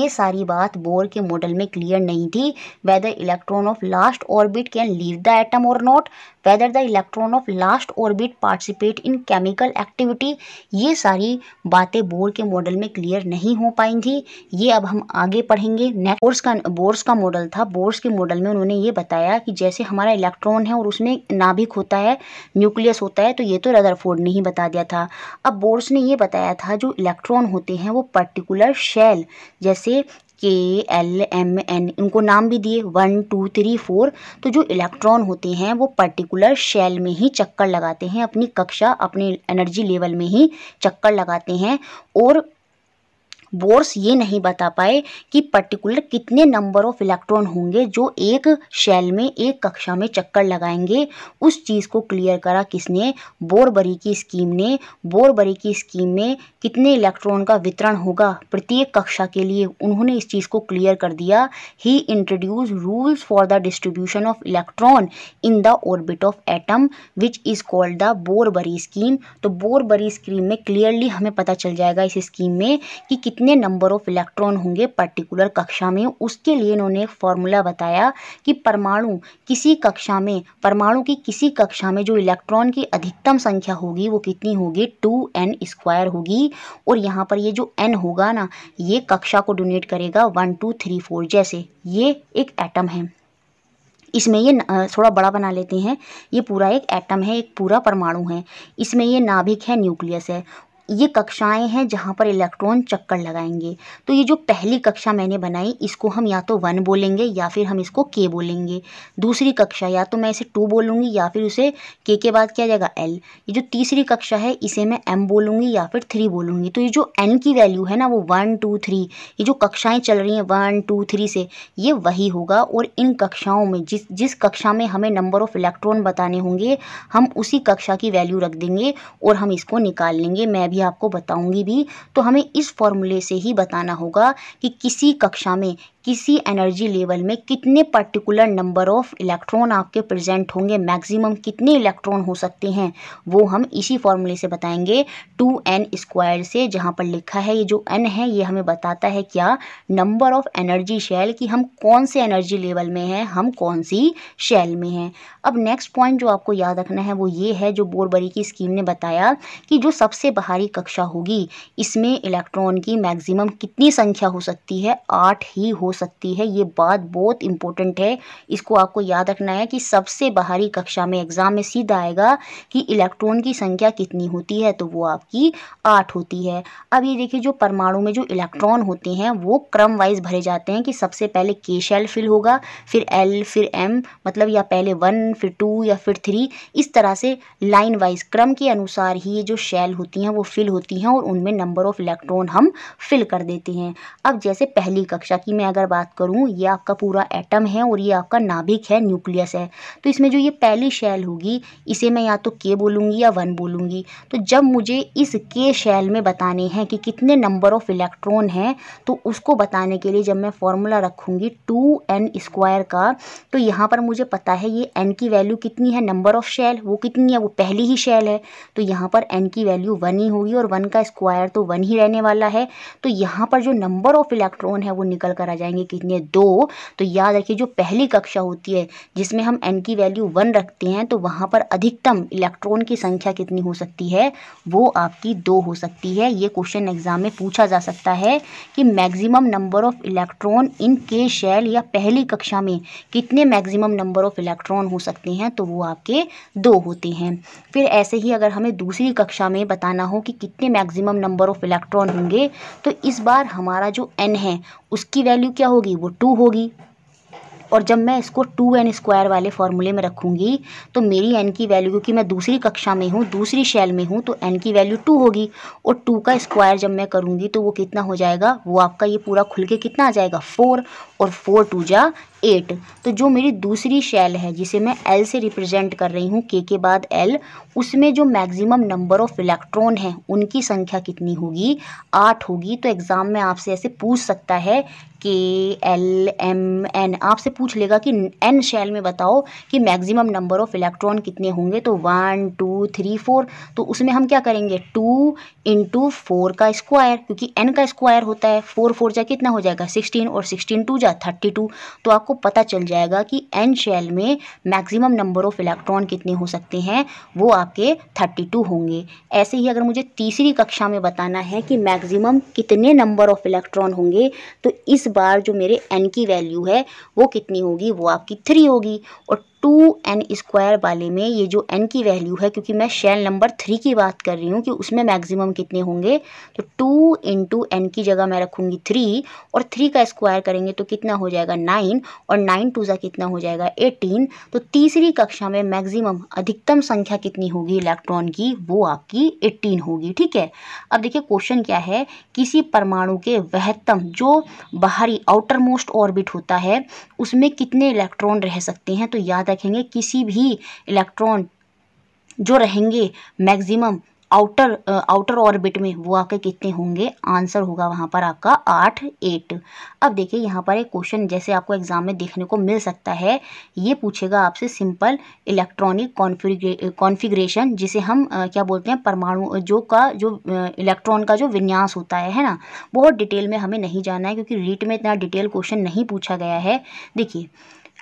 ये सारी बात बोर के मॉडल में क्लियर नहीं थी whether electron of last orbit can leave the atom or not whether the electron of last orbit participate in chemical activity ये सारी बातें बोर के मॉडल में क्लियर नहीं हो पाई थी ये अब हम आगे पढ़ेंगे बोर्स का बोर्स का मॉडल था बोर्स के मॉडल में उन्होंने ये बताया कि जैसे हमारा इलेक्ट्रॉन है और उसमें नाभिक होता है न्यूक्लियस होता है तो ये तो फोर्ड ने ही बता दिया था अब बोर्स ने ये बताया था जो इलेक्ट्रॉन होते हैं वो पर्टिकुलर शेल जैसे के एल एम एन इनको नाम भी दिए वन टू थ्री फोर तो जो इलेक्ट्रॉन होते हैं वो पर्टिकुलर शेल में ही चक्कर लगाते हैं अपनी कक्षा अपने एनर्जी लेवल में ही चक्कर लगाते हैं और बोर्स ये नहीं बता पाए कि पर्टिकुलर कितने नंबर ऑफ इलेक्ट्रॉन होंगे जो एक शेल में एक कक्षा में चक्कर लगाएंगे उस चीज़ को क्लियर करा किसने बोरबरी की स्कीम ने बोरबरी की स्कीम में कितने इलेक्ट्रॉन का वितरण होगा प्रत्येक कक्षा के लिए उन्होंने इस चीज़ को क्लियर कर दिया he introduce rules for the distribution of electron in the orbit of atom which is called the Bohr Bury scheme तो बोरबरी स्कीम में क्लियरली हमें पता चल जाएगा इस स्कीम में कि कितने कितने नंबर ऑफ इलेक्ट्रॉन होंगे पर्टिकुलर कक्षा में उसके लिए इन्होंने एक फॉर्मूला बताया कि परमाणु किसी कक्षा में परमाणु की किसी कक्षा में जो इलेक्ट्रॉन की अधिकतम संख्या होगी वो कितनी होगी टू एन स्क्वायर होगी और यहाँ पर ये जो एन होगा ना ये कक्षा को डोनेट करेगा वन टू थ्री फोर जैसे ये एक एटम है इसमें ये थोड़ा बड़ा बना लेते हैं ये पूरा एक एटम है एक पूरा परमाणु है इसमें ये नाभिक है न्यूक्लियस है ये कक्षाएं हैं जहाँ पर इलेक्ट्रॉन चक्कर लगाएंगे तो ये जो पहली कक्षा मैंने बनाई इसको हम या तो वन बोलेंगे या फिर हम इसको के बोलेंगे दूसरी कक्षा या तो मैं इसे टू बोलूँगी या फिर उसे के के बाद क्या जाएगा एल ये जो तीसरी कक्षा है इसे मैं एम बोलूँगी या फिर थ्री बोलूँगी तो ये जो एन की वैल्यू है ना वो वन टू थ्री ये जो कक्षाएँ चल रही हैं वन टू थ्री से ये वही होगा और इन कक्षाओं में जिस जिस कक्षा में हमें नंबर ऑफ़ इलेक्ट्रॉन बताने होंगे हम उसी कक्षा की वैल्यू रख देंगे और हम इसको निकाल लेंगे मैं अभी आपको बताऊंगी भी तो हमें इस फॉर्मूले से ही बताना होगा कि किसी कक्षा में किसी एनर्जी लेवल में कितने पर्टिकुलर नंबर ऑफ इलेक्ट्रॉन आपके प्रेजेंट होंगे मैक्सिमम कितने इलेक्ट्रॉन हो सकते हैं वो हम इसी फॉर्मूले से बताएंगे टू एन स्क्वायर से जहाँ पर लिखा है ये जो एन है ये हमें बताता है क्या नंबर ऑफ एनर्जी शेल कि हम कौन से एनर्जी लेवल में हैं हम कौन सी शेल में हैं अब नेक्स्ट पॉइंट जो आपको याद रखना है वो ये है जो बोरबरी की स्कीम ने बताया कि जो सबसे बाहरी कक्षा होगी इसमें इलेक्ट्रॉन की मैक्सिमम कितनी संख्या हो सकती है आठ ही हो सकती है ये बात बहुत इंपॉर्टेंट है इसको आपको याद रखना है कि सबसे बाहरी कक्षा में एग्ज़ाम में सीधा आएगा कि इलेक्ट्रॉन की संख्या कितनी होती है तो वो आपकी आठ होती है अब ये देखिए जो परमाणु में जो इलेक्ट्रॉन होते हैं वो क्रम वाइज भरे जाते हैं कि सबसे पहले के शेल फिल होगा फिर एल फिर एम मतलब या पहले वन फिर टू या फिर थ्री इस तरह से लाइन वाइज क्रम के अनुसार ही ये जो शेल होती हैं वो फिल होती हैं और उनमें नंबर ऑफ़ इलेक्ट्रॉन हम फिल कर देते हैं अब जैसे पहली कक्षा की मैं अगर अगर बात करूँ ये आपका पूरा एटम है और ये आपका नाभिक है न्यूक्लियस है तो इसमें जो ये पहली शैल होगी इसे मैं या तो के बोलूँगी या वन बोलूँगी तो जब मुझे इस के शैल में बताने हैं कि कितने नंबर ऑफ़ इलेक्ट्रॉन हैं तो उसको बताने के लिए जब मैं फॉर्मूला रखूँगी टू एन स्क्वायर का तो यहाँ पर मुझे पता है ये एन की वैल्यू कितनी है नंबर ऑफ़ शैल वो कितनी है वो पहली ही शैल है तो यहाँ पर एन की वैल्यू वन ही होगी और वन का स्क्वायर तो वन ही रहने वाला है तो यहाँ पर जो नंबर ऑफ़ इलेक्ट्रॉन है वो निकल कर आ जाएंगे जाएंगे कितने दो तो याद रखिए जो पहली कक्षा होती है जिसमें हम एन की वैल्यू वन रखते हैं तो वहाँ पर अधिकतम इलेक्ट्रॉन की संख्या कितनी हो सकती है वो आपकी दो हो सकती है ये क्वेश्चन एग्जाम में पूछा जा सकता है कि maximum number of electron in K shell या पहली कक्षा में कितने मैक्सिमम नंबर ऑफ इलेक्ट्रॉन हो सकते हैं तो वो आपके दो होते हैं फिर ऐसे ही अगर हमें दूसरी कक्षा में बताना हो कि कितने मैक्सिमम नंबर ऑफ इलेक्ट्रॉन होंगे तो इस बार हमारा जो एन है उसकी वैल्यू क्या होगी वो टू होगी और जब मैं इसको टू एन स्क्वायर वाले फॉर्मूले में रखूँगी तो मेरी एन की वैल्यू क्योंकि मैं दूसरी कक्षा में हूँ दूसरी शैल में हूँ तो एन की वैल्यू टू होगी और टू का स्क्वायर जब मैं करूँगी तो वो कितना हो जाएगा वो आपका ये पूरा खुल के कितना आ जाएगा फोर और फोर टू जा एट तो जो मेरी दूसरी शैल है जिसे मैं एल से रिप्रेजेंट कर रही हूँ के के बाद एल उसमें जो मैक्सिमम नंबर ऑफ इलेक्ट्रॉन हैं उनकी संख्या कितनी होगी आठ होगी तो एग्ज़ाम में आपसे ऐसे पूछ सकता है के एल एम एन आपसे पूछ लेगा कि एन शेल में बताओ कि मैक्सिमम नंबर ऑफ इलेक्ट्रॉन कितने होंगे तो वन टू थ्री फोर तो उसमें हम क्या करेंगे टू इंटू फोर का स्क्वायर क्योंकि एन का स्क्वायर होता है फोर फोर जा कितना हो जाएगा सिक्सटीन और सिक्सटीन टू जा थर्टी टू तो आपको पता चल जाएगा कि एन शेल में मैक्सिमम नंबर ऑफ इलेक्ट्रॉन कितने हो सकते हैं वो आपके थर्टी टू होंगे ऐसे ही अगर मुझे तीसरी कक्षा में बताना है कि मैक्सिमम कितने नंबर ऑफ इलेक्ट्रॉन होंगे तो इस बार जो मेरे एन की वैल्यू है वो कितनी होगी वो आपकी थ्री होगी और टू एन स्क्वायर वाले में ये जो एन की वैल्यू है क्योंकि मैं शेल नंबर थ्री की बात कर रही हूँ कि उसमें मैक्सिमम कितने होंगे तो टू इंटू एन की जगह मैं रखूँगी थ्री और थ्री का स्क्वायर करेंगे तो कितना हो जाएगा नाइन और नाइन टू ज़ा कितना हो जाएगा एटीन तो तीसरी कक्षा में मैक्सिमम अधिकतम संख्या कितनी होगी इलेक्ट्रॉन की वो आपकी एट्टीन होगी ठीक है अब देखिए क्वेश्चन क्या है किसी परमाणु के वहत्तम जो बाहरी आउटर मोस्ट ऑर्बिट होता है उसमें कितने इलेक्ट्रॉन रह सकते हैं तो याद देखेंगे किसी भी इलेक्ट्रॉन जो रहेंगे मैक्सिमम आउटर आउटर ऑर्बिट में वो आपके कितने होंगे आंसर होगा वहाँ पर आपका आठ एट अब देखिए यहाँ पर एक क्वेश्चन जैसे आपको एग्जाम में देखने को मिल सकता है ये पूछेगा आपसे सिंपल इलेक्ट्रॉनिक कॉन्फिग्रेशन जिसे हम आ, क्या बोलते हैं परमाणु जो का जो इलेक्ट्रॉन का जो विन्यास होता है है ना बहुत डिटेल में हमें नहीं जाना है क्योंकि रीट में इतना डिटेल क्वेश्चन नहीं पूछा गया है देखिए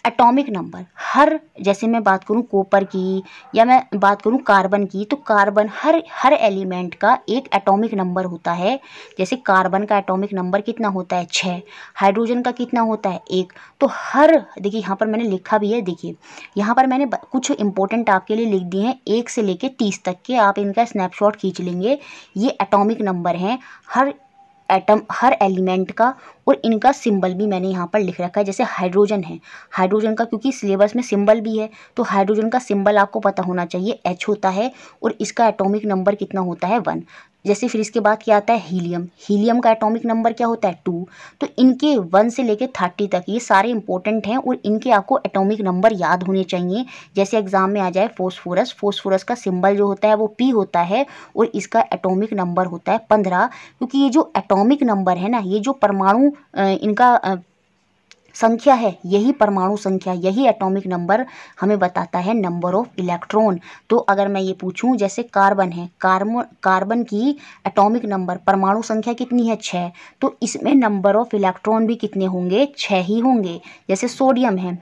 एटॉमिक नंबर हर जैसे मैं बात करूँ कॉपर की या मैं बात करूँ कार्बन की तो कार्बन हर हर एलिमेंट का एक एटॉमिक नंबर होता है जैसे कार्बन का एटॉमिक नंबर कितना होता है छः हाइड्रोजन का कितना होता है एक तो हर देखिए यहाँ पर मैंने लिखा भी है देखिए यहाँ पर मैंने कुछ इंपॉर्टेंट आपके लिए लिख दिए हैं एक से लेकर तीस तक के आप इनका स्नैपशॉट खींच लेंगे ये एटॉमिक नंबर हैं हर एटम हर एलिमेंट का और इनका सिंबल भी मैंने यहाँ पर लिख रखा है जैसे हाइड्रोजन है हाइड्रोजन का क्योंकि सिलेबस में सिंबल भी है तो हाइड्रोजन का सिंबल आपको पता होना चाहिए एच होता है और इसका एटॉमिक नंबर कितना होता है वन जैसे फिर इसके बाद क्या आता है हीलियम हीलियम का एटॉमिक नंबर क्या होता है टू तो इनके वन से लेकर थर्टी तक ये सारे इंपॉर्टेंट हैं और इनके आपको एटॉमिक नंबर याद होने चाहिए जैसे एग्जाम में आ जाए फोस्फोरस फोस्फोरस का सिंबल जो होता है वो पी होता है और इसका एटॉमिक नंबर होता है पंद्रह क्योंकि ये जो एटॉमिक नंबर है ना ये जो परमाणु इनका संख्या है यही परमाणु संख्या यही एटॉमिक नंबर हमें बताता है नंबर ऑफ इलेक्ट्रॉन तो अगर मैं ये पूछूं जैसे कार्बन है कार्बन कार्बन की एटॉमिक नंबर परमाणु संख्या कितनी है छः तो इसमें नंबर ऑफ इलेक्ट्रॉन भी कितने होंगे छः ही होंगे जैसे सोडियम है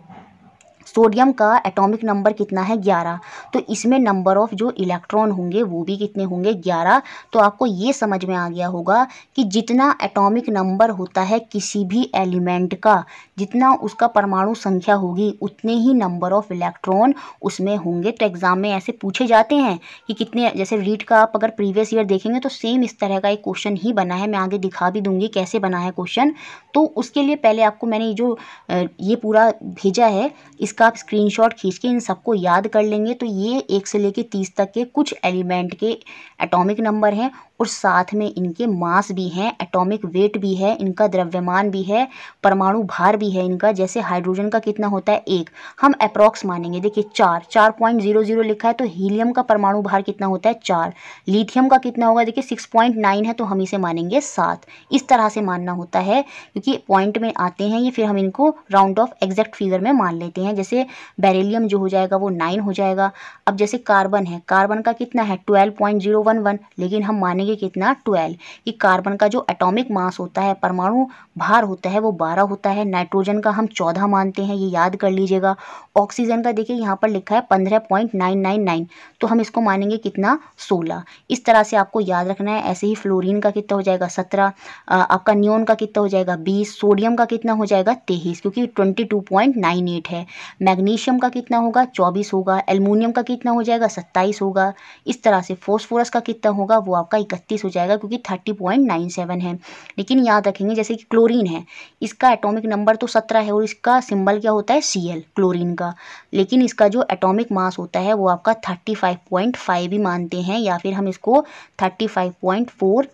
सोडियम का एटॉमिक नंबर कितना है ग्यारह तो इसमें नंबर ऑफ़ जो इलेक्ट्रॉन होंगे वो भी कितने होंगे ग्यारह तो आपको ये समझ में आ गया होगा कि जितना एटॉमिक नंबर होता है किसी भी एलिमेंट का जितना उसका परमाणु संख्या होगी उतने ही नंबर ऑफ इलेक्ट्रॉन उसमें होंगे तो एग्ज़ाम में ऐसे पूछे जाते हैं कि कितने जैसे रीट का आप अगर प्रीवियस ईयर देखेंगे तो सेम इस तरह का एक क्वेश्चन ही बना है मैं आगे दिखा भी दूंगी कैसे बना है क्वेश्चन तो उसके लिए पहले आपको मैंने जो ये पूरा भेजा है इसका आप स्क्रीन खींच के इन सबको याद कर लेंगे तो ये एक से लेकर तीस तक के कुछ एलिमेंट के एटोमिक नंबर हैं और साथ में इनके मास भी हैं एटॉमिक वेट भी है इनका द्रव्यमान भी है परमाणु भार भी है इनका जैसे हाइड्रोजन का कितना होता है एक हम अप्रॉक्स मानेंगे देखिए चार चार पॉइंट जीरो जीरो लिखा है तो हीलियम का परमाणु भार कितना होता है चार लिथियम का कितना होगा देखिए सिक्स पॉइंट नाइन है तो हम इसे मानेंगे सात इस तरह से मानना होता है क्योंकि पॉइंट में आते हैं ये फिर हम इनको राउंड ऑफ एग्जैक्ट फिगर में मान लेते हैं जैसे बेरेलियम जो हो जाएगा वो नाइन हो जाएगा अब जैसे कार्बन है कार्बन का कितना है twelve point zero one one लेकिन हम मानेंगे ये कितना ट्वेल्व कि कार्बन का जो एटॉमिक मास होता है परमाणु भार होता है वो बारह होता है नाइट्रोजन का हम चौदह मानते हैं ये याद कर लीजिएगा ऑक्सीजन का देखिए यहाँ पर लिखा है पंद्रह पॉइंट नाइन नाइन नाइन तो हम इसको मानेंगे कितना सोलह इस तरह से आपको याद रखना है ऐसे ही फ्लोरिन का कितना हो जाएगा सत्रह आपका न्योन का कितना हो जाएगा बीस सोडियम का कितना हो जाएगा तेईस क्योंकि ट्वेंटी है मैग्नीशियम का कितना होगा चौबीस होगा एलमोनियम का कितना हो जाएगा सत्ताईस होगा इस तरह से फोस्फोरस का कितना होगा वो आपका छत्तीस हो जाएगा क्योंकि थर्टी पॉइंट नाइन सेवन है लेकिन याद रखेंगे जैसे कि क्लोरीन है इसका एटॉमिक नंबर तो सत्रह है और इसका सिंबल क्या होता है सी एल क्लोरीन का लेकिन इसका जो एटॉमिक मास होता है वो आपका थर्टी फाइव पॉइंट फाइव ही मानते हैं या फिर हम इसको थर्टी फाइव पॉइंट फोर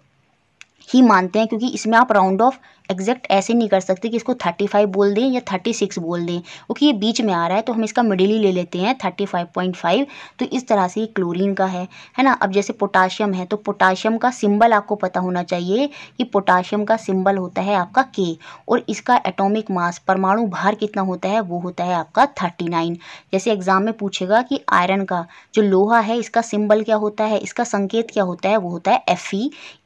ही मानते हैं क्योंकि इसमें आप राउंड ऑफ एग्जैक्ट ऐसे नहीं कर सकते कि इसको थर्टी फाइव बोल दें या थर्टी सिक्स बोल दें क्योंकि ये बीच में आ रहा है तो हम इसका मिडिल ही ले लेते हैं थर्टी फाइव पॉइंट फाइव तो इस तरह से ये क्लोरीन का है है ना अब जैसे पोटाशियम है तो पोटाशियम का सिंबल आपको पता होना चाहिए कि पोटाशियम का सिंबल होता है आपका के और इसका एटॉमिक मास परमाणु भार कितना होता है वो होता है आपका थर्टी नाइन जैसे एग्जाम में पूछेगा कि आयरन का जो लोहा है इसका सिंबल क्या होता है इसका संकेत क्या होता है वो होता है एफ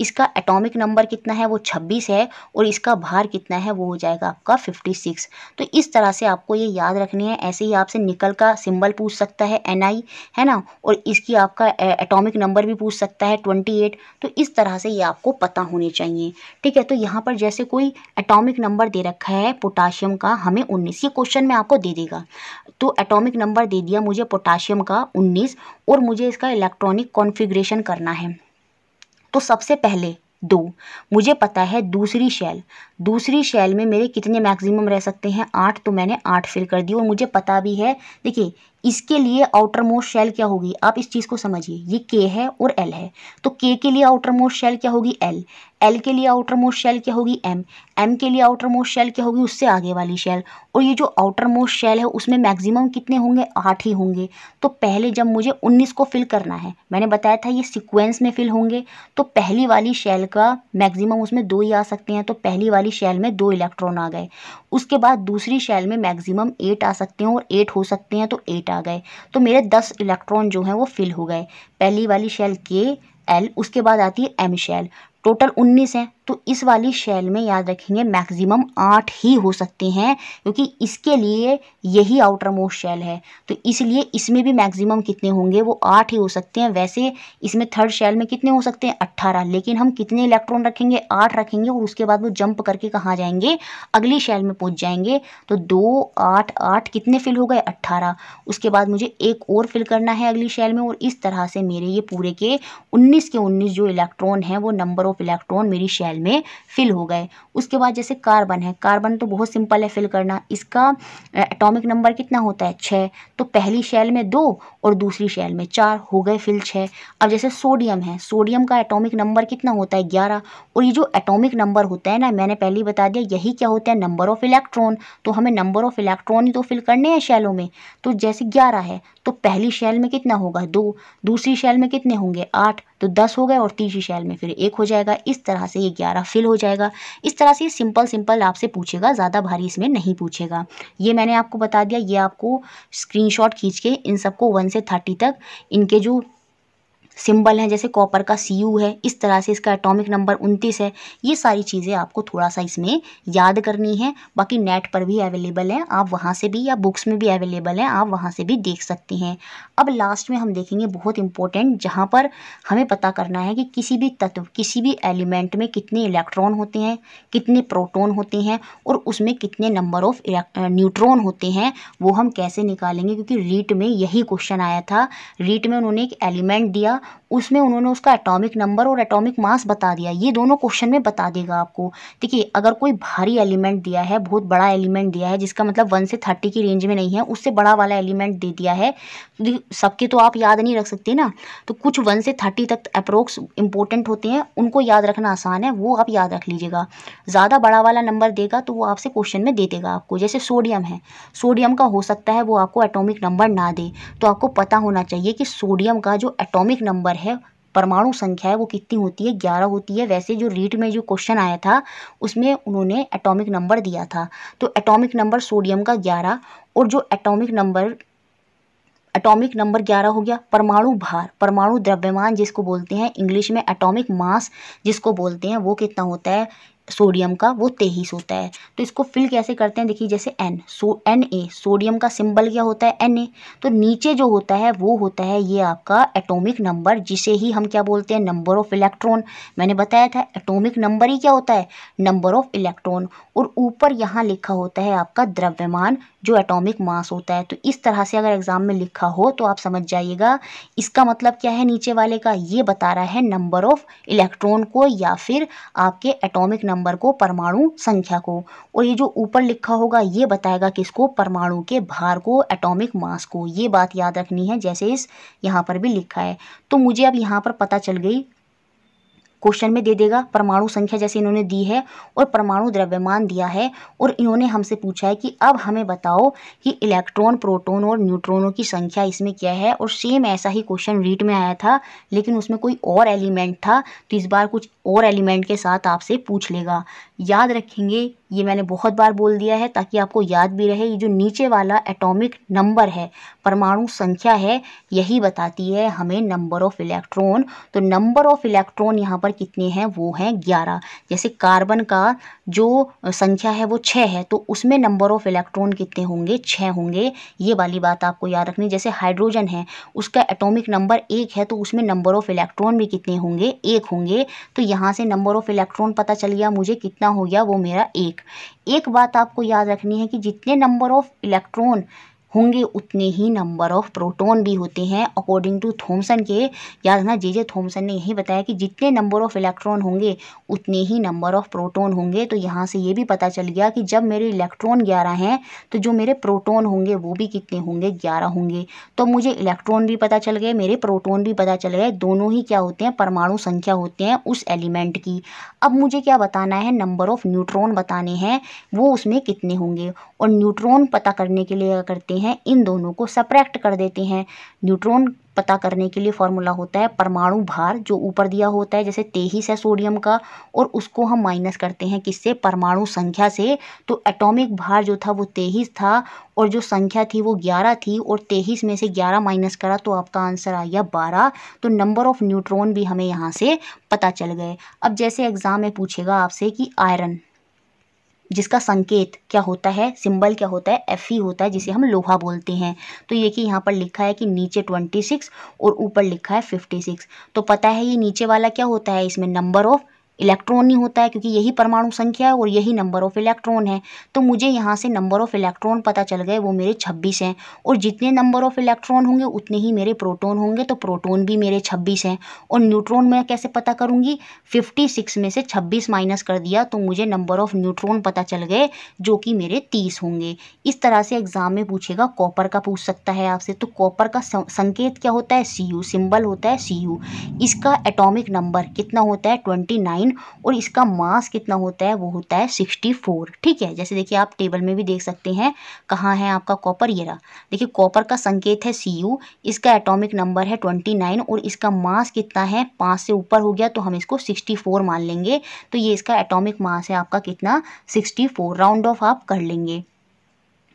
इसका एटोमिक नंबर कितना है वो छब्बीस है और इसका इसका भार कितना है वो हो जाएगा आपका फिफ्टी सिक्स तो इस तरह से आपको ये याद रखनी है ऐसे ही आपसे निकल का सिंबल पूछ सकता है एन आई है ना और इसकी आपका एटॉमिक नंबर भी पूछ सकता है ट्वेंटी एट तो इस तरह से ये आपको पता होने चाहिए ठीक है तो यहाँ पर जैसे कोई एटॉमिक नंबर दे रखा है पोटाशियम का हमें उन्नीस ये क्वेश्चन में आपको दे देगा तो एटॉमिक नंबर दे दिया मुझे पोटाशियम का उन्नीस और मुझे इसका इलेक्ट्रॉनिक कॉन्फिग्रेशन करना है तो सबसे पहले दो मुझे पता है दूसरी शैल दूसरी शैल में मेरे कितने मैक्सिमम रह सकते हैं आठ तो मैंने आठ फिल कर दी और मुझे पता भी है देखिए इसके लिए आउटर मोस्ट शेल क्या होगी आप इस चीज़ को समझिए ये के है और एल है तो के के लिए आउटर मोस्ट शेल क्या होगी एल एल के लिए आउटर मोस्ट शेल क्या होगी एम एम के लिए आउटर मोस्ट शेल क्या होगी उससे आगे वाली शेल और ये जो आउटर मोस्ट शेल है उसमें मैक्सिमम कितने होंगे आठ ही होंगे तो पहले जब मुझे उन्नीस को फिल करना है मैंने बताया था ये सिक्वेंस में फिल होंगे तो पहली वाली शेल का मैक्सिमम उसमें दो ही आ सकते हैं तो पहली वाली शेल में दो इलेक्ट्रॉन आ गए उसके बाद दूसरी शेल में मैक्सिमम एट आ सकते हैं और एट हो सकते हैं तो एट ऑर्बिट आ गए तो मेरे दस इलेक्ट्रॉन जो हैं वो फिल हो गए पहली वाली शेल के एल उसके बाद आती है एम शेल टोटल उन्नीस हैं तो इस वाली शेल में याद रखेंगे मैक्सिमम आठ ही हो सकते हैं क्योंकि इसके लिए यही आउटर मोस्ट शेल है तो इसलिए इसमें भी मैक्सिमम कितने होंगे वो आठ ही हो सकते हैं वैसे इसमें थर्ड शेल में कितने हो सकते हैं अट्ठारह लेकिन हम कितने इलेक्ट्रॉन रखेंगे आठ रखेंगे और उसके बाद वो जंप करके कहाँ जाएंगे अगली शेल में पहुँच जाएंगे तो दो आठ आठ कितने फिल हो गए अट्ठारह उसके बाद मुझे एक और फिल करना है अगली शेल में और इस तरह से मेरे ये पूरे के उन्नीस के उन्नीस जो इलेक्ट्रॉन हैं वो नंबर ऑफ इलेक्ट्रॉन मेरी शेल में फिल हो गए उसके बाद जैसे कार्बन है कार्बन तो बहुत सिंपल है फिल करना इसका एटॉमिक नंबर कितना होता है छः तो पहली शेल में दो और दूसरी शेल में चार हो गए फिल छः अब जैसे सोडियम है सोडियम का एटॉमिक नंबर कितना होता है ग्यारह और ये जो एटॉमिक नंबर होता है ना मैंने पहले बता दिया यही क्या होता है नंबर ऑफ़ इलेक्ट्रॉन तो हमें नंबर ऑफ़ इलेक्ट्रॉन ही तो फिल करने हैं शेलों में तो जैसे ग्यारह है तो पहली शेल में कितना होगा दो दूसरी शेल में कितने होंगे आठ तो दस हो गए और तीसरी शैल में फिर एक हो जाएगा इस तरह से ये ग्यारह फिल हो जाएगा इस तरह से ये सिंपल सिंपल आपसे पूछेगा ज़्यादा भारी इसमें नहीं पूछेगा ये मैंने आपको बता दिया ये आपको स्क्रीन खींच के इन सबको वन से थर्टी तक इनके जो सिंबल हैं जैसे कॉपर का सी है इस तरह से इसका एटॉमिक नंबर उनतीस है ये सारी चीज़ें आपको थोड़ा सा इसमें याद करनी है बाकी नेट पर भी अवेलेबल है आप वहाँ से भी या बुक्स में भी अवेलेबल है आप वहाँ से भी देख सकते हैं अब लास्ट में हम देखेंगे बहुत इंपॉर्टेंट जहाँ पर हमें पता करना है कि किसी भी तत्व किसी भी एलिमेंट में कितने इलेक्ट्रॉन होते हैं कितने प्रोटोन होते हैं और उसमें कितने नंबर ऑफ न्यूट्रॉन होते हैं वो हम कैसे निकालेंगे क्योंकि रीट में यही क्वेश्चन आया था रीट में उन्होंने एक एलिमेंट दिया उसमें उन्होंने उसका एटॉमिक नंबर और एटॉमिक मास बता दिया ये दोनों क्वेश्चन में बता देगा आपको देखिए अगर कोई भारी एलिमेंट दिया है बहुत बड़ा एलिमेंट दिया है जिसका मतलब वन से थर्टी की रेंज में नहीं है उससे बड़ा वाला एलिमेंट दे दिया है सबके तो आप याद नहीं रख सकते ना तो कुछ वन से थर्टी तक अप्रोक्स इंपॉर्टेंट होते हैं उनको याद रखना आसान है वो आप याद रख लीजिएगा ज़्यादा बड़ा वाला नंबर देगा तो वो आपसे क्वेश्चन में दे देगा आपको जैसे सोडियम है सोडियम का हो सकता है वो आपको एटॉमिक नंबर ना दे तो आपको पता होना चाहिए कि सोडियम का जो एटॉमिक नंबर है परमाणु संख्या है वो कितनी होती है ग्यारह होती है वैसे जो रीट में जो क्वेश्चन आया था उसमें उन्होंने एटॉमिक नंबर दिया था तो एटॉमिक नंबर सोडियम का ग्यारह और जो एटॉमिक नंबर एटॉमिक नंबर ग्यारह हो गया परमाणु भार परमाणु द्रव्यमान जिसको बोलते हैं इंग्लिश में एटॉमिक मास जिसको बोलते हैं वो कितना होता है सोडियम का वो तेईस होता है तो इसको फिल कैसे करते हैं देखिए जैसे N so N A sodium का सिंबल क्या होता है एन ए तो नीचे जो होता है वो होता है ये आपका एटॉमिक नंबर जिसे ही हम क्या बोलते हैं नंबर ऑफ इलेक्ट्रॉन मैंने बताया था एटॉमिक नंबर ही क्या होता है नंबर ऑफ इलेक्ट्रॉन और ऊपर यहाँ लिखा होता है आपका द्रव्यमान जो एटॉमिक मास होता है तो इस तरह से अगर एग्ज़ाम में लिखा हो तो आप समझ जाइएगा इसका मतलब क्या है नीचे वाले का ये बता रहा है नंबर ऑफ इलेक्ट्रॉन को या फिर आपके एटॉमिक नंबर नंबर को परमाणु संख्या को और ये जो ऊपर लिखा होगा ये बताएगा किसको परमाणु के भार को एटॉमिक मास को ये बात याद रखनी है जैसे इस यहाँ पर भी लिखा है तो मुझे अब यहाँ पर पता चल गई क्वेश्चन में दे देगा परमाणु संख्या जैसे इन्होंने दी है और परमाणु द्रव्यमान दिया है और इन्होंने हमसे पूछा है कि अब हमें बताओ कि इलेक्ट्रॉन प्रोटॉन और न्यूट्रॉनों की संख्या इसमें क्या है और सेम ऐसा ही क्वेश्चन रीट में आया था लेकिन उसमें कोई और एलिमेंट था तो इस बार कुछ और एलिमेंट के साथ आपसे पूछ लेगा याद रखेंगे ये मैंने बहुत बार बोल दिया है ताकि आपको याद भी रहे ये जो नीचे वाला एटॉमिक नंबर है परमाणु संख्या है यही बताती है हमें नंबर ऑफ़ इलेक्ट्रॉन तो नंबर ऑफ़ इलेक्ट्रॉन यहाँ पर कितने हैं वो हैं ग्यारह जैसे कार्बन का जो संख्या है वो छः है तो उसमें नंबर ऑफ़ इलेक्ट्रॉन कितने होंगे छः होंगे ये वाली बात आपको याद रखनी जैसे हाइड्रोजन है उसका एटॉमिक नंबर एक है तो उसमें नंबर ऑफ़ इलेक्ट्रॉन भी कितने होंगे एक होंगे तो यहाँ से नंबर ऑफ़ इलेक्ट्रॉन पता चल गया मुझे कितना हो गया वो मेरा एक एक बात आपको याद रखनी है कि जितने नंबर ऑफ़ इलेक्ट्रॉन होंगे उतने ही नंबर ऑफ प्रोटॉन भी होते हैं अकॉर्डिंग टू थॉमसन के याद ना जे जे थॉमसन ने यही बताया कि जितने नंबर ऑफ इलेक्ट्रॉन होंगे उतने ही नंबर ऑफ प्रोटॉन होंगे तो यहाँ से ये भी पता चल गया कि जब मेरे इलेक्ट्रॉन ग्यारह हैं तो जो मेरे प्रोटॉन होंगे वो भी कितने होंगे ग्यारह होंगे तो मुझे इलेक्ट्रॉन भी पता चल गए मेरे प्रोटोन भी पता चल गए दोनों ही क्या होते हैं परमाणु संख्या होते हैं उस एलिमेंट की अब मुझे क्या बताना है नंबर ऑफ न्यूट्रॉन बताने हैं वो उसमें कितने होंगे और न्यूट्रॉन पता करने के लिए करते हैं होती हैं इन दोनों को सेपरेक्ट कर देते हैं न्यूट्रॉन पता करने के लिए फॉर्मूला होता है परमाणु भार जो ऊपर दिया होता है जैसे तेईस है सोडियम का और उसको हम माइनस करते हैं किससे परमाणु संख्या से तो एटॉमिक भार जो था वो तेईस था और जो संख्या थी वो ग्यारह थी और तेईस में से ग्यारह माइनस करा तो आपका आंसर आ गया बारह तो नंबर ऑफ़ न्यूट्रॉन भी हमें यहाँ से पता चल गए अब जैसे एग्ज़ाम में पूछेगा आपसे कि आयरन जिसका संकेत क्या होता है सिंबल क्या होता है एफ ई e होता है जिसे हम लोहा बोलते हैं तो ये कि यहाँ पर लिखा है कि नीचे ट्वेंटी सिक्स और ऊपर लिखा है फिफ्टी सिक्स तो पता है ये नीचे वाला क्या होता है इसमें नंबर ऑफ़ इलेक्ट्रॉन ही होता है क्योंकि यही परमाणु संख्या है और यही नंबर ऑफ़ इलेक्ट्रॉन है तो मुझे यहाँ से नंबर ऑफ़ इलेक्ट्रॉन पता चल गए वो मेरे छब्बीस हैं और जितने नंबर ऑफ़ इलेक्ट्रॉन होंगे उतने ही मेरे प्रोटोन होंगे तो प्रोटोन भी मेरे छब्बीस हैं और न्यूट्रॉन मैं कैसे पता करूँगी फिफ्टी सिक्स में से छब्बीस माइनस कर दिया तो मुझे नंबर ऑफ़ न्यूट्रॉन पता चल गए जो कि मेरे तीस होंगे इस तरह से एग्ज़ाम में पूछेगा कॉपर का पूछ सकता है आपसे तो कॉपर का संकेत क्या होता है सी यू सिंबल होता है सी यू इसका एटॉमिक नंबर कितना होता है ट्वेंटी नाइन नाइन और इसका मास कितना होता है वो होता है सिक्सटी फोर ठीक है जैसे देखिए आप टेबल में भी देख सकते हैं कहाँ है आपका कॉपर ये रहा देखिए कॉपर का संकेत है सी यू इसका एटॉमिक नंबर है ट्वेंटी नाइन और इसका मास कितना है पाँच से ऊपर हो गया तो हम इसको सिक्सटी फोर मान लेंगे तो ये इसका एटॉमिक मास है आपका कितना सिक्सटी फोर राउंड ऑफ आप कर लेंगे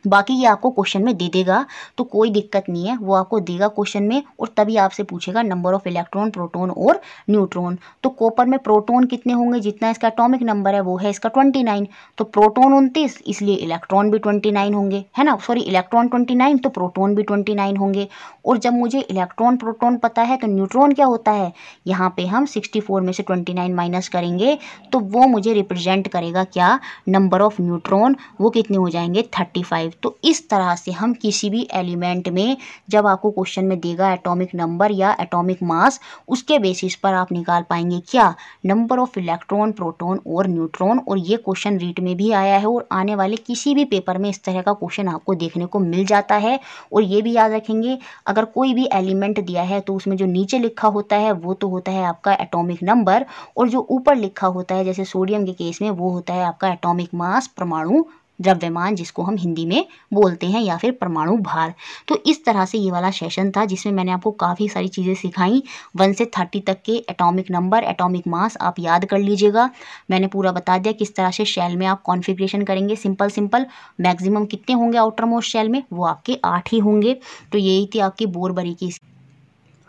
बाकी ये आपको क्वेश्चन में दे देगा तो कोई दिक्कत नहीं है वो आपको देगा क्वेश्चन में और तभी आपसे पूछेगा नंबर ऑफ इलेक्ट्रॉन प्रोटोन और न्यूट्रॉन तो कॉपर में प्रोटोन कितने होंगे जितना इसका अटोमिक नंबर है वो है इसका ट्वेंटी नाइन तो प्रोटोन उनतीस इसलिए इलेक्ट्रॉन भी ट्वेंटी नाइन होंगे है ना सॉरी इलेक्ट्रॉन ट्वेंटी नाइन तो प्रोटोन भी ट्वेंटी नाइन होंगे और जब मुझे इलेक्ट्रॉन प्रोटोन पता है तो न्यूट्रॉन क्या होता है यहाँ पे हम सिक्सटी फोर में से ट्वेंटी नाइन माइनस करेंगे तो वो मुझे रिप्रेजेंट करेगा क्या नंबर ऑफ न्यूट्रॉन वो कितने हो जाएंगे थर्टी फाइव तो इस तरह से हम किसी भी एलिमेंट में जब आपको क्वेश्चन में देगा एटॉमिक नंबर या एटॉमिक मास उसके बेसिस पर आप निकाल पाएंगे क्या नंबर ऑफ इलेक्ट्रॉन प्रोटॉन और न्यूट्रॉन और ये क्वेश्चन रीट में भी आया है और आने वाले किसी भी पेपर में इस तरह का क्वेश्चन आपको देखने को मिल जाता है और ये भी याद रखेंगे अगर कोई भी एलिमेंट दिया है तो उसमें जो नीचे लिखा होता है वो तो होता है आपका एटॉमिक नंबर और जो ऊपर लिखा होता है जैसे सोडियम के केस में वो होता है आपका एटॉमिक मास परमाणु द्रव्यमान जिसको हम हिंदी में बोलते हैं या फिर परमाणु भार तो इस तरह से ये वाला सेशन था जिसमें मैंने आपको काफ़ी सारी चीज़ें सिखाई वन से थर्टी तक के एटॉमिक नंबर एटॉमिक मास आप याद कर लीजिएगा मैंने पूरा बता दिया किस तरह से शेल में आप कॉन्फिग्रेशन करेंगे सिंपल सिंपल मैक्सिमम कितने होंगे आउटर मोस्ट शेल में वो आपके आठ ही होंगे तो यही थी आपकी बोरबरी की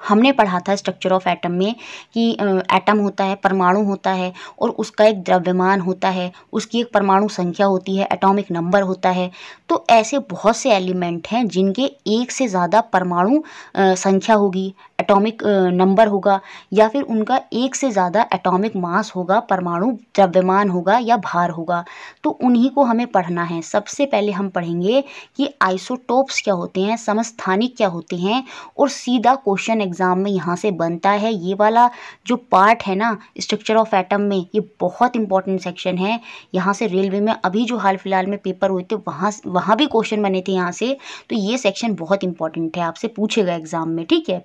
हमने पढ़ा था स्ट्रक्चर ऑफ एटम में कि एटम होता है परमाणु होता है और उसका एक द्रव्यमान होता है उसकी एक परमाणु संख्या होती है एटॉमिक नंबर होता है तो ऐसे बहुत से एलिमेंट हैं जिनके एक से ज़्यादा परमाणु संख्या होगी एटॉमिक नंबर uh, होगा या फिर उनका एक से ज़्यादा एटॉमिक मास होगा परमाणु द्रव्यमान होगा या भार होगा तो उन्हीं को हमें पढ़ना है सबसे पहले हम पढ़ेंगे कि आइसोटोप्स क्या होते हैं समस्थानिक क्या होते हैं और सीधा क्वेश्चन एग्ज़ाम में यहाँ से बनता है ये वाला जो पार्ट है ना स्ट्रक्चर ऑफ एटम में ये बहुत इंपॉर्टेंट सेक्शन है यहाँ से रेलवे में अभी जो हाल फिलहाल में पेपर हुए थे वहाँ वहाँ भी क्वेश्चन बने थे यहाँ से तो ये सेक्शन बहुत इंपॉर्टेंट है आपसे पूछेगा एग्ज़ाम में ठीक है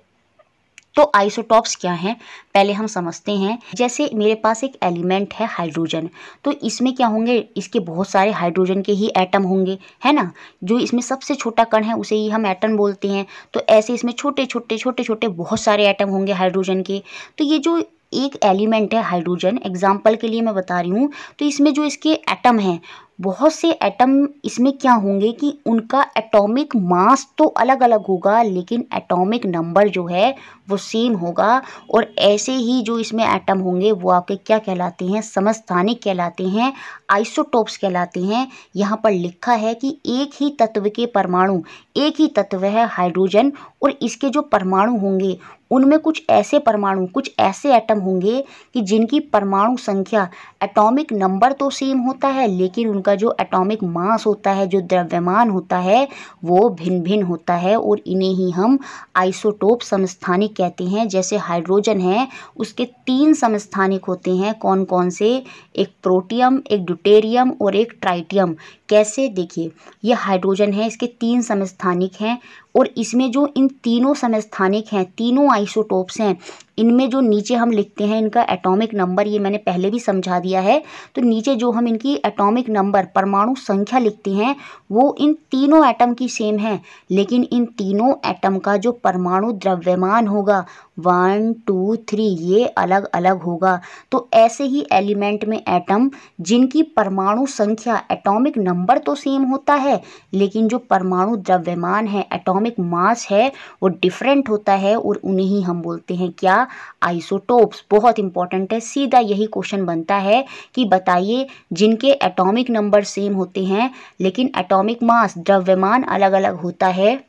तो आइसोटॉप्स क्या हैं पहले हम समझते हैं जैसे मेरे पास एक एलिमेंट है हाइड्रोजन तो इसमें क्या होंगे इसके बहुत सारे हाइड्रोजन के ही एटम होंगे है ना जो इसमें सबसे छोटा कण है उसे ही हम एटम बोलते हैं तो ऐसे इसमें छोटे छोटे छोटे छोटे बहुत सारे एटम होंगे हाइड्रोजन के तो ये जो एक एलिमेंट है हाइड्रोजन एग्जाम्पल के लिए मैं बता रही हूँ तो इसमें जो इसके एटम हैं बहुत से एटम इसमें क्या होंगे कि उनका एटॉमिक मास तो अलग अलग होगा लेकिन एटॉमिक नंबर जो है वो सेम होगा और ऐसे ही जो इसमें एटम होंगे वो आपके क्या कहलाते हैं समस्थानिक कहलाते हैं आइसोटोप्स कहलाते हैं यहाँ पर लिखा है कि एक ही तत्व के परमाणु एक ही तत्व है हाइड्रोजन और इसके जो परमाणु होंगे उनमें कुछ ऐसे परमाणु कुछ ऐसे एटम होंगे कि जिनकी परमाणु संख्या एटॉमिक नंबर तो सेम होता है लेकिन उनका जो एटॉमिक मास होता है जो द्रव्यमान होता है वो भिन्न भिन्न होता है और इन्हें ही हम आइसोटोप समस्थानिक कहते हैं जैसे हाइड्रोजन है उसके तीन समस्थानिक होते हैं कौन कौन से एक प्रोटियम एक ड्यूटेरियम और एक ट्राइटियम कैसे देखिए ये हाइड्रोजन है इसके तीन समस्थानिक हैं और इसमें जो इन तीनों समस्थानिक हैं तीनों आइसोटोप्स हैं इनमें जो नीचे हम लिखते हैं इनका एटॉमिक नंबर ये मैंने पहले भी समझा दिया है तो नीचे जो हम इनकी एटॉमिक नंबर परमाणु संख्या लिखते हैं वो इन तीनों एटम की सेम है लेकिन इन तीनों एटम का जो परमाणु द्रव्यमान होगा वन टू थ्री ये अलग अलग होगा तो ऐसे ही एलिमेंट में एटम जिनकी परमाणु संख्या एटॉमिक नंबर तो सेम होता है लेकिन जो परमाणु द्रव्यमान है एटॉमिक मास है वो डिफरेंट होता है और उन्हें ही हम बोलते हैं क्या आइसोटोप्स बहुत इंपॉर्टेंट है सीधा यही क्वेश्चन बनता है कि बताइए जिनके एटॉमिक नंबर सेम होते हैं लेकिन एटॉमिक मास द्रव्यमान अलग अलग होता है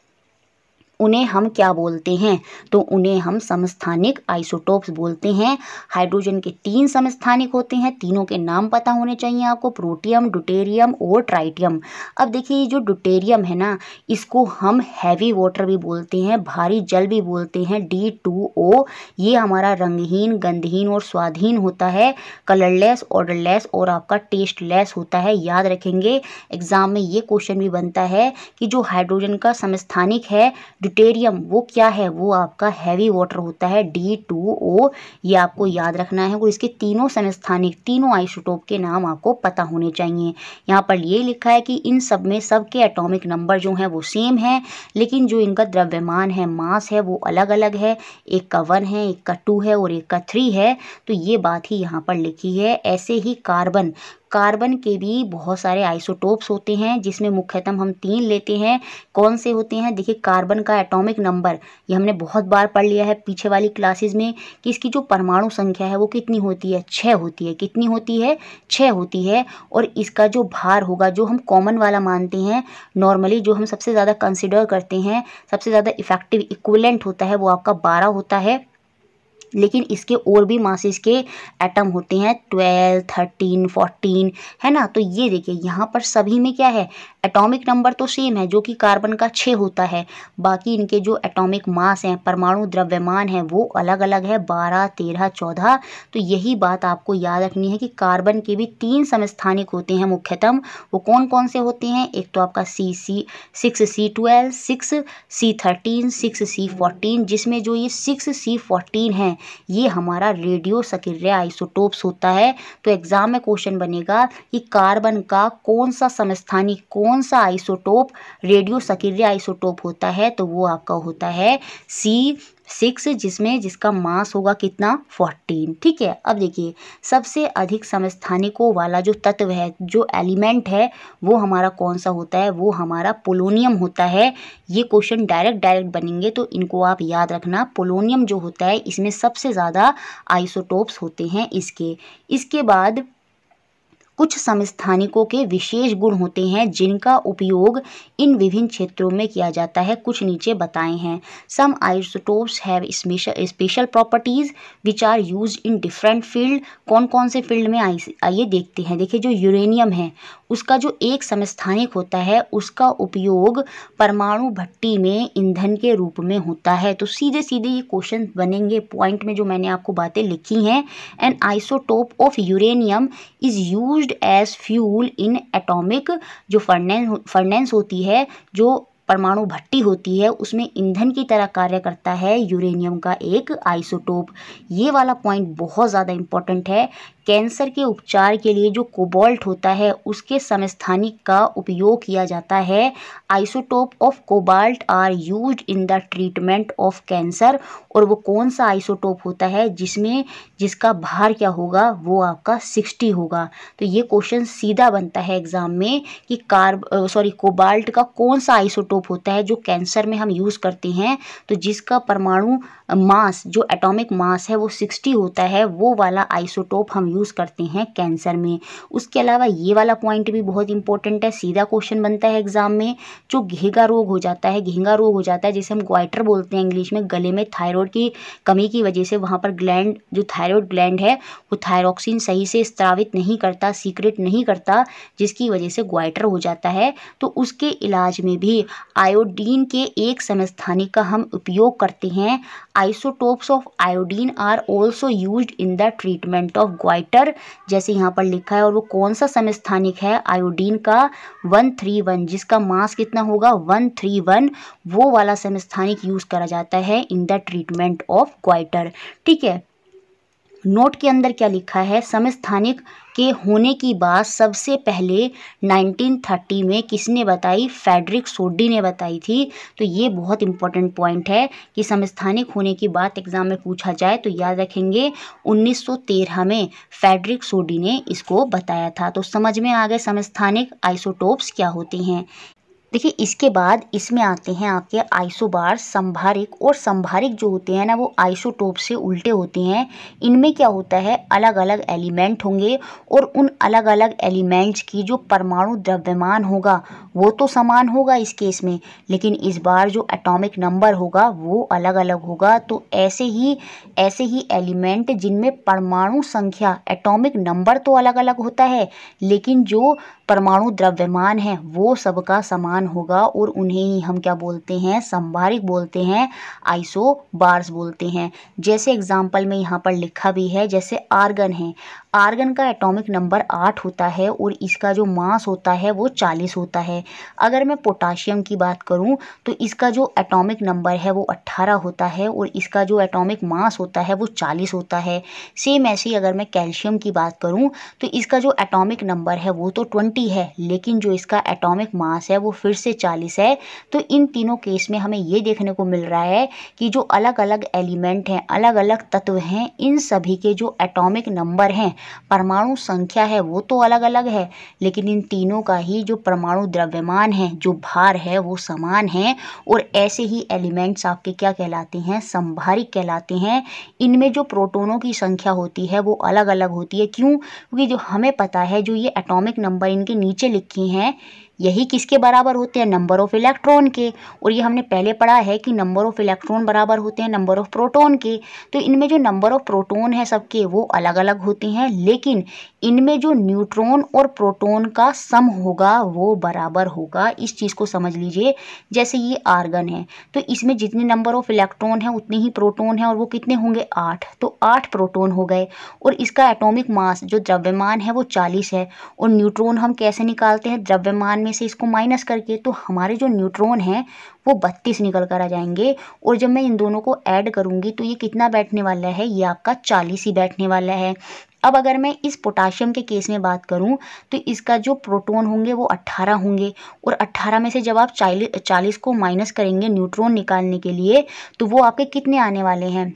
उन्हें हम क्या बोलते हैं तो उन्हें हम समस्थानिक आइसोटोप्स बोलते हैं हाइड्रोजन के तीन समस्थानिक होते हैं तीनों के नाम पता होने चाहिए आपको प्रोटियम डुटेरियम और ट्राइटियम अब देखिए ये जो डुटेरियम है ना इसको हम हैवी वाटर भी बोलते हैं भारी जल भी बोलते हैं डी टू ओ ये हमारा रंगहीन गंधहीन और स्वादहीन होता है कलरलेस ऑर्डरलेस और आपका टेस्टलेस होता है याद रखेंगे एग्ज़ाम में ये क्वेश्चन भी बनता है कि जो हाइड्रोजन का समस्थानिक है ड्यूटेरियम वो क्या है वो आपका हैवी वाटर होता है डी टू ओ ये आपको याद रखना है और इसके तीनों संस्थानिक तीनों आइसोटोप के नाम आपको पता होने चाहिए यहाँ पर ये लिखा है कि इन सब में सब के एटॉमिक नंबर जो हैं वो सेम है लेकिन जो इनका द्रव्यमान है मास है वो अलग अलग है एक का वन है एक का टू है और एक का थ्री है तो ये बात ही यहाँ पर लिखी है ऐसे ही कार्बन कार्बन के भी बहुत सारे आइसोटोप्स होते हैं जिसमें मुख्यतम हम तीन लेते हैं कौन से होते हैं देखिए कार्बन का एटॉमिक नंबर ये हमने बहुत बार पढ़ लिया है पीछे वाली क्लासेज में कि इसकी जो परमाणु संख्या है वो कितनी होती है छः होती है कितनी होती है छः होती है और इसका जो भार होगा जो हम कॉमन वाला मानते हैं नॉर्मली जो हम सबसे ज़्यादा कंसिडर करते हैं सबसे ज़्यादा इफेक्टिव इक्वलेंट होता है वो आपका बारह होता है लेकिन इसके और भी मासिस के एटम होते हैं ट्वेल्व थर्टीन फोर्टीन है ना तो ये देखिए यहाँ पर सभी में क्या है एटॉमिक नंबर तो सेम है जो कि कार्बन का छः होता है बाकी इनके जो एटॉमिक मास हैं परमाणु द्रव्यमान है वो अलग अलग है बारह तेरह चौदह तो यही बात आपको याद रखनी है कि कार्बन के भी तीन समस्थानिक होते हैं मुख्यतम वो कौन कौन से होते हैं एक तो आपका C C six C twelve six C thirteen six C fourteen जिसमें जो ये सिक्स सी फोर्टीन है ये हमारा रेडियो सक्रिय आइसोटोप्स होता है तो एग्ज़ाम में क्वेश्चन बनेगा कि कार्बन का कौन सा समस्थानी कौन सा आइसोटोप रेडियो सक्रिय आइसोटोप होता है तो वो आपका होता है सी सिक्स जिसमें जिसका मास होगा कितना फोर्टीन ठीक है अब देखिए सबसे अधिक समस्थानिकों वाला जो तत्व है जो एलिमेंट है वो हमारा कौन सा होता है वो हमारा पोलोनियम होता है ये क्वेश्चन डायरेक्ट डायरेक्ट बनेंगे तो इनको आप याद रखना पोलोनियम जो होता है इसमें सबसे ज़्यादा आइसोटोप्स होते हैं इसके इसके बाद कुछ समस्थानिकों के विशेष गुण होते हैं जिनका उपयोग इन विभिन्न क्षेत्रों में किया जाता है कुछ नीचे बताए हैं some isotopes have special properties which are use in different field कौन कौन से फील्ड में आइए देखते हैं देखिए जो यूरेनियम है उसका जो एक समस्थानिक होता है उसका उपयोग परमाणु भट्टी में ईंधन के रूप में होता है तो सीधे सीधे ये क्वेश्चन बनेंगे पॉइंट में जो मैंने आपको बातें लिखी हैं an isotope of uranium is use as fuel in atomic जो फर्नेस फर्नेंस होती है जो परमाणु भट्टी होती है उसमें ईंधन की तरह कार्य करता है यूरेनियम का एक आइसोटोप ये वाला पॉइंट बहुत ज़्यादा इम्पॉर्टेंट है कैंसर के उपचार के लिए जो कोबाल्ट होता है उसके समस्थानिक का उपयोग किया जाता है isotope of cobalt are use in the treatment of cancer और वो कौन सा आइसोटोप होता है जिसमें जिसका भार क्या होगा वो आपका सिक्सटी होगा तो ये क्वेश्चन सीधा बनता है एग्ज़ाम में कि कार्ब सॉरी कोबाल्ट का कौन सा आइसोटोप होता है जो कैंसर में हम यूज़ करते हैं तो जिसका परमाणु मास जो एटॉमिक मास है वो सिक्सटी होता है वो वाला आइसोटोप हम यूज़ करते हैं कैंसर में उसके अलावा ये वाला पॉइंट भी बहुत इंपॉर्टेंट है सीधा क्वेश्चन बनता है एग्जाम में जो घेगा रोग हो जाता है घेंगा रोग हो जाता है जिसे हम ग्वाइटर बोलते हैं इंग्लिश में गले में थायरॉयड की कमी की वजह से वहाँ पर ग्लैंड जो थायरॉयड ग्लैंड है वो थायरॉक्सिन सही से स्त्रावित नहीं करता सीक्रेट नहीं करता जिसकी वजह से ग्वाइटर हो जाता है तो उसके इलाज में भी आयोडीन के एक समस्थानिक का हम उपयोग करते हैं isotopes of iodine are also use in the treatment of goitre writer जैसे यहाँ पर लिखा है और वो कौन सा समस्थानिक है आयोडीन का वन थ्री वन जिसका मास कितना होगा वन थ्री वन वो वाला समस्थानिक यूज़ करा जाता है in the treatment of goitre ठीक है नोट के अंदर क्या लिखा है समस्थानिक के होने की बात सबसे पहले 1930 में किसने बताई फेडरिक सोडी ने बताई थी तो ये बहुत इंपॉर्टेंट पॉइंट है कि समस्थानिक होने की बात एग्जाम में पूछा जाए तो याद रखेंगे 1913 में फेडरिक सोडी ने इसको बताया था तो समझ में आ गए समस्थानिक आइसोटोप्स क्या होते हैं देखिए इसके बाद इसमें आते हैं आपके आइसोबार संभारिक और संभारिक जो होते हैं ना वो आइसोटोप से उल्टे होते हैं इनमें क्या होता है अलग अलग एलिमेंट होंगे और उन अलग अलग एलिमेंट्स की जो परमाणु द्रव्यमान होगा वो तो समान होगा इस केस में लेकिन इस बार जो एटॉमिक नंबर होगा वो अलग अलग होगा तो ऐसे ही ऐसे ही एलिमेंट जिनमें परमाणु संख्या एटॉमिक नंबर तो अलग अलग होता है लेकिन जो परमाणु द्रव्यमान है वो सबका समान होगा और उन्हें ही हम क्या बोलते हैं संभारिक बोलते हैं आइसो बार्स बोलते हैं जैसे एग्जाम्पल में यहाँ पर लिखा भी है जैसे आर्गन है आर्गन का एटॉमिक नंबर आठ होता है और इसका जो मास होता है वो चालीस होता है अगर मैं पोटाशियम की बात करूँ तो इसका जो एटॉमिक नंबर है वो अट्ठारह होता है और इसका जो एटॉमिक मास होता है वो चालीस होता है सेम ऐसे ही अगर मैं कैल्शियम की बात करूँ तो इसका जो एटॉमिक नंबर है वो तो ट्वेंटी है लेकिन जो इसका एटॉमिक मास है वो फिर से चालीस है तो इन तीनों केस में हमें ये देखने को मिल रहा है कि जो अलग अलग एलिमेंट हैं अलग अलग तत्व हैं इन सभी के जो एटॉमिक नंबर हैं परमाणु संख्या है वो तो अलग अलग है लेकिन इन तीनों का ही जो परमाणु द्रव्यमान है जो भार है वो समान है और ऐसे ही एलिमेंट्स आपके क्या कहलाते हैं संभारिक कहलाते हैं इनमें जो प्रोटोनों की संख्या होती है वो अलग अलग होती है क्यों क्योंकि जो हमें पता है जो ये एटॉमिक नंबर इनके नीचे लिखी हैं यही किसके बराबर होते हैं नंबर ऑफ़ इलेक्ट्रॉन के और ये हमने पहले पढ़ा है कि नंबर ऑफ़ इलेक्ट्रॉन बराबर होते हैं नंबर ऑफ़ प्रोटोन के तो इनमें जो नंबर ऑफ़ प्रोटोन है सबके वो अलग अलग होते हैं लेकिन इनमें जो न्यूट्रॉन और प्रोटोन का सम होगा वो बराबर होगा इस चीज़ को समझ लीजिए जैसे ये आर्गन है तो इसमें जितने नंबर ऑफ़ इलेक्ट्रॉन है उतने ही प्रोटोन है और वो कितने होंगे आठ तो आठ प्रोटोन हो गए और इसका एटोमिक मास जो द्रव्यमान है वो चालीस है और न्यूट्रॉन हम कैसे निकालते हैं द्रव्यमान करने से इसको माइनस करके तो हमारे जो न्यूट्रॉन हैं वो बत्तीस निकल कर आ जाएंगे और जब मैं इन दोनों को ऐड करूँगी तो ये कितना बैठने वाला है ये आपका चालीस ही बैठने वाला है अब अगर मैं इस पोटाशियम के केस में बात करूं तो इसका जो प्रोटॉन होंगे वो 18 होंगे और 18 में से जब आप चालीस को माइनस करेंगे न्यूट्रॉन निकालने के लिए तो वो आपके कितने आने वाले हैं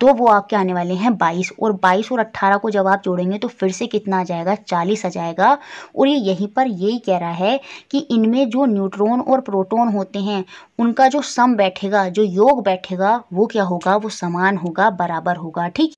तो वो आपके आने वाले हैं बाईस और बाईस और अट्ठारह को जब आप जोड़ेंगे तो फिर से कितना आ जाएगा चालीस आ जाएगा और ये यहीं पर यही कह रहा है कि इनमें जो न्यूट्रॉन और प्रोटॉन होते हैं उनका जो सम बैठेगा जो योग बैठेगा वो क्या होगा वो समान होगा बराबर होगा ठीक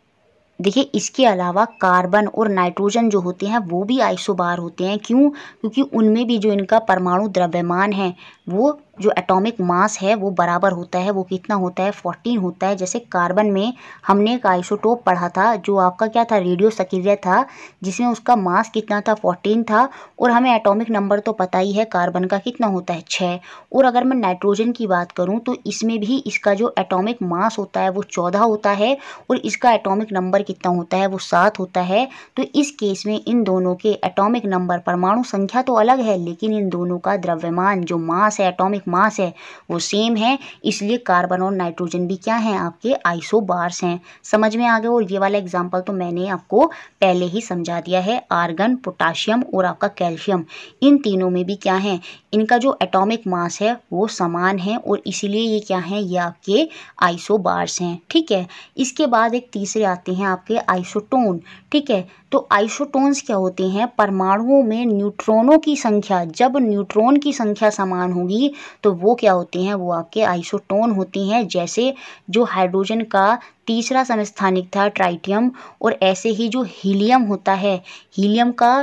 देखिए इसके अलावा कार्बन और नाइट्रोजन जो होते हैं वो भी आइसोबार होते हैं क्यों क्योंकि उनमें भी जो इनका परमाणु द्रव्यमान है वो जो एटॉमिक मास है वो बराबर होता है वो कितना होता है फोर्टीन होता है जैसे कार्बन में हमने एक आइसोटोप पढ़ा था जो आपका क्या था रेडियो सक्रिय था जिसमें उसका मास कितना था फोर्टीन था और हमें एटॉमिक नंबर तो पता ही है कार्बन का कितना होता है छः और अगर मैं नाइट्रोजन की बात करूँ तो इसमें भी इसका जो एटॉमिक मास होता है वो चौदह होता है और इसका एटॉमिक नंबर कितना होता है वो सात होता है तो इस केस में इन दोनों के एटॉमिक नंबर परमाणु संख्या तो अलग है लेकिन इन दोनों का द्रव्यमान जो मास है एटॉमिक मास है वो सेम है इसलिए कार्बन और नाइट्रोजन भी क्या हैं आपके आइसोबार्स हैं समझ में आ गए और ये वाला एग्जाम्पल तो मैंने आपको पहले ही समझा दिया है आर्गन पोटाशियम और आपका कैल्शियम इन तीनों में भी क्या है इनका जो एटॉमिक मास है वो समान है और इसीलिए ये क्या है ये आपके आइसोबार्स हैं ठीक है इसके बाद एक तीसरे आते हैं आपके आइसोटोन ठीक है तो आइसोटोन्स क्या होते हैं परमाणुओं में न्यूट्रॉनों की संख्या जब न्यूट्रॉन की संख्या समान होगी तो वो क्या होते हैं वो आपके आइसोटोन होते हैं जैसे जो हाइड्रोजन का तीसरा समस्थानिक था ट्राइटियम और ऐसे ही जो हीलियम होता है हीलियम का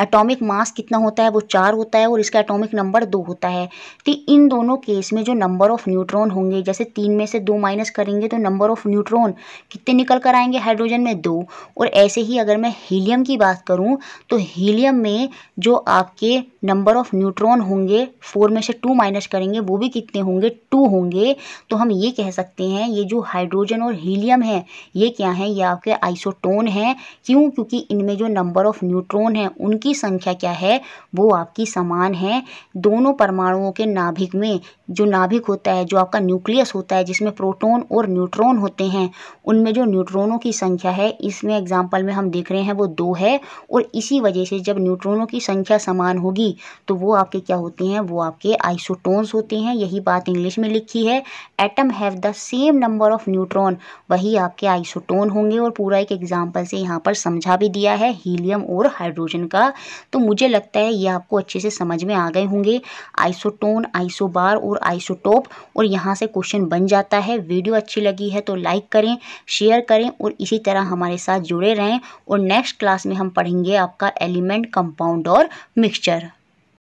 एटॉमिक मास कितना होता है वो चार होता है और इसका एटॉमिक नंबर दो होता है तो इन दोनों केस में जो नंबर ऑफ़ न्यूट्रॉन होंगे जैसे तीन में से दो माइनस करेंगे तो नंबर ऑफ़ न्यूट्रॉन कितने निकल कर आएंगे हाइड्रोजन में दो और ऐसे ही अगर मैं हीलियम की बात करूँ तो हीलियम में जो आपके नंबर ऑफ़ न्यूट्रॉन होंगे फोर में से टू माइनस करेंगे वो भी कितने होंगे टू होंगे तो हम ये कह सकते हैं ये जो हाइड्रोजन और हीलियम है ये क्या है ये आपके आइसोटोन हैं क्यों क्योंकि इनमें जो नंबर ऑफ़ न्यूट्रॉन हैं उनकी की संख्या क्या है वो आपकी समान है दोनों परमाणुओं के नाभिक में जो नाभिक होता है जो आपका न्यूक्लियस होता है जिसमें प्रोटॉन और न्यूट्रॉन होते हैं उनमें जो न्यूट्रॉनों की संख्या है इसमें एग्जाम्पल में हम देख रहे हैं वो दो है और इसी वजह से जब न्यूट्रॉनों की संख्या समान होगी तो वो आपके क्या होते हैं वो आपके आइसोटोन्स होते हैं यही बात इंग्लिश में लिखी है atom have the same number of neutron वही आपके आइसोटोन होंगे और पूरा एक एग्जाम्पल से यहाँ पर समझा भी दिया है हीलियम और हाइड्रोजन का तो मुझे लगता है ये आपको अच्छे से समझ में आ गए होंगे आइसोटोन आइसोबार और और आइसोटोप और यहाँ से क्वेश्चन बन जाता है वीडियो अच्छी लगी है तो लाइक करें शेयर करें और इसी तरह हमारे साथ जुड़े रहें और नेक्स्ट क्लास में हम पढ़ेंगे आपका एलिमेंट कंपाउंड और मिक्सचर